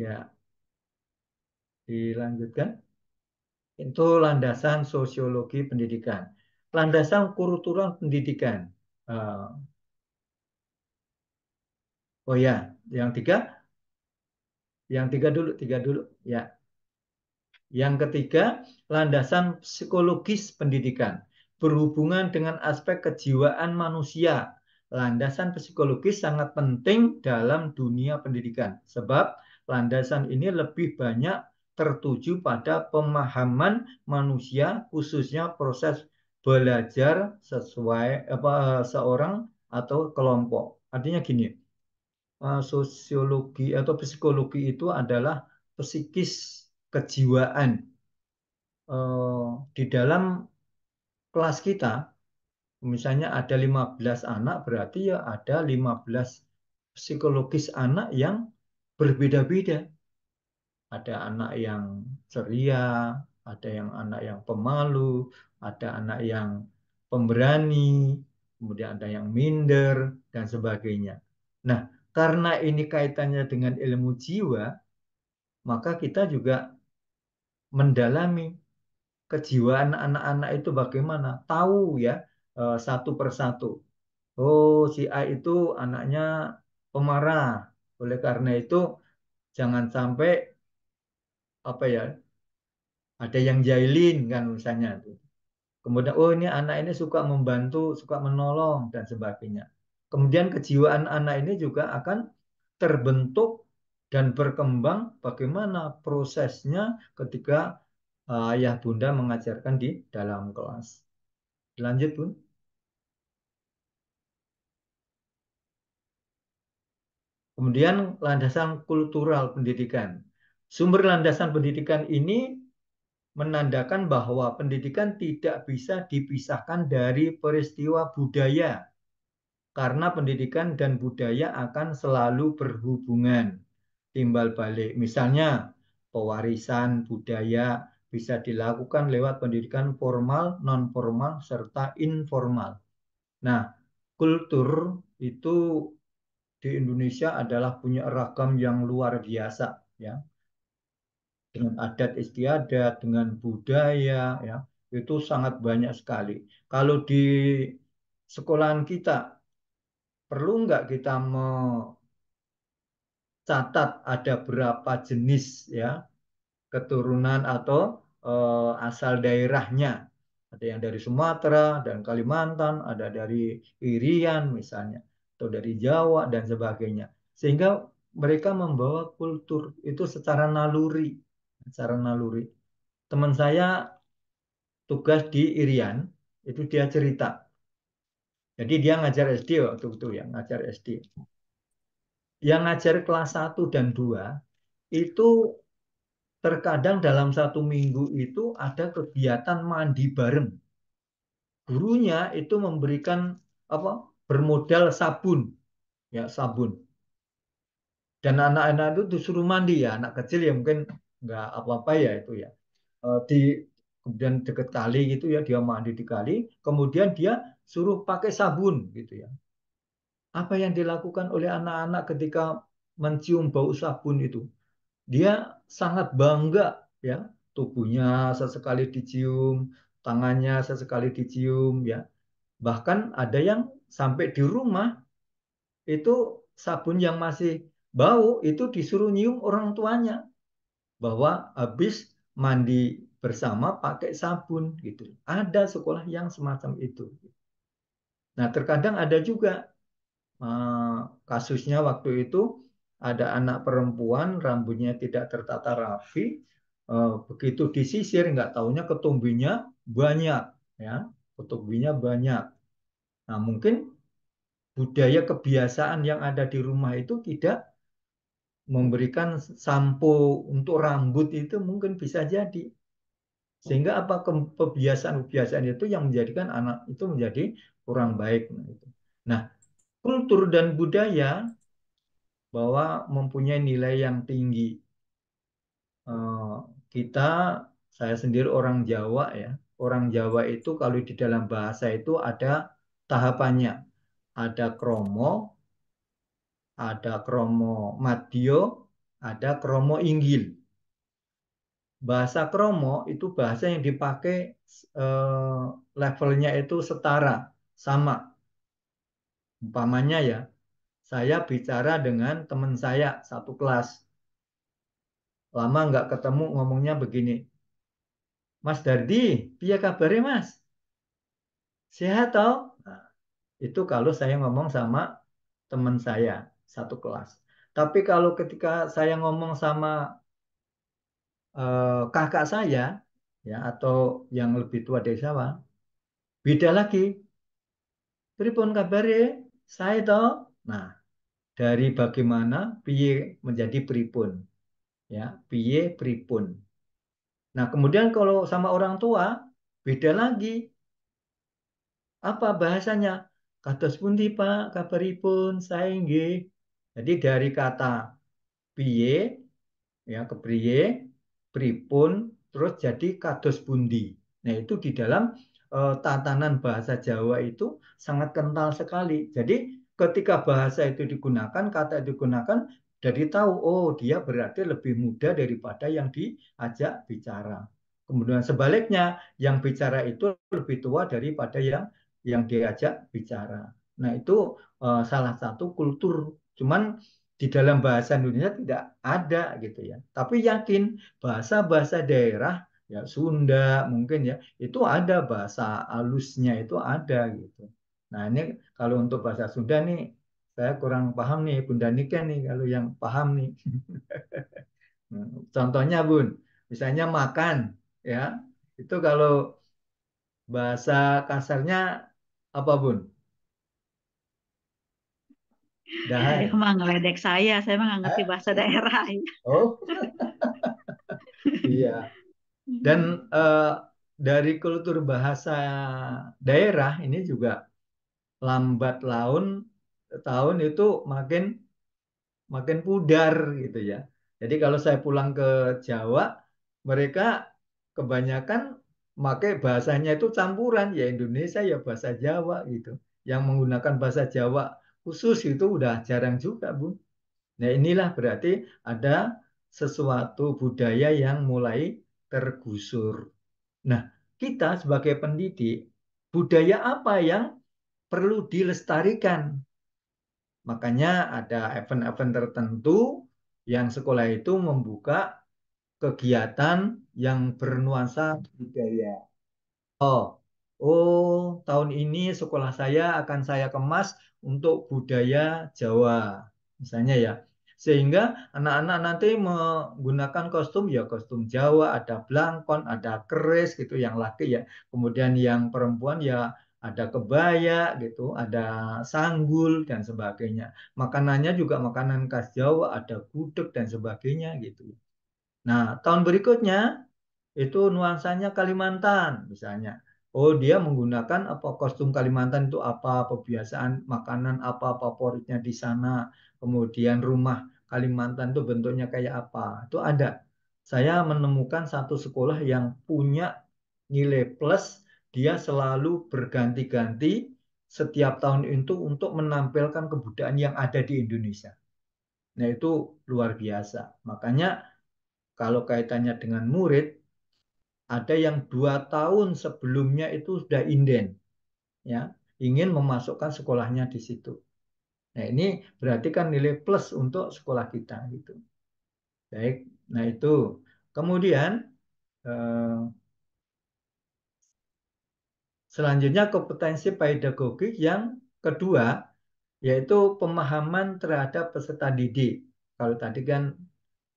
Ya, dilanjutkan. Itu landasan sosiologi pendidikan. Landasan kultural pendidikan. Eh, oh ya, yang tiga, yang tiga dulu, tiga dulu. Ya, yang ketiga, landasan psikologis pendidikan berhubungan dengan aspek kejiwaan manusia. Landasan psikologis sangat penting dalam dunia pendidikan sebab landasan ini lebih banyak tertuju pada pemahaman manusia khususnya proses belajar sesuai apa seorang atau kelompok. Artinya gini, eh, sosiologi atau psikologi itu adalah psikis kejiwaan eh, di dalam kelas kita misalnya ada 15 anak berarti ya ada 15 psikologis anak yang berbeda-beda ada anak yang ceria ada yang anak yang pemalu ada anak yang pemberani kemudian ada yang minder dan sebagainya nah karena ini kaitannya dengan ilmu jiwa maka kita juga mendalami kejiwaan anak-anak itu bagaimana, tahu ya eh, satu persatu. Oh, si A itu anaknya pemarah. Oleh karena itu jangan sampai apa ya ada yang jailin kan misalnya itu. Kemudian oh ini anak ini suka membantu, suka menolong dan sebagainya. Kemudian kejiwaan anak ini juga akan terbentuk dan berkembang bagaimana prosesnya ketika eh, ayah bunda mengajarkan di dalam kelas. Lanjut, Bun. Kemudian landasan kultural pendidikan. Sumber landasan pendidikan ini menandakan bahwa pendidikan tidak bisa dipisahkan dari peristiwa budaya karena pendidikan dan budaya akan selalu berhubungan timbal balik. Misalnya pewarisan budaya bisa dilakukan lewat pendidikan formal, non formal, serta informal. Nah, kultur itu di Indonesia adalah punya ragam yang luar biasa, ya. Dengan adat istiadat, dengan budaya, ya, itu sangat banyak sekali. Kalau di sekolahan kita, perlu nggak kita me catat ada berapa jenis ya keturunan atau eh, asal daerahnya. Ada yang dari Sumatera dan Kalimantan, ada dari Irian misalnya, atau dari Jawa dan sebagainya. Sehingga mereka membawa kultur itu secara naluri, secara naluri. Teman saya tugas di Irian, itu dia cerita. Jadi dia ngajar SD waktu itu ya, ngajar SD yang ngajar kelas 1 dan 2 itu terkadang dalam satu minggu itu ada kegiatan mandi bareng. Gurunya itu memberikan apa bermodal sabun, ya sabun. Dan anak-anak itu disuruh mandi ya, anak kecil ya mungkin nggak apa-apa ya itu ya. E, di kemudian deket kali gitu ya dia mandi di kali, kemudian dia suruh pakai sabun gitu ya apa yang dilakukan oleh anak-anak ketika mencium bau sabun itu. Dia sangat bangga ya, tubuhnya sesekali dicium, tangannya sesekali dicium ya. Bahkan ada yang sampai di rumah itu sabun yang masih bau itu disuruh nyium orang tuanya bahwa habis mandi bersama pakai sabun gitu. Ada sekolah yang semacam itu. Nah, terkadang ada juga Eh, kasusnya waktu itu ada anak perempuan rambutnya tidak tertata rapi eh, begitu disisir nggak tahunya ketumbinya banyak ya ketumbinya banyak nah mungkin budaya kebiasaan yang ada di rumah itu tidak memberikan sampo untuk rambut itu mungkin bisa jadi sehingga apa kebiasaan-kebiasaan itu yang menjadikan anak itu menjadi kurang baik nah kultur dan budaya bahwa mempunyai nilai yang tinggi. Eh, kita, saya sendiri orang Jawa ya, orang Jawa itu kalau di dalam bahasa itu ada tahapannya. Ada kromo, ada kromo madio, ada kromo inggil. Bahasa kromo itu bahasa yang dipakai eh, levelnya itu setara, sama Umpamanya ya, saya bicara dengan teman saya satu kelas. Lama nggak ketemu ngomongnya begini. Mas Dardi, dia kabarnya mas? Sehat tau Nah, itu kalau saya ngomong sama teman saya satu kelas. Tapi kalau ketika saya ngomong sama eh, kakak saya, ya atau yang lebih tua dari saya, beda lagi. Pripun kabarnya? saya tahu. nah dari bagaimana piye menjadi pripun ya piye pripun nah kemudian kalau sama orang tua beda lagi apa bahasanya kados pundi Pak kabaripun saya ingin. jadi dari kata piye ya kepriye pripun terus jadi kados pundi nah itu di dalam Eh, tatanan bahasa Jawa itu sangat kental sekali. Jadi ketika bahasa itu digunakan, kata itu digunakan, jadi tahu oh dia berarti lebih muda daripada yang diajak bicara. Kemudian sebaliknya yang bicara itu lebih tua daripada yang yang diajak bicara. Nah itu uh, salah satu kultur. Cuman di dalam bahasa Indonesia tidak ada gitu ya. Tapi yakin bahasa-bahasa daerah ya Sunda mungkin ya itu ada bahasa alusnya itu ada gitu. Nah ini kalau untuk bahasa Sunda nih saya kurang paham nih Bunda Nika nih kalau yang paham nih. Contohnya Bun, misalnya makan ya itu kalau bahasa kasarnya apa Bun? Dahai. Emang ngeledek saya, saya emang nggak ngerti bahasa daerah. Ya. Oh, iya. Mm-hmm. Dan uh, dari kultur bahasa daerah ini juga lambat laun tahun itu makin makin pudar gitu ya. Jadi kalau saya pulang ke Jawa, mereka kebanyakan pakai bahasanya itu campuran ya Indonesia ya bahasa Jawa gitu. Yang menggunakan bahasa Jawa khusus itu udah jarang juga, Bu. Nah, inilah berarti ada sesuatu budaya yang mulai tergusur. Nah, kita sebagai pendidik, budaya apa yang perlu dilestarikan? Makanya ada event-event tertentu yang sekolah itu membuka kegiatan yang bernuansa budaya. Oh, oh, tahun ini sekolah saya akan saya kemas untuk budaya Jawa. Misalnya ya, sehingga anak-anak nanti menggunakan kostum ya kostum Jawa, ada blangkon, ada keris gitu yang laki ya. Kemudian yang perempuan ya ada kebaya gitu, ada sanggul dan sebagainya. Makanannya juga makanan khas Jawa, ada gudeg dan sebagainya gitu. Nah, tahun berikutnya itu nuansanya Kalimantan misalnya. Oh, dia menggunakan apa kostum Kalimantan itu apa, kebiasaan makanan apa favoritnya di sana, kemudian rumah Kalimantan itu bentuknya kayak apa. Itu ada. Saya menemukan satu sekolah yang punya nilai plus, dia selalu berganti-ganti setiap tahun itu untuk menampilkan kebudayaan yang ada di Indonesia. Nah itu luar biasa. Makanya kalau kaitannya dengan murid, ada yang dua tahun sebelumnya itu sudah inden, ya ingin memasukkan sekolahnya di situ. Nah, ini berarti kan nilai plus untuk sekolah kita gitu. Baik. Nah, itu. Kemudian eh, selanjutnya kompetensi pedagogik yang kedua yaitu pemahaman terhadap peserta didik. Kalau tadi kan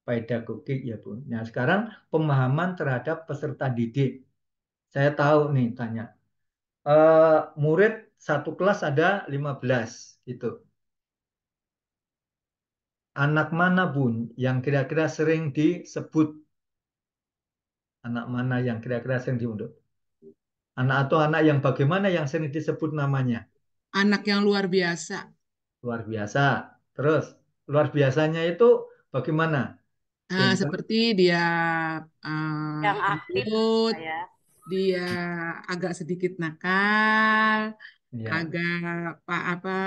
pedagogik ya Bu. Nah sekarang pemahaman terhadap peserta didik. Saya tahu nih tanya. Eh, murid satu kelas ada 15 gitu anak mana pun yang kira-kira sering disebut anak mana yang kira-kira sering diundut anak atau anak yang bagaimana yang sering disebut namanya anak yang luar biasa luar biasa terus luar biasanya itu bagaimana uh, seperti dia uh, yang aktif ya. dia agak sedikit nakal ya. agak apa apa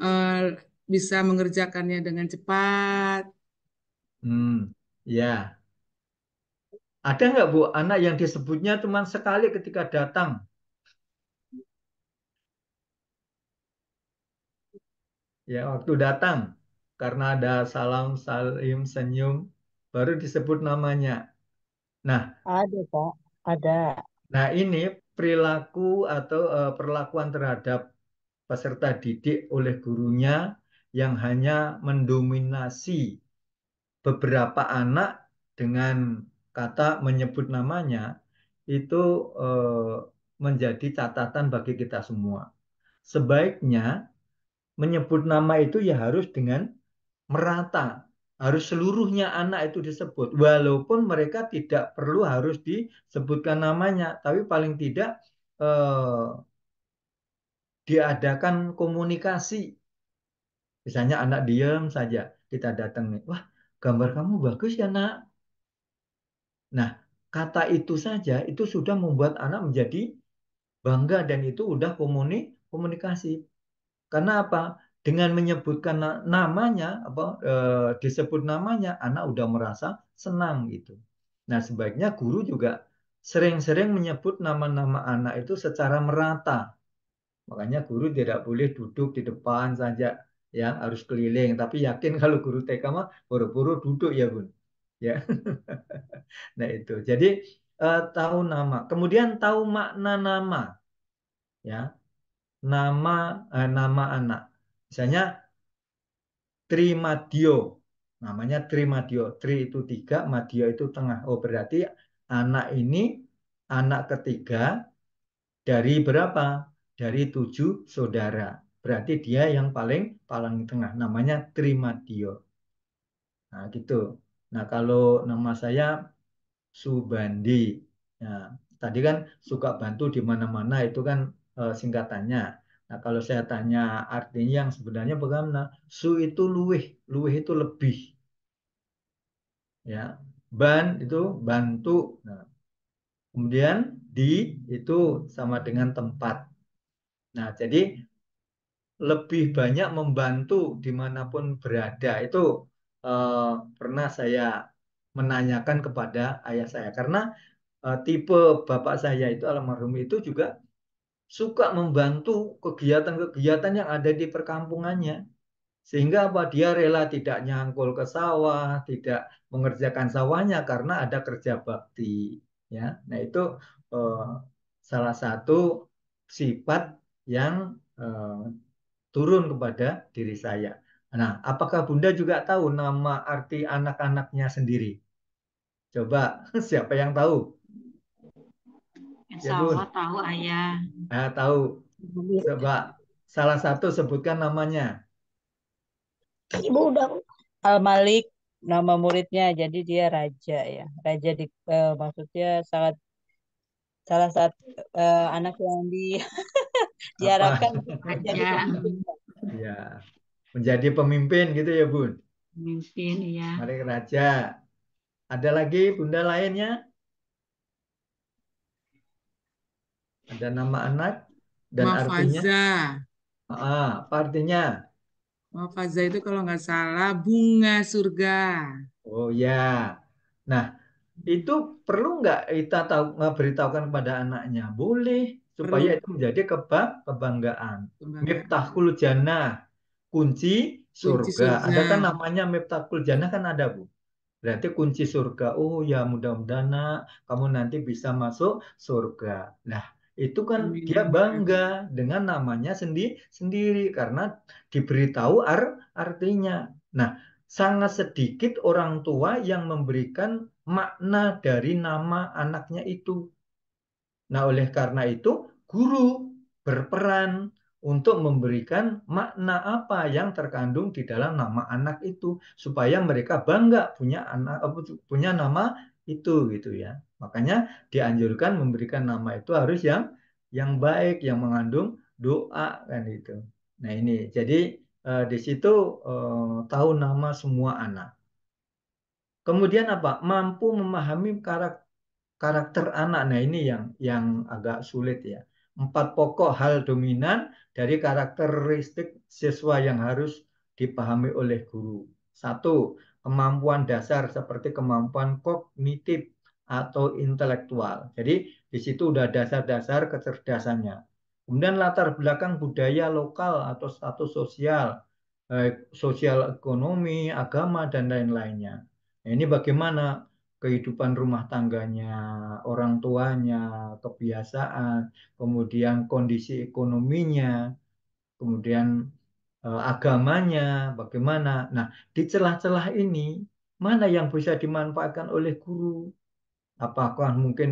uh, bisa mengerjakannya dengan cepat. Hmm, ya. Ada nggak Bu anak yang disebutnya teman sekali ketika datang? Ya, waktu datang karena ada salam, salim, senyum, baru disebut namanya. Nah, ada Pak, ada. Nah, ini perilaku atau eh, perlakuan terhadap peserta didik oleh gurunya yang hanya mendominasi beberapa anak dengan kata menyebut namanya itu eh, menjadi catatan bagi kita semua. Sebaiknya menyebut nama itu ya harus dengan merata, harus seluruhnya anak itu disebut. Walaupun mereka tidak perlu harus disebutkan namanya, tapi paling tidak eh, diadakan komunikasi Misalnya anak diem saja, kita datang nih, wah gambar kamu bagus ya nak. Nah, kata itu saja itu sudah membuat anak menjadi bangga dan itu udah komuni, komunikasi. Karena apa? Dengan menyebutkan namanya, apa e, disebut namanya, anak udah merasa senang gitu. Nah, sebaiknya guru juga sering-sering menyebut nama-nama anak itu secara merata. Makanya guru tidak boleh duduk di depan saja ya harus keliling tapi yakin kalau guru TK mah buru-buru duduk ya bun ya nah itu jadi uh, tahu nama kemudian tahu makna nama ya nama uh, nama anak misalnya Trimadio namanya Trimadio Tri itu tiga Madio itu tengah oh berarti anak ini anak ketiga dari berapa dari tujuh saudara berarti dia yang paling paling tengah namanya Trimadio. Nah, gitu. Nah, kalau nama saya Subandi. Nah, tadi kan suka bantu di mana-mana itu kan e, singkatannya. Nah, kalau saya tanya artinya yang sebenarnya bagaimana? Su itu luweh, luweh itu lebih. Ya, ban itu bantu. Nah, kemudian di itu sama dengan tempat. Nah, jadi lebih banyak membantu dimanapun berada itu eh, pernah saya menanyakan kepada ayah saya karena eh, tipe bapak saya itu almarhum itu juga suka membantu kegiatan-kegiatan yang ada di perkampungannya sehingga apa dia rela tidak nyangkul ke sawah tidak mengerjakan sawahnya karena ada kerja bakti ya nah itu eh, salah satu sifat yang eh, turun kepada diri saya. Nah, apakah Bunda juga tahu nama arti anak-anaknya sendiri? Coba, siapa yang tahu? Ya, Insya Allah ya, tahu ayah. Ya tahu. Coba, salah satu sebutkan namanya. Ibu dong. Al-Malik, nama muridnya, jadi dia raja ya. Raja di, eh, maksudnya sangat salah satu eh, anak yang di diharapkan menjadi ya. ya. menjadi pemimpin gitu ya bun pemimpin ya mari raja ada lagi bunda lainnya ada nama anak dan Mafaza. artinya ah, apa artinya Mafaza itu kalau nggak salah bunga surga oh ya nah itu perlu nggak kita tahu memberitahukan kepada anaknya boleh supaya itu menjadi keba kebanggaan. Miftahul jannah, kunci surga. Ada kan namanya miftahul jannah kan ada, Bu. Berarti kunci surga. Oh ya, mudah-mudahan kamu nanti bisa masuk surga. Nah, itu kan Amin. dia bangga dengan namanya sendiri sendiri karena diberitahu ar artinya. Nah, sangat sedikit orang tua yang memberikan makna dari nama anaknya itu. Nah, oleh karena itu, guru berperan untuk memberikan makna apa yang terkandung di dalam nama anak itu supaya mereka bangga punya anak eh, punya nama itu gitu ya. Makanya dianjurkan memberikan nama itu harus yang yang baik yang mengandung doa kan itu. Nah, ini jadi eh, di situ eh, tahu nama semua anak. Kemudian apa? Mampu memahami karakter karakter anak. Nah, ini yang yang agak sulit ya. Empat pokok hal dominan dari karakteristik siswa yang harus dipahami oleh guru. Satu, kemampuan dasar seperti kemampuan kognitif atau intelektual. Jadi di situ udah dasar-dasar kecerdasannya. Kemudian latar belakang budaya lokal atau status sosial, eh, sosial ekonomi, agama dan lain-lainnya. Nah, ini bagaimana kehidupan rumah tangganya, orang tuanya, kebiasaan, kemudian kondisi ekonominya, kemudian eh, agamanya, bagaimana. Nah, di celah-celah ini mana yang bisa dimanfaatkan oleh guru? Apakah mungkin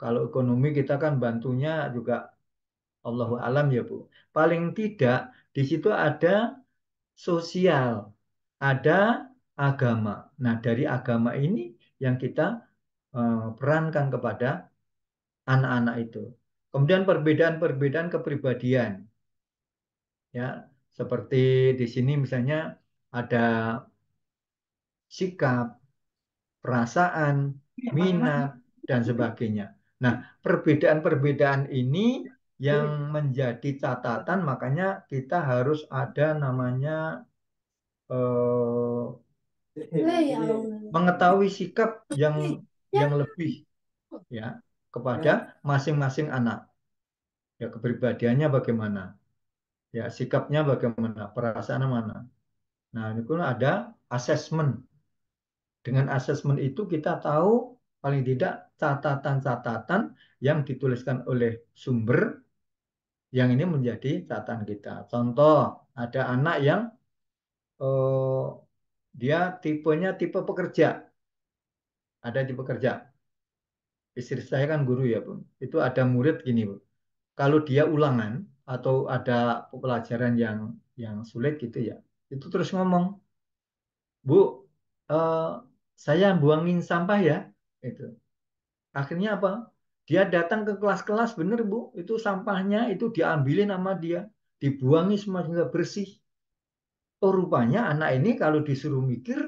kalau ekonomi kita kan bantunya juga Allahu alam ya, Bu. Paling tidak di situ ada sosial, ada agama. Nah, dari agama ini yang kita eh, perankan kepada anak-anak itu. Kemudian perbedaan-perbedaan kepribadian. Ya, seperti di sini misalnya ada sikap, perasaan, iya, minat dan sebagainya. Nah, perbedaan-perbedaan ini yang menjadi catatan makanya kita harus ada namanya eh, mengetahui sikap yang ya. yang lebih ya kepada ya. masing-masing anak ya kepribadiannya bagaimana ya sikapnya bagaimana perasaan mana nah ini pun ada asesmen dengan asesmen itu kita tahu paling tidak catatan-catatan yang dituliskan oleh sumber yang ini menjadi catatan kita contoh ada anak yang eh, dia tipenya tipe pekerja. Ada di pekerja. Istri saya kan guru ya, Bu. Itu ada murid gini, Bu. Kalau dia ulangan atau ada pelajaran yang yang sulit gitu ya, itu terus ngomong, Bu, eh, saya buangin sampah ya, itu. Akhirnya apa? Dia datang ke kelas-kelas benar bu, itu sampahnya itu diambilin sama dia, dibuangin semua bersih oh rupanya anak ini kalau disuruh mikir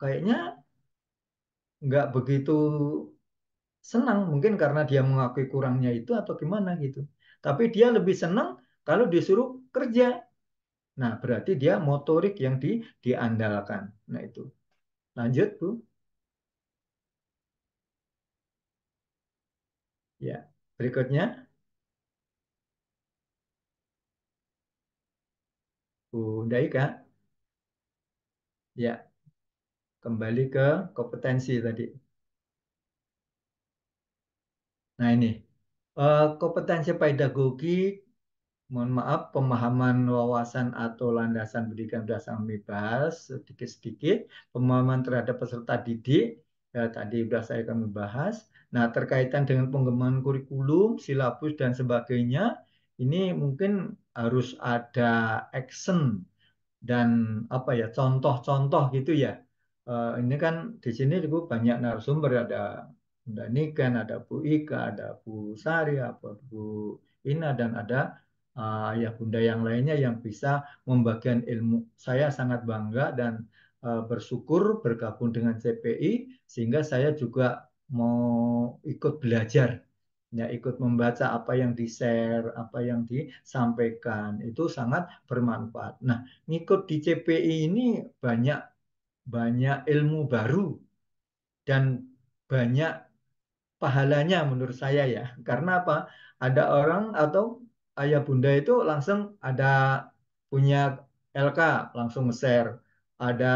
kayaknya nggak begitu senang mungkin karena dia mengakui kurangnya itu atau gimana gitu tapi dia lebih senang kalau disuruh kerja nah berarti dia motorik yang di diandalkan nah itu lanjut bu ya berikutnya Bu Daika Ya, kembali ke kompetensi tadi. Nah ini, eh, kompetensi pedagogi, mohon maaf, pemahaman wawasan atau landasan pendidikan dasar bebas sedikit-sedikit, pemahaman terhadap peserta didik, ya, tadi sudah saya akan membahas. Nah, terkaitan dengan pengembangan kurikulum, silabus, dan sebagainya, ini mungkin harus ada action dan apa ya contoh-contoh gitu ya. Uh, ini kan di sini itu banyak narasumber ada Bunda Niken, ada Bu Ika, ada Bu Sari, ada Bu Ina dan ada uh, ya bunda yang lainnya yang bisa membagikan ilmu. Saya sangat bangga dan uh, bersyukur bergabung dengan CPI sehingga saya juga mau ikut belajar ya ikut membaca apa yang di-share, apa yang disampaikan. Itu sangat bermanfaat. Nah, ngikut di CPI ini banyak banyak ilmu baru dan banyak pahalanya menurut saya ya. Karena apa? Ada orang atau ayah bunda itu langsung ada punya LK langsung nge-share, ada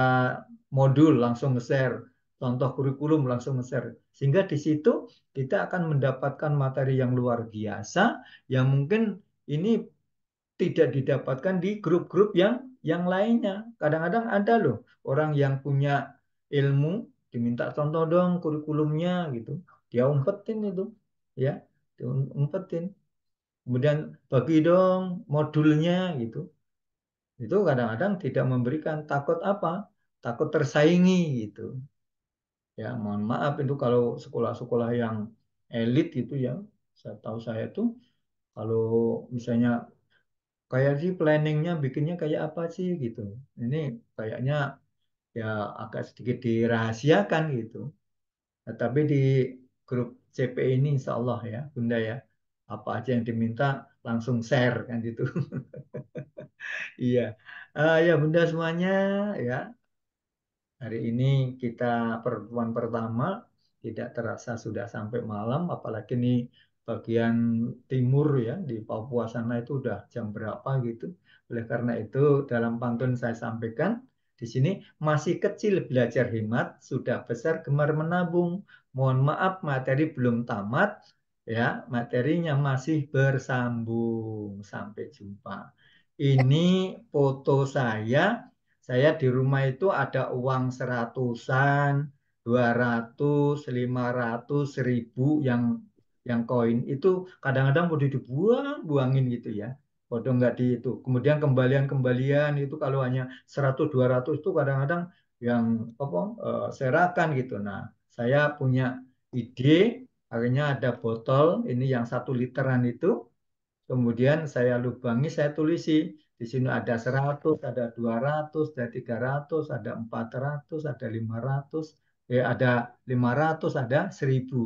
modul langsung nge-share, contoh kurikulum langsung share Sehingga di situ kita akan mendapatkan materi yang luar biasa yang mungkin ini tidak didapatkan di grup-grup yang yang lainnya. Kadang-kadang ada loh orang yang punya ilmu diminta contoh dong kurikulumnya gitu. Dia umpetin itu ya, dia um, umpetin. Kemudian bagi dong modulnya gitu. Itu kadang-kadang tidak memberikan takut apa? Takut tersaingi gitu ya mohon maaf itu kalau sekolah-sekolah yang elit gitu ya, itu ya saya tahu saya tuh kalau misalnya kayak sih planningnya bikinnya kayak apa sih gitu ini kayaknya ya agak sedikit dirahasiakan gitu nah, tapi di grup CP ini insya Allah ya bunda ya apa aja yang diminta langsung share kan gitu iya uh, ya bunda semuanya ya Hari ini kita pertemuan pertama tidak terasa sudah sampai malam, apalagi ini bagian timur ya di Papua sana itu udah jam berapa gitu. Oleh karena itu dalam pantun saya sampaikan di sini masih kecil belajar hemat, sudah besar gemar menabung. Mohon maaf materi belum tamat, ya materinya masih bersambung. Sampai jumpa. Ini foto saya saya di rumah itu ada uang seratusan, dua ratus, lima ratus, seribu yang yang koin itu kadang-kadang mau dibuang buangin gitu ya bodoh nggak di itu kemudian kembalian-kembalian itu kalau hanya seratus, dua ratus itu kadang-kadang yang apa eh, serakan gitu nah saya punya ide akhirnya ada botol ini yang satu literan itu kemudian saya lubangi saya tulisi di sini ada 100, ada 200, ada 300, ada 400, ada 500, eh, ada 500, ada 1000.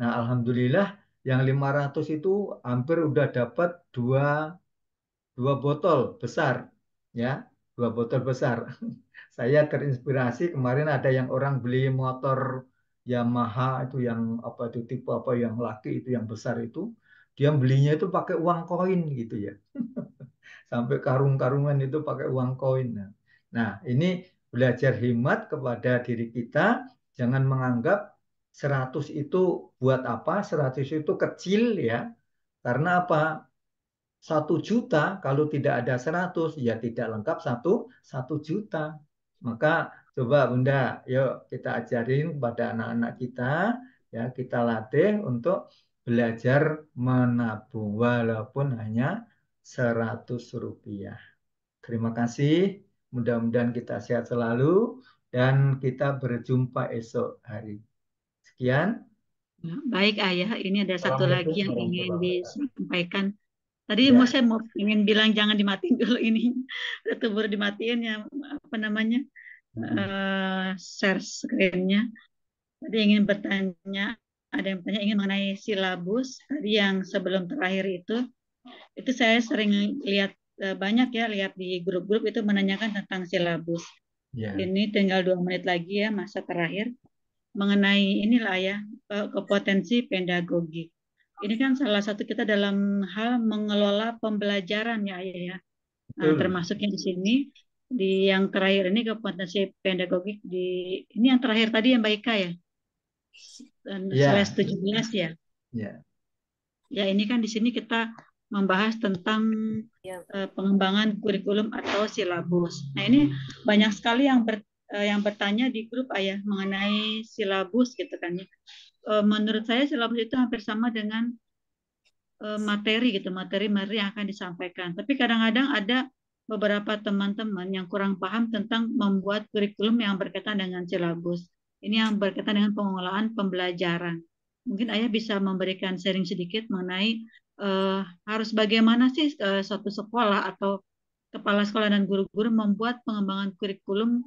Nah, alhamdulillah yang 500 itu hampir udah dapat dua dua botol besar, ya, dua botol besar. Saya terinspirasi kemarin ada yang orang beli motor Yamaha itu yang apa itu tipe apa yang laki itu yang besar itu, dia belinya itu pakai uang koin gitu ya. sampai karung-karungan itu pakai uang koin. Nah, nah ini belajar hemat kepada diri kita, jangan menganggap 100 itu buat apa, 100 itu kecil ya. Karena apa? satu juta kalau tidak ada 100 ya tidak lengkap satu satu juta maka coba bunda yuk kita ajarin kepada anak-anak kita ya kita latih untuk belajar menabung walaupun hanya 100 rupiah. Terima kasih. Mudah-mudahan kita sehat selalu dan kita berjumpa esok hari. Sekian. Ya, baik Ayah, ini ada satu lagi yang ingin disampaikan. Tadi ya. mau saya mau ingin bilang jangan dimatiin dulu ini. Itu baru dimatiin ya apa namanya? Hmm. Uh, share screen-nya. Tadi ingin bertanya, ada yang bertanya ingin mengenai silabus tadi yang sebelum terakhir itu itu saya sering lihat eh, banyak ya lihat di grup-grup itu menanyakan tentang silabus. Yeah. Ini tinggal dua menit lagi ya masa terakhir mengenai inilah ya eh, kepotensi pedagogi. Ini kan salah satu kita dalam hal mengelola pembelajaran ya ayah ya. Nah, termasuknya di sini di yang terakhir ini kepotensi pedagogi di ini yang terakhir tadi yang baik ya. Dan yeah. 17 ya. Yeah. Ya. Ya? Ya. ya ini kan di sini kita membahas tentang ya. uh, pengembangan kurikulum atau silabus. Nah ini banyak sekali yang ber, uh, yang bertanya di grup ayah mengenai silabus gitu kan ya. Uh, menurut saya silabus itu hampir sama dengan uh, materi gitu, materi-materi yang akan disampaikan. Tapi kadang-kadang ada beberapa teman-teman yang kurang paham tentang membuat kurikulum yang berkaitan dengan silabus. Ini yang berkaitan dengan pengelolaan pembelajaran. Mungkin ayah bisa memberikan sharing sedikit mengenai uh, harus bagaimana sih uh, suatu sekolah atau kepala sekolah dan guru-guru membuat pengembangan kurikulum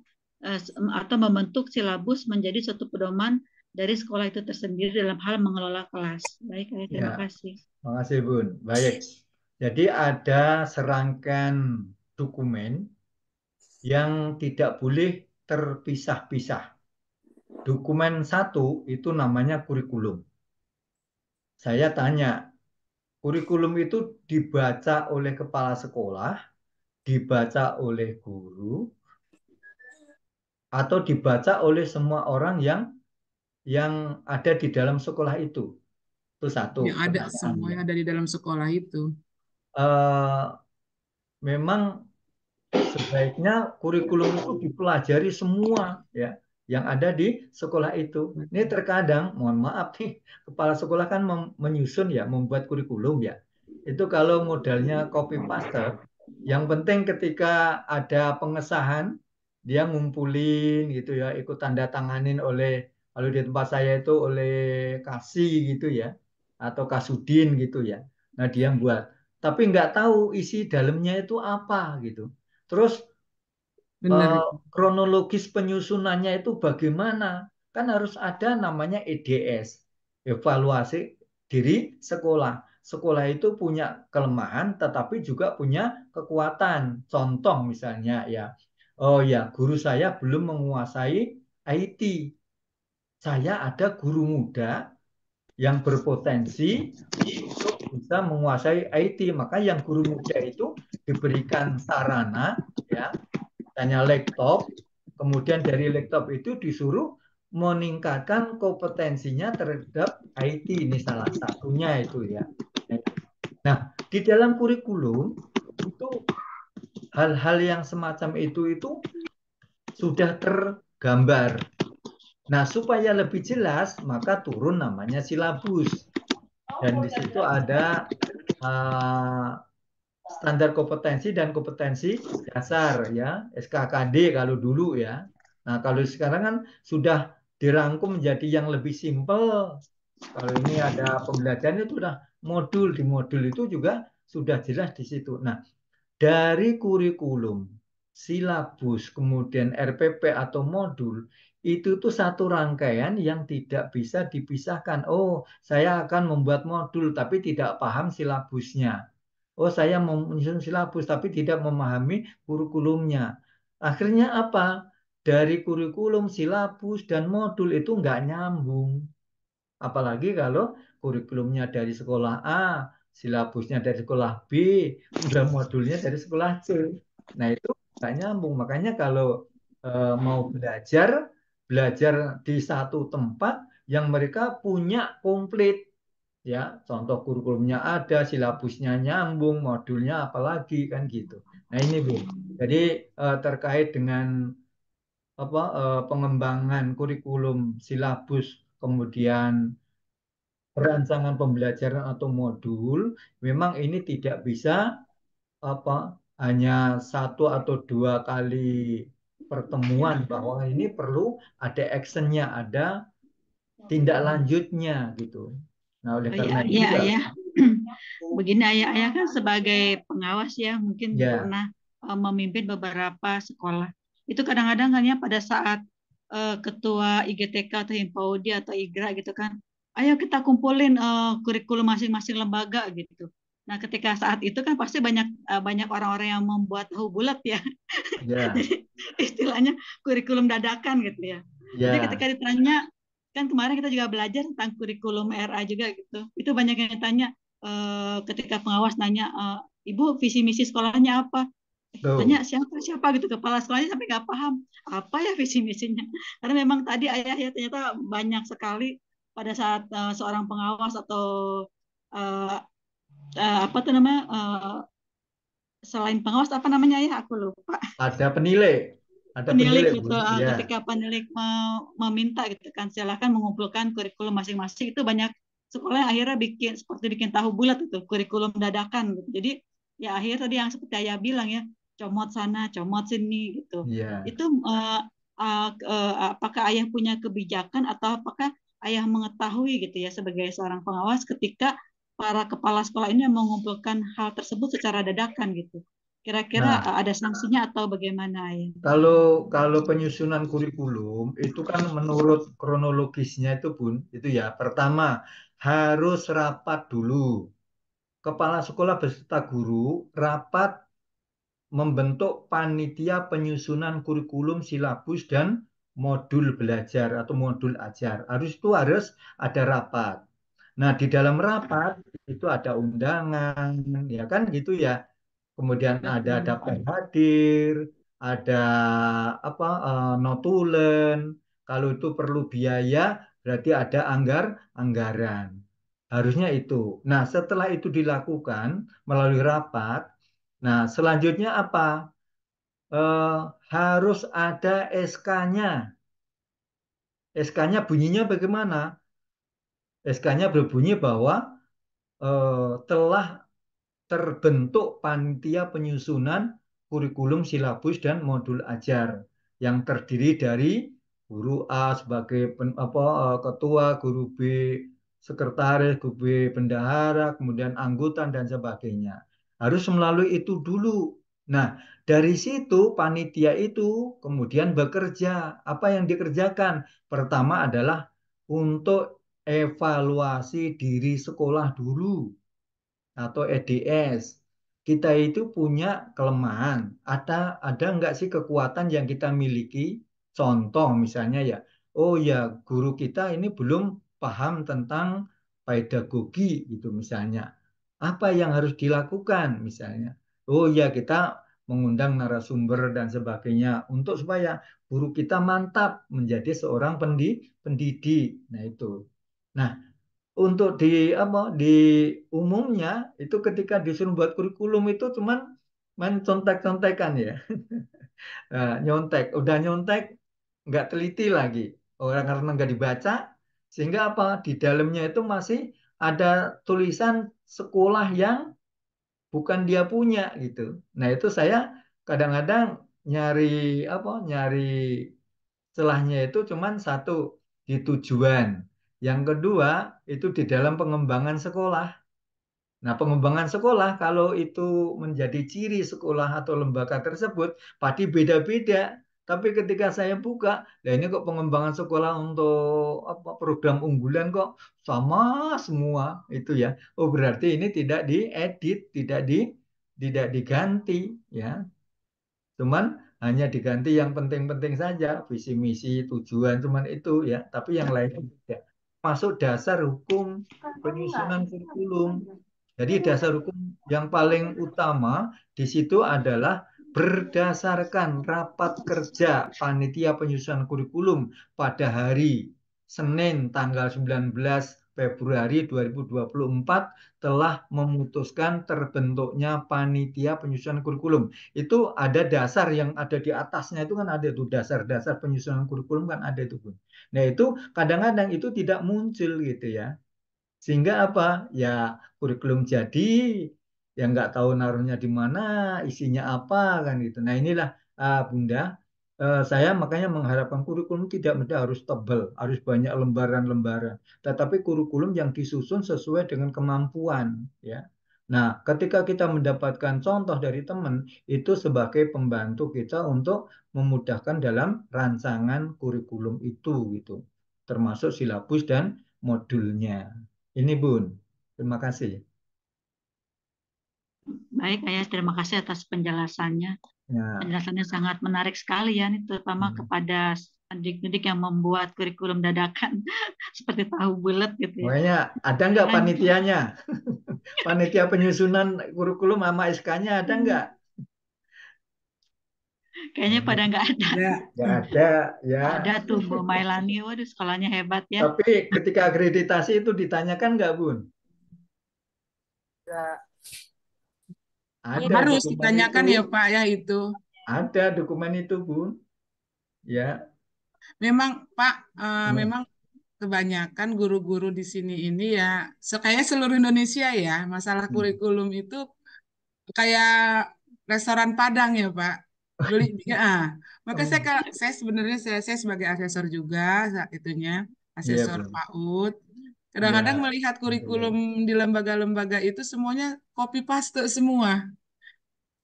uh, atau membentuk silabus menjadi suatu pedoman dari sekolah itu tersendiri dalam hal mengelola kelas. Baik, ayah, terima ya. kasih. Terima kasih, Bun. Baik. Jadi ada serangkaian dokumen yang tidak boleh terpisah-pisah. Dokumen satu itu namanya kurikulum. Saya tanya, kurikulum itu dibaca oleh kepala sekolah, dibaca oleh guru, atau dibaca oleh semua orang yang yang ada di dalam sekolah itu. Itu satu. Yang ada semua yang ada di dalam sekolah itu. Uh, memang sebaiknya kurikulum itu dipelajari semua ya yang ada di sekolah itu. Hmm. Ini terkadang, mohon maaf nih, kepala sekolah kan menyusun ya, membuat kurikulum ya. Itu kalau modalnya copy paste, yang penting ketika ada pengesahan, dia ngumpulin gitu ya, ikut tanda tanganin oleh, kalau di tempat saya itu oleh kasih gitu ya, atau Kasudin gitu ya. Nah dia buat, tapi nggak tahu isi dalamnya itu apa gitu. Terus Benar. Eh, kronologis penyusunannya itu bagaimana? Kan harus ada namanya EDS, evaluasi diri sekolah. Sekolah itu punya kelemahan tetapi juga punya kekuatan. Contoh misalnya ya, oh ya guru saya belum menguasai IT. Saya ada guru muda yang berpotensi untuk bisa menguasai IT. Maka yang guru muda itu diberikan sarana ya hanya laptop, kemudian dari laptop itu disuruh meningkatkan kompetensinya terhadap IT ini salah satunya itu ya. Nah, di dalam kurikulum itu hal-hal yang semacam itu itu sudah tergambar. Nah, supaya lebih jelas maka turun namanya silabus. Dan di situ ada uh, standar kompetensi dan kompetensi dasar ya SKKD kalau dulu ya nah kalau sekarang kan sudah dirangkum menjadi yang lebih simpel kalau ini ada pembelajaran itu sudah modul di modul itu juga sudah jelas di situ nah dari kurikulum silabus kemudian RPP atau modul itu tuh satu rangkaian yang tidak bisa dipisahkan. Oh, saya akan membuat modul tapi tidak paham silabusnya Oh saya menyusun silabus tapi tidak memahami kurikulumnya. Akhirnya apa? Dari kurikulum, silabus, dan modul itu nggak nyambung. Apalagi kalau kurikulumnya dari sekolah A, silabusnya dari sekolah B, udah modulnya dari sekolah C. Nah itu nggak nyambung. Makanya kalau e, mau belajar, belajar di satu tempat yang mereka punya komplit ya contoh kurikulumnya ada silabusnya nyambung modulnya apalagi kan gitu nah ini bu jadi eh, terkait dengan apa eh, pengembangan kurikulum silabus kemudian rancangan pembelajaran atau modul memang ini tidak bisa apa hanya satu atau dua kali pertemuan bahwa ini perlu ada actionnya ada tindak lanjutnya gitu Nah, oleh karena ya, itu ya, begini ayah-ayah kan sebagai pengawas ya mungkin ya. pernah uh, memimpin beberapa sekolah. Itu kadang-kadang hanya pada saat uh, ketua IGTK atau Himpaudi atau IGRA gitu kan, ayo kita kumpulin uh, kurikulum masing-masing lembaga gitu. Nah, ketika saat itu kan pasti banyak uh, banyak orang-orang yang membuat tahu bulat ya. Yeah. istilahnya kurikulum dadakan gitu ya. Yeah. Jadi ketika ditanya kan kemarin kita juga belajar tentang kurikulum RA juga gitu itu banyak yang tanya e, ketika pengawas nanya e, ibu visi misi sekolahnya apa oh. tanya siapa siapa gitu kepala sekolahnya sampai nggak paham apa ya visi misinya karena memang tadi ayah ya ternyata banyak sekali pada saat uh, seorang pengawas atau uh, uh, apa tuh namanya uh, selain pengawas apa namanya ya aku lupa ada penilai atau penilik, penilik gitu, betul eh, ya. ketika penilik meminta gitu kan silahkan mengumpulkan kurikulum masing-masing itu banyak sekolah yang akhirnya bikin seperti bikin tahu bulat itu kurikulum dadakan gitu. jadi ya akhir tadi yang seperti ayah bilang ya comot sana comot sini gitu ya. itu uh, uh, uh, apakah ayah punya kebijakan atau apakah ayah mengetahui gitu ya sebagai seorang pengawas ketika para kepala sekolah ini mengumpulkan hal tersebut secara dadakan gitu Kira-kira nah, eh, ada sanksinya atau bagaimana ya? Kalau kalau penyusunan kurikulum itu kan menurut kronologisnya itu pun itu ya pertama harus rapat dulu. Kepala sekolah beserta guru rapat membentuk panitia penyusunan kurikulum silabus dan modul belajar atau modul ajar. Harus itu harus ada rapat. Nah, di dalam rapat itu ada undangan, ya kan gitu ya kemudian ada hmm. dapat hadir, ada apa eh, notulen. Kalau itu perlu biaya, berarti ada anggar anggaran. Harusnya itu. Nah, setelah itu dilakukan melalui rapat, nah selanjutnya apa? Eh, harus ada SK-nya. SK-nya bunyinya bagaimana? SK-nya berbunyi bahwa eh, telah terbentuk panitia penyusunan kurikulum silabus dan modul ajar yang terdiri dari guru A sebagai pen, apa, eh, ketua, guru B sekretaris, guru B bendahara, kemudian anggota dan sebagainya. Harus melalui itu dulu. Nah, dari situ panitia itu kemudian bekerja. Apa yang dikerjakan? Pertama adalah untuk evaluasi diri sekolah dulu atau EDS, kita itu punya kelemahan. Ada ada nggak sih kekuatan yang kita miliki? Contoh misalnya ya, oh ya guru kita ini belum paham tentang pedagogi gitu misalnya. Apa yang harus dilakukan misalnya? Oh ya kita mengundang narasumber dan sebagainya untuk supaya guru kita mantap menjadi seorang pendidik. Nah itu. Nah, untuk di apa di umumnya itu ketika disuruh buat kurikulum itu cuman main contek-contekan ya nah, nyontek udah nyontek nggak teliti lagi orang karena nggak dibaca sehingga apa di dalamnya itu masih ada tulisan sekolah yang bukan dia punya gitu nah itu saya kadang-kadang nyari apa nyari celahnya itu cuman satu di tujuan yang kedua itu di dalam pengembangan sekolah. Nah, pengembangan sekolah kalau itu menjadi ciri sekolah atau lembaga tersebut, pasti beda-beda. Tapi ketika saya buka, nah ini kok pengembangan sekolah untuk apa program unggulan kok sama semua itu ya. Oh, berarti ini tidak diedit, tidak di tidak diganti ya. Cuman hanya diganti yang penting-penting saja, visi misi, tujuan cuman itu ya, tapi yang lainnya tidak masuk dasar hukum kan penyusunan kurikulum. Jadi iya. dasar hukum yang paling utama di situ adalah berdasarkan rapat kerja panitia penyusunan kurikulum pada hari Senin tanggal 19 Februari 2024 telah memutuskan terbentuknya panitia penyusunan kurikulum. Itu ada dasar yang ada di atasnya itu kan ada itu dasar-dasar penyusunan kurikulum kan ada itu, pun. Nah, itu kadang-kadang itu tidak muncul gitu ya. Sehingga apa? Ya kurikulum jadi yang nggak tahu naruhnya di mana, isinya apa kan gitu. Nah, inilah uh, Bunda Eh, saya makanya mengharapkan kurikulum tidak harus tebal, harus banyak lembaran-lembaran, tetapi kurikulum yang disusun sesuai dengan kemampuan, ya. Nah, ketika kita mendapatkan contoh dari teman, itu sebagai pembantu kita untuk memudahkan dalam rancangan kurikulum itu gitu. Termasuk silabus dan modulnya. Ini Bun. Terima kasih. Baik, Ayah, terima kasih atas penjelasannya. Ya. Penjelasannya sangat menarik sekali ya, ini terutama hmm. kepada pendidik-pendidik yang membuat kurikulum dadakan seperti tahu bulat gitu. Ya. Makanya ada nggak panitianya? Panitia penyusunan kurikulum sama SK-nya ada hmm. nggak? Kayaknya nah, pada nggak ada. Ya, nggak ada, ya. Ada tuh Bu Mailani, waduh sekolahnya hebat ya. Tapi ketika akreditasi itu ditanyakan nggak Bun? Nggak. Ada ya, harus ditanyakan itu. ya Pak ya itu. Ada dokumen itu Bu. Ya. Memang Pak, uh, hmm. memang kebanyakan guru-guru di sini ini ya, kayaknya seluruh Indonesia ya, masalah hmm. kurikulum itu kayak restoran Padang ya Pak. Beli, ya. Ah. Maka oh. saya hmm. saya sebenarnya saya, saya sebagai asesor juga saat itunya, iya, asesor yeah, Pak Ud Kadang-kadang ya. melihat kurikulum iya. di lembaga-lembaga itu semuanya copy paste semua.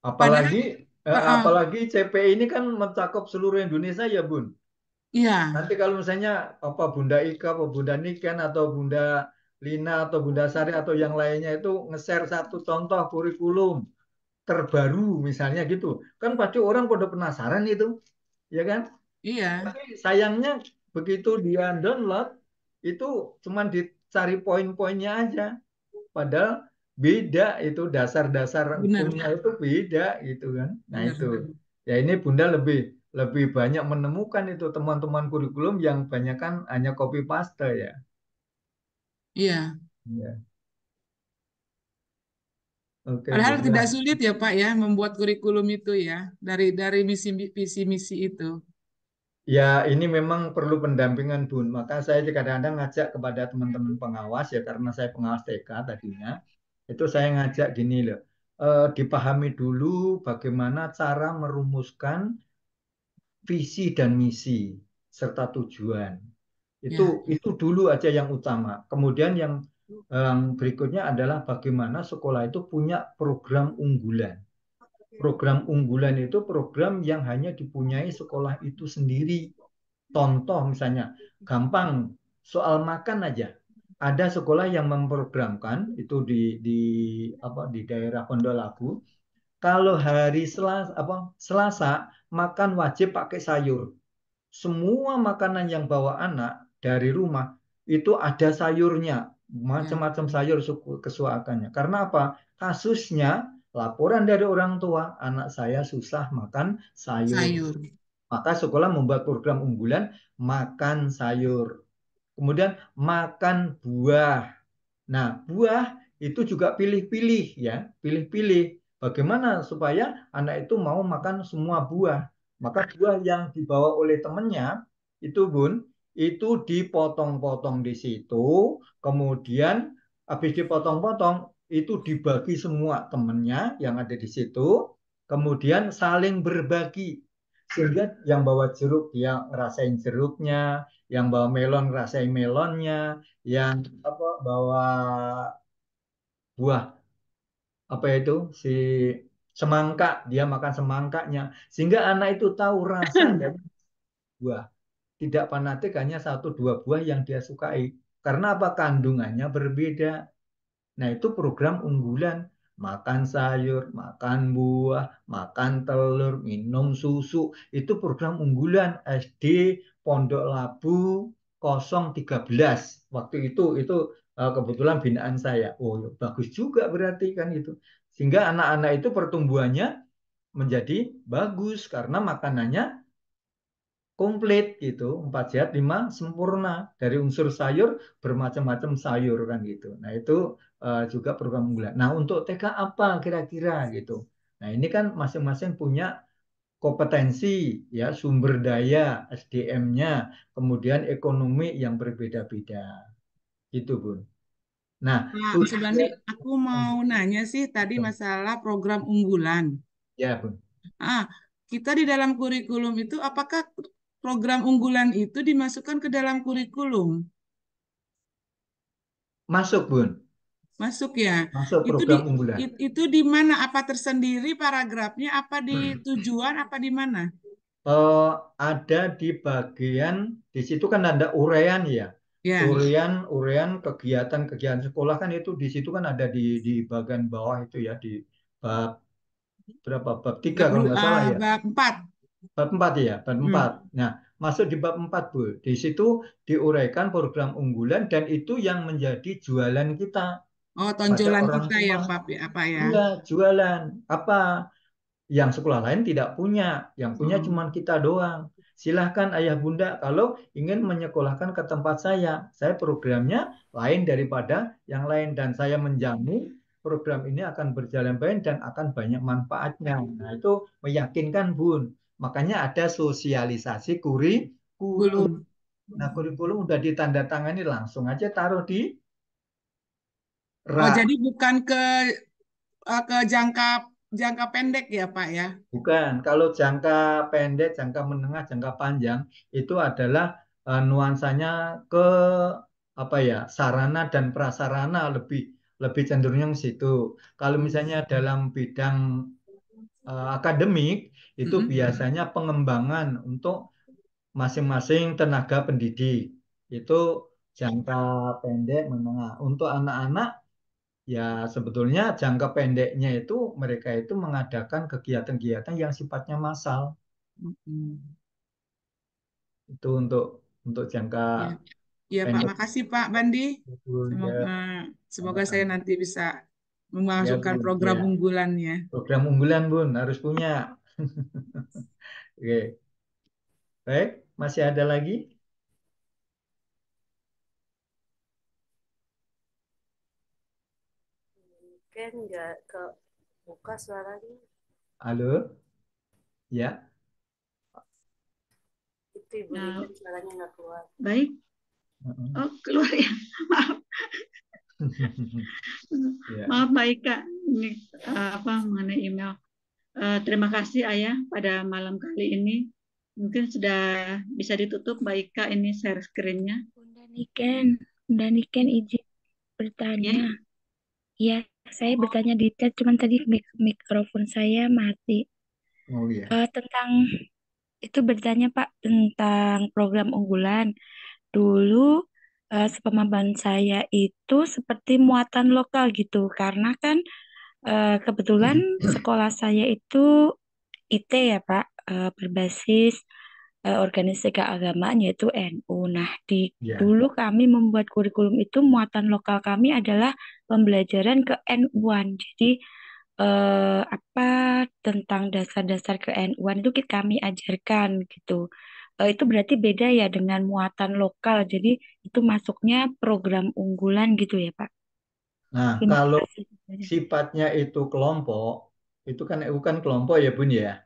Apalagi Padahal, eh, apalagi CP ini kan mencakup seluruh Indonesia ya, Bun. Iya. Nanti kalau misalnya apa Bunda Ika, apa Bunda Niken atau Bunda Lina atau Bunda Sari atau yang lainnya itu nge-share satu contoh kurikulum terbaru misalnya gitu. Kan pasti orang pada penasaran itu. Ya kan? Iya. Tapi sayangnya begitu dia download itu cuma dicari poin-poinnya aja padahal beda itu dasar-dasar hukumnya itu beda gitu kan nah benar, itu ya ini bunda lebih lebih banyak menemukan itu teman-teman kurikulum yang banyak kan hanya copy paste ya iya ya. Oke, Padahal bunda. tidak sulit ya Pak ya membuat kurikulum itu ya dari dari misi misi misi itu. Ya, ini memang perlu pendampingan, Bun. Maka saya kadang-kadang ngajak kepada teman-teman pengawas ya karena saya pengawas TK tadinya. Itu saya ngajak gini loh. Eh, dipahami dulu bagaimana cara merumuskan visi dan misi serta tujuan. Itu ya. itu dulu aja yang utama. Kemudian yang hmm. yang berikutnya adalah bagaimana sekolah itu punya program unggulan. Program unggulan itu program yang hanya dipunyai sekolah itu sendiri. Contoh misalnya, gampang soal makan aja. Ada sekolah yang memprogramkan itu di di apa di daerah Pondolabu. Kalau hari Selasa apa Selasa makan wajib pakai sayur. Semua makanan yang bawa anak dari rumah itu ada sayurnya, macam-macam hmm. sayur kesuakannya. Karena apa? Kasusnya laporan dari orang tua, anak saya susah makan sayur. sayur. Maka sekolah membuat program unggulan makan sayur. Kemudian makan buah. Nah, buah itu juga pilih-pilih ya, pilih-pilih. Bagaimana supaya anak itu mau makan semua buah? Maka buah yang dibawa oleh temannya itu bun itu dipotong-potong di situ, kemudian habis dipotong-potong itu dibagi semua temennya yang ada di situ, kemudian saling berbagi. Sehingga yang bawa jeruk dia ngerasain jeruknya, yang bawa melon ngerasain melonnya, yang apa bawa buah apa itu si semangka dia makan semangkanya sehingga anak itu tahu rasa dari buah tidak fanatik hanya satu dua buah yang dia sukai karena apa kandungannya berbeda Nah, itu program unggulan. Makan sayur, makan buah, makan telur, minum susu. Itu program unggulan SD Pondok Labu 013. Waktu itu itu eh, kebetulan binaan saya. Oh, ya, bagus juga berarti kan itu. Sehingga anak-anak itu pertumbuhannya menjadi bagus karena makanannya komplit gitu empat sehat lima sempurna dari unsur sayur bermacam-macam sayur kan gitu nah itu Eh, juga program unggulan. Nah, untuk TK apa kira-kira gitu. Nah, ini kan masing-masing punya kompetensi ya, sumber daya SDM-nya, kemudian ekonomi yang berbeda-beda. itu Bun. Nah, nah Mas aku mau hmm. nanya sih tadi masalah program unggulan. Ya, Bun. Ah, kita di dalam kurikulum itu apakah program unggulan itu dimasukkan ke dalam kurikulum? Masuk, Bun. Masuk ya. Masuk program itu di, unggulan. It, itu di mana? Apa tersendiri paragrafnya? Apa di hmm. tujuan? Apa di mana? Uh, ada di bagian di situ kan ada urean ya. Yeah. Ya. urean kegiatan-kegiatan sekolah kan itu di situ kan ada di di bagian bawah itu ya di bab berapa bab tiga kalau nggak salah ah, ya. Bab empat. Bab empat ya, bab hmm. empat. Nah, masuk di bab empat Bu. Di situ diuraikan program unggulan dan itu yang menjadi jualan kita. Oh, tonjolan kita tua. ya, Pak, ya, apa ya? Iya, jualan. Apa yang sekolah lain tidak punya, yang punya hmm. cuma kita doang. Silahkan ayah bunda kalau ingin menyekolahkan ke tempat saya. Saya programnya lain daripada yang lain dan saya menjamin program ini akan berjalan baik dan akan banyak manfaatnya. Nah, itu meyakinkan Bun. Makanya ada sosialisasi kurikulum. Nah, kurikulum udah ditandatangani langsung aja taruh di Oh, jadi bukan ke eh, ke jangka jangka pendek ya Pak ya? Bukan. Kalau jangka pendek, jangka menengah, jangka panjang itu adalah uh, nuansanya ke apa ya sarana dan prasarana lebih lebih cenderung ke situ. Kalau misalnya hmm. dalam bidang uh, akademik itu mm -hmm. biasanya pengembangan untuk masing-masing tenaga pendidik itu jangka pendek menengah. Untuk anak-anak ya sebetulnya jangka pendeknya itu mereka itu mengadakan kegiatan-kegiatan yang sifatnya massal mm-hmm. itu untuk untuk jangka ya, ya Pak makasih Pak Bandi ya. semoga ya. saya nanti bisa ya, memasukkan ya, program ya. unggulannya program unggulan Bun harus punya oke baik masih ada lagi kan nggak ke buka suaranya. Halo? Ya? Itu ibu nah. suaranya nggak keluar. Baik. Oh, keluar ya. Maaf. yeah. Maaf baik Kak, ini apa mengenai email. Uh, terima kasih Ayah pada malam kali ini. Mungkin sudah bisa ditutup Mbak Ika ini share screen-nya. Bunda Niken, Bunda Niken izin bertanya. Yeah. Ya, iya, saya bertanya di chat, cuman tadi mik mikrofon saya mati. Oh iya. Eh, tentang itu bertanya Pak tentang program unggulan. Dulu eh, sepemahaman saya itu seperti muatan lokal gitu, karena kan eh, kebetulan hmm. sekolah saya itu IT ya Pak, uh, berbasis Eh, organisasi keagamaan yaitu NU. Nah, di yeah. dulu kami membuat kurikulum itu muatan lokal kami adalah pembelajaran ke nu Jadi uh, apa tentang dasar-dasar ke nu itu kita kami ajarkan gitu. Uh, itu berarti beda ya dengan muatan lokal. Jadi itu masuknya program unggulan gitu ya, Pak. Nah, Terima kalau kasih. sifatnya itu kelompok, itu kan bukan e kelompok ya, Bun ya.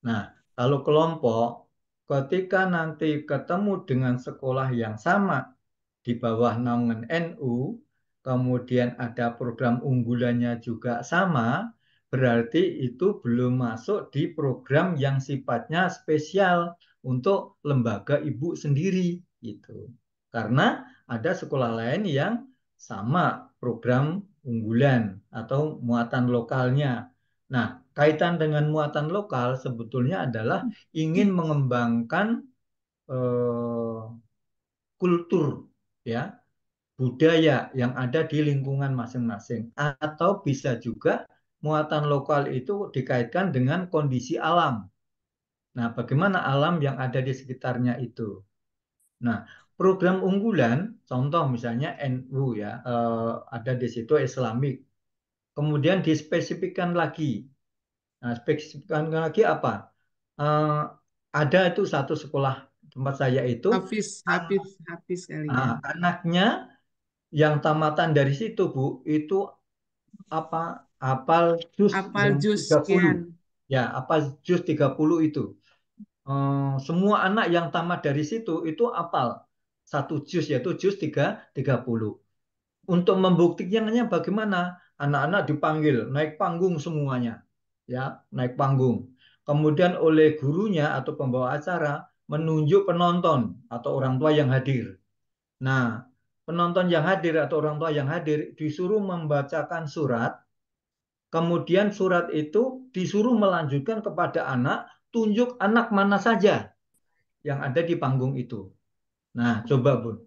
Nah, kalau kelompok ketika nanti ketemu dengan sekolah yang sama di bawah naungan NU, kemudian ada program unggulannya juga sama, berarti itu belum masuk di program yang sifatnya spesial untuk lembaga ibu sendiri gitu. Karena ada sekolah lain yang sama program unggulan atau muatan lokalnya. Nah, kaitan dengan muatan lokal sebetulnya adalah hmm. ingin mengembangkan eh, kultur ya budaya yang ada di lingkungan masing-masing atau bisa juga muatan lokal itu dikaitkan dengan kondisi alam. Nah, bagaimana alam yang ada di sekitarnya itu? Nah, program unggulan contoh misalnya NU ya eh, ada di situ Islamic. Kemudian dispesifikkan lagi Nah, spesifikan lagi apa? Uh, ada itu satu sekolah tempat saya itu. habis habis habis kali. Nah, anaknya yang tamatan dari situ, Bu, itu apa? Apal jus apal jus 30. Sekian. Ya, apal jus 30 itu. Uh, semua anak yang tamat dari situ itu apal satu jus yaitu jus 3 30. Untuk membuktikannya bagaimana? Anak-anak dipanggil, naik panggung semuanya ya naik panggung. Kemudian oleh gurunya atau pembawa acara menunjuk penonton atau orang tua yang hadir. Nah, penonton yang hadir atau orang tua yang hadir disuruh membacakan surat. Kemudian surat itu disuruh melanjutkan kepada anak, tunjuk anak mana saja yang ada di panggung itu. Nah, coba Bun.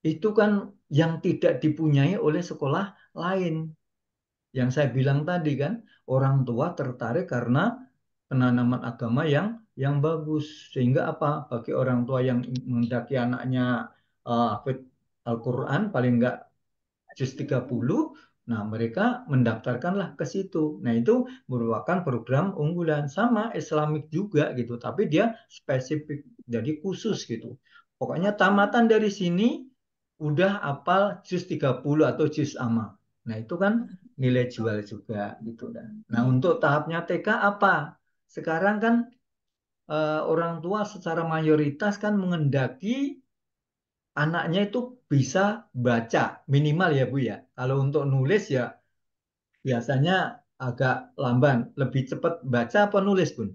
Itu kan yang tidak dipunyai oleh sekolah lain. Yang saya bilang tadi kan, orang tua tertarik karena penanaman agama yang yang bagus sehingga apa bagi orang tua yang mendaki anaknya uh, Al-Qur'an paling enggak juz 30 nah mereka mendaftarkanlah ke situ. Nah itu merupakan program unggulan sama Islamik juga gitu tapi dia spesifik jadi khusus gitu. Pokoknya tamatan dari sini udah apal juz 30 atau juz amal. Nah, itu kan nilai jual juga gitu dan. Nah untuk tahapnya TK apa? Sekarang kan eh, orang tua secara mayoritas kan mengendaki anaknya itu bisa baca minimal ya Bu ya. Kalau untuk nulis ya biasanya agak lamban, lebih cepat baca apa nulis pun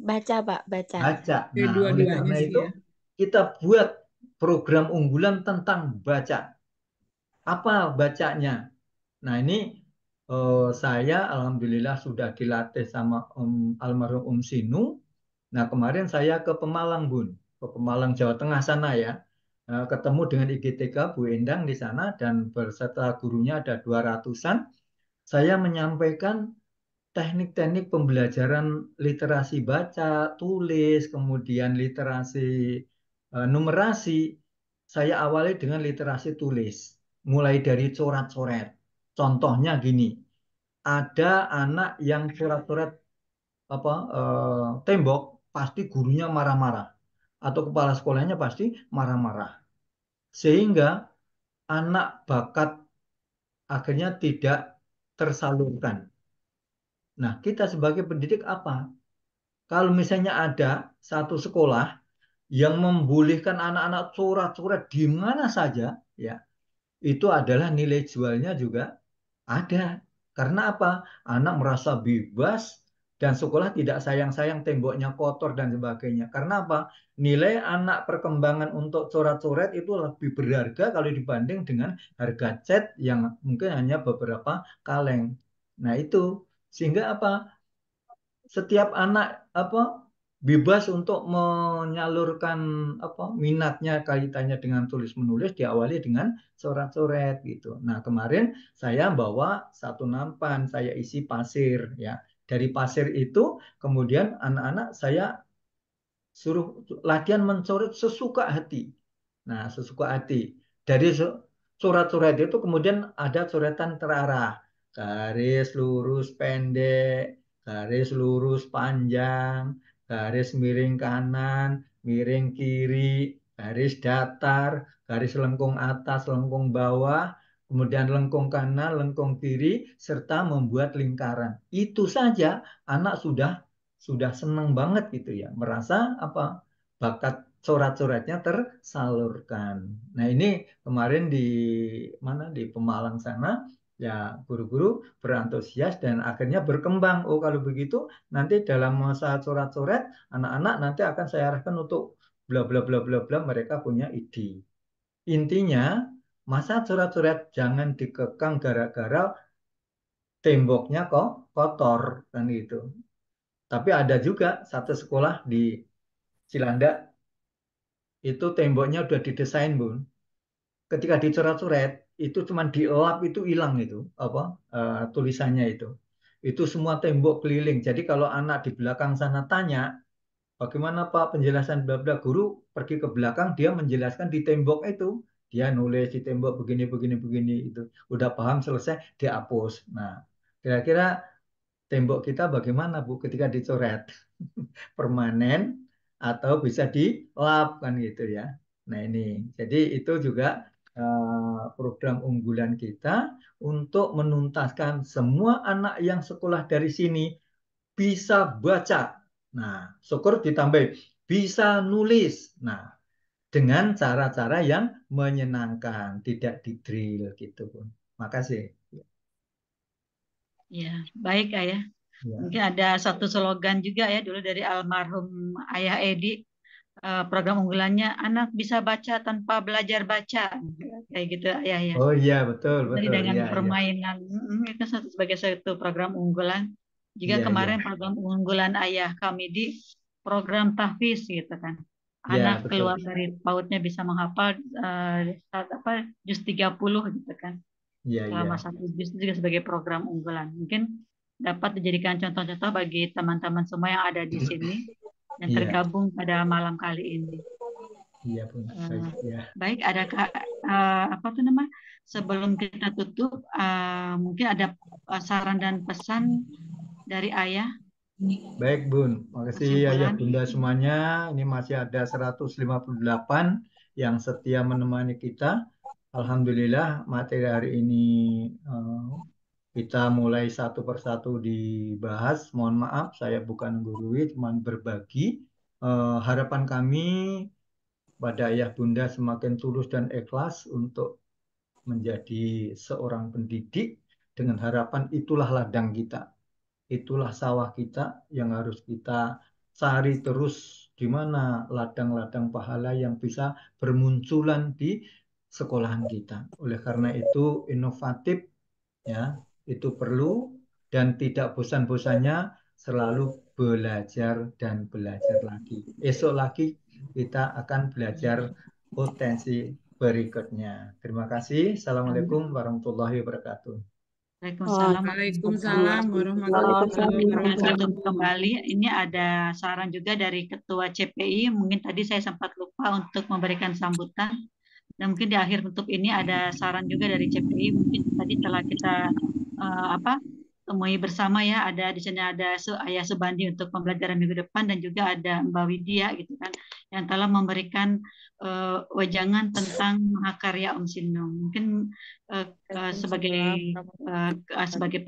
Baca Pak, baca. Baca. Nah, dua oleh karena itu ya. kita buat program unggulan tentang baca. Apa bacanya? Nah ini uh, saya alhamdulillah sudah dilatih sama um, almarhum Um Sinu. Nah kemarin saya ke Pemalang Bun, ke Pemalang Jawa Tengah sana ya. Nah, ketemu dengan IGTK Bu Endang di sana dan berserta gurunya ada dua ratusan Saya menyampaikan teknik-teknik pembelajaran literasi baca, tulis, kemudian literasi uh, numerasi. Saya awali dengan literasi tulis, mulai dari coret-coret Contohnya gini, ada anak yang surat-surat apa eh, tembok, pasti gurunya marah-marah atau kepala sekolahnya pasti marah-marah. Sehingga anak bakat akhirnya tidak tersalurkan. Nah, kita sebagai pendidik apa? Kalau misalnya ada satu sekolah yang membolehkan anak-anak surat-surat di mana saja, ya, itu adalah nilai jualnya juga ada. Karena apa? Anak merasa bebas dan sekolah tidak sayang-sayang temboknya kotor dan sebagainya. Karena apa? Nilai anak perkembangan untuk coret-coret itu lebih berharga kalau dibanding dengan harga cat yang mungkin hanya beberapa kaleng. Nah, itu sehingga apa? Setiap anak apa bebas untuk menyalurkan apa minatnya kaitannya dengan tulis menulis diawali dengan coret-coret gitu. Nah, kemarin saya bawa satu nampan, saya isi pasir ya. Dari pasir itu kemudian anak-anak saya suruh latihan mencoret sesuka hati. Nah, sesuka hati. Dari coret-coret itu kemudian ada coretan terarah. Garis lurus pendek, garis lurus panjang, garis miring kanan, miring kiri, garis datar, garis lengkung atas, lengkung bawah, kemudian lengkung kanan, lengkung kiri, serta membuat lingkaran. Itu saja anak sudah sudah senang banget gitu ya, merasa apa bakat corat-coratnya tersalurkan. Nah ini kemarin di mana di Pemalang sana ya guru-guru berantusias dan akhirnya berkembang. Oh kalau begitu nanti dalam masa coret-coret anak-anak nanti akan saya arahkan untuk bla bla bla bla bla mereka punya ide. Intinya masa coret-coret jangan dikekang gara-gara temboknya kok kotor kan itu. Tapi ada juga satu sekolah di Cilandak itu temboknya sudah didesain bun. Ketika dicoret-coret itu di dielap itu hilang itu apa uh, tulisannya itu itu semua tembok keliling jadi kalau anak di belakang sana tanya bagaimana pak penjelasan bla bla guru pergi ke belakang dia menjelaskan di tembok itu dia nulis di tembok begini begini begini itu udah paham selesai dia dihapus nah kira-kira tembok kita bagaimana bu ketika dicoret permanen atau bisa dilap kan gitu ya nah ini jadi itu juga Eh, program unggulan kita untuk menuntaskan semua anak yang sekolah dari sini bisa baca. Nah, syukur ditambah bisa nulis. Nah, dengan cara-cara yang menyenangkan, tidak didrill gitu pun. Makasih. Ya, baik Ayah. Ya. Mungkin ada satu slogan juga ya dulu dari almarhum Ayah Edi Eh, program unggulannya anak bisa baca tanpa belajar baca kayak gitu ya ya oh iya betul betul Jadi dengan ya, iya. permainan ya. itu sebagai satu program unggulan juga ya, iya. kemarin ya. program unggulan ayah kami di program tahfiz gitu kan iya, anak ya, keluar dari pautnya bisa menghafal uh, saat apa juz 30 gitu kan ya, selama ya. satu juz juga sebagai program unggulan mungkin dapat dijadikan contoh-contoh bagi teman-teman semua yang ada di sini yang iya. tergabung pada malam kali ini. Iya, Bu. Eh, baik, ya. Baik, ada uh, apa tuh nama? Sebelum kita tutup, uh, mungkin ada saran dan pesan dari Ayah. Baik, Bun. Makasih Ayah Bunda semuanya. Ini masih ada 158 yang setia menemani kita. Alhamdulillah materi hari ini uh, kita mulai satu persatu dibahas. Mohon maaf, saya bukan itu cuma berbagi. Uh, harapan kami pada ayah bunda semakin tulus dan ikhlas untuk menjadi seorang pendidik dengan harapan itulah ladang kita. Itulah sawah kita yang harus kita cari terus di mana ladang-ladang pahala yang bisa bermunculan di sekolahan kita. Oleh karena itu inovatif ya itu perlu dan tidak bosan-bosannya selalu belajar dan belajar lagi. Esok lagi kita akan belajar potensi berikutnya. Terima kasih. Assalamualaikum warahmatullahi wabarakatuh. Waalaikumsalam. warahmatullahi wabarakatuh. Kembali, ini ada saran juga dari Ketua CPI. Mungkin tadi saya sempat lupa untuk memberikan sambutan. Dan mungkin di akhir tutup ini ada saran juga dari CPI. Mungkin tadi telah kita uh, apa temui bersama ya ada di sana ada Ayah Subandi untuk pembelajaran minggu depan dan juga ada Mbak Widya gitu kan yang telah memberikan uh, eh, wajangan tentang mahakarya Om Sinung mungkin uh, uh, sebagai uh, sebagai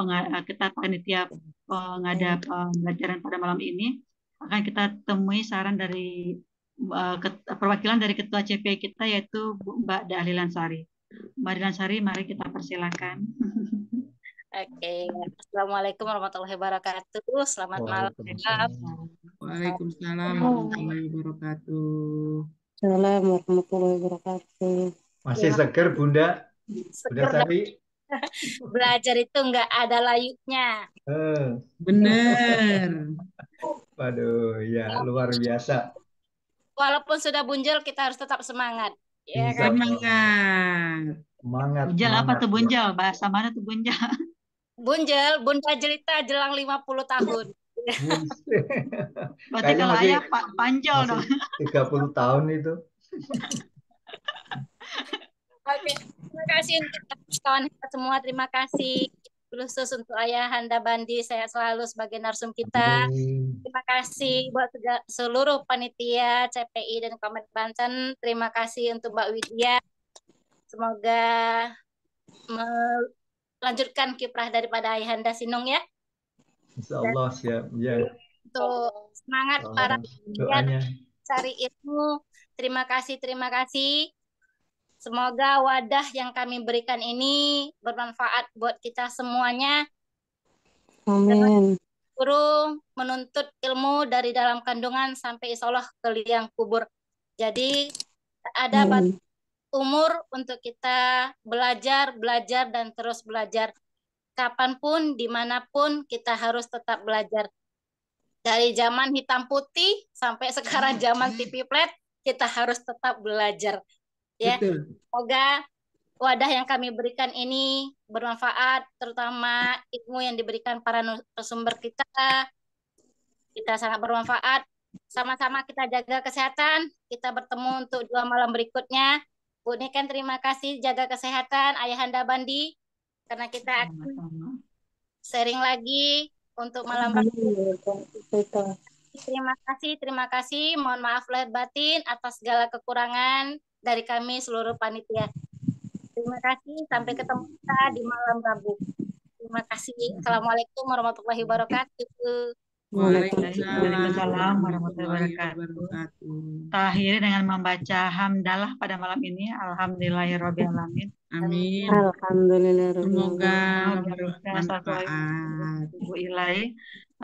kita panitia pengada pembelajaran pada malam ini akan kita temui saran dari uh, perwakilan dari ketua CP kita yaitu Mbak Dahlilan Sari. Mbak Dahlilan mari kita persilakan. Oke, okay. assalamualaikum warahmatullahi wabarakatuh. Selamat malam. Waalaikumsalam warahmatullahi wabarakatuh. Assalamualaikum warahmatullahi wabarakatuh. Masih ya. segar Bunda? Bunda Sari? Belajar itu nggak ada layuknya. Eh. Bener. Waduh, ya luar biasa. Walaupun sudah bunjel, kita harus tetap semangat. Ya, iya. kan? Semangat. Semangat. Bunjel apa tuh bunjel, Bahasa mana tuh bunjel? Bunjel, Bunda cerita jelang 50 tahun. Berarti kalau ayah Pak Panjol dong. 30 tahun itu. Oke, terima kasih untuk kawan kita semua. Terima kasih khusus untuk Ayah Handa Bandi saya selalu sebagai narsum kita. Terima kasih buat seluruh panitia CPI dan Komet Banten. Terima kasih untuk Mbak Widya. Semoga lanjutkan kiprah daripada Ayahanda Sinung ya. Insya Allah Dan siap. Ya. Untuk semangat Allah. para doanya. cari ilmu. Terima kasih, terima kasih. Semoga wadah yang kami berikan ini bermanfaat buat kita semuanya. Amin. Guru menuntut ilmu dari dalam kandungan sampai insya Allah ke liang kubur. Jadi ada batu umur untuk kita belajar, belajar, dan terus belajar. Kapanpun, dimanapun, kita harus tetap belajar. Dari zaman hitam putih sampai sekarang zaman TV flat, kita harus tetap belajar. Ya, semoga wadah yang kami berikan ini bermanfaat, terutama ilmu yang diberikan para sumber kita. Kita sangat bermanfaat. Sama-sama kita jaga kesehatan. Kita bertemu untuk dua malam berikutnya. Bu Niken terima kasih jaga kesehatan Ayahanda Bandi karena kita akan sharing lagi untuk malam Terima kasih, terima kasih. Mohon maaf lahir batin atas segala kekurangan dari kami seluruh panitia. Terima kasih. Sampai ketemu kita di malam Rabu. Terima kasih. Assalamualaikum warahmatullahi wabarakatuh. Waalaikumsalam warahmatullahi wabarakatuh. Terakhir dengan membaca hamdalah pada malam ini. Alhamdulillahirrahmanirrahim. Amin. Alhamdulillah. Semoga bermanfaat.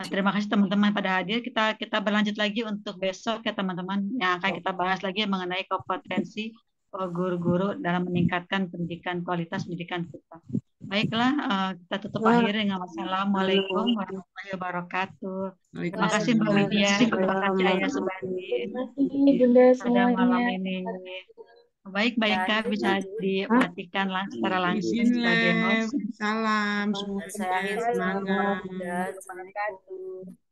Terima kasih teman-teman pada hadir. Kita kita berlanjut lagi untuk besok ya teman-teman yang akan kita bahas lagi mengenai kompetensi guru-guru dalam meningkatkan pendidikan kualitas pendidikan kita. Baiklah, eh, kita tutup ya. akhir dengan wassalamualaikum warahmatullahi wabarakatuh. Terima kasih Mbak Widya, terima kasih Ayah Subandi. Terima kasih Bunda semuanya. Pada malam ini. Baik, Baik Kak, bisa diperhatikan lang secara langsung Salam, semoga semangat. Terima kasih.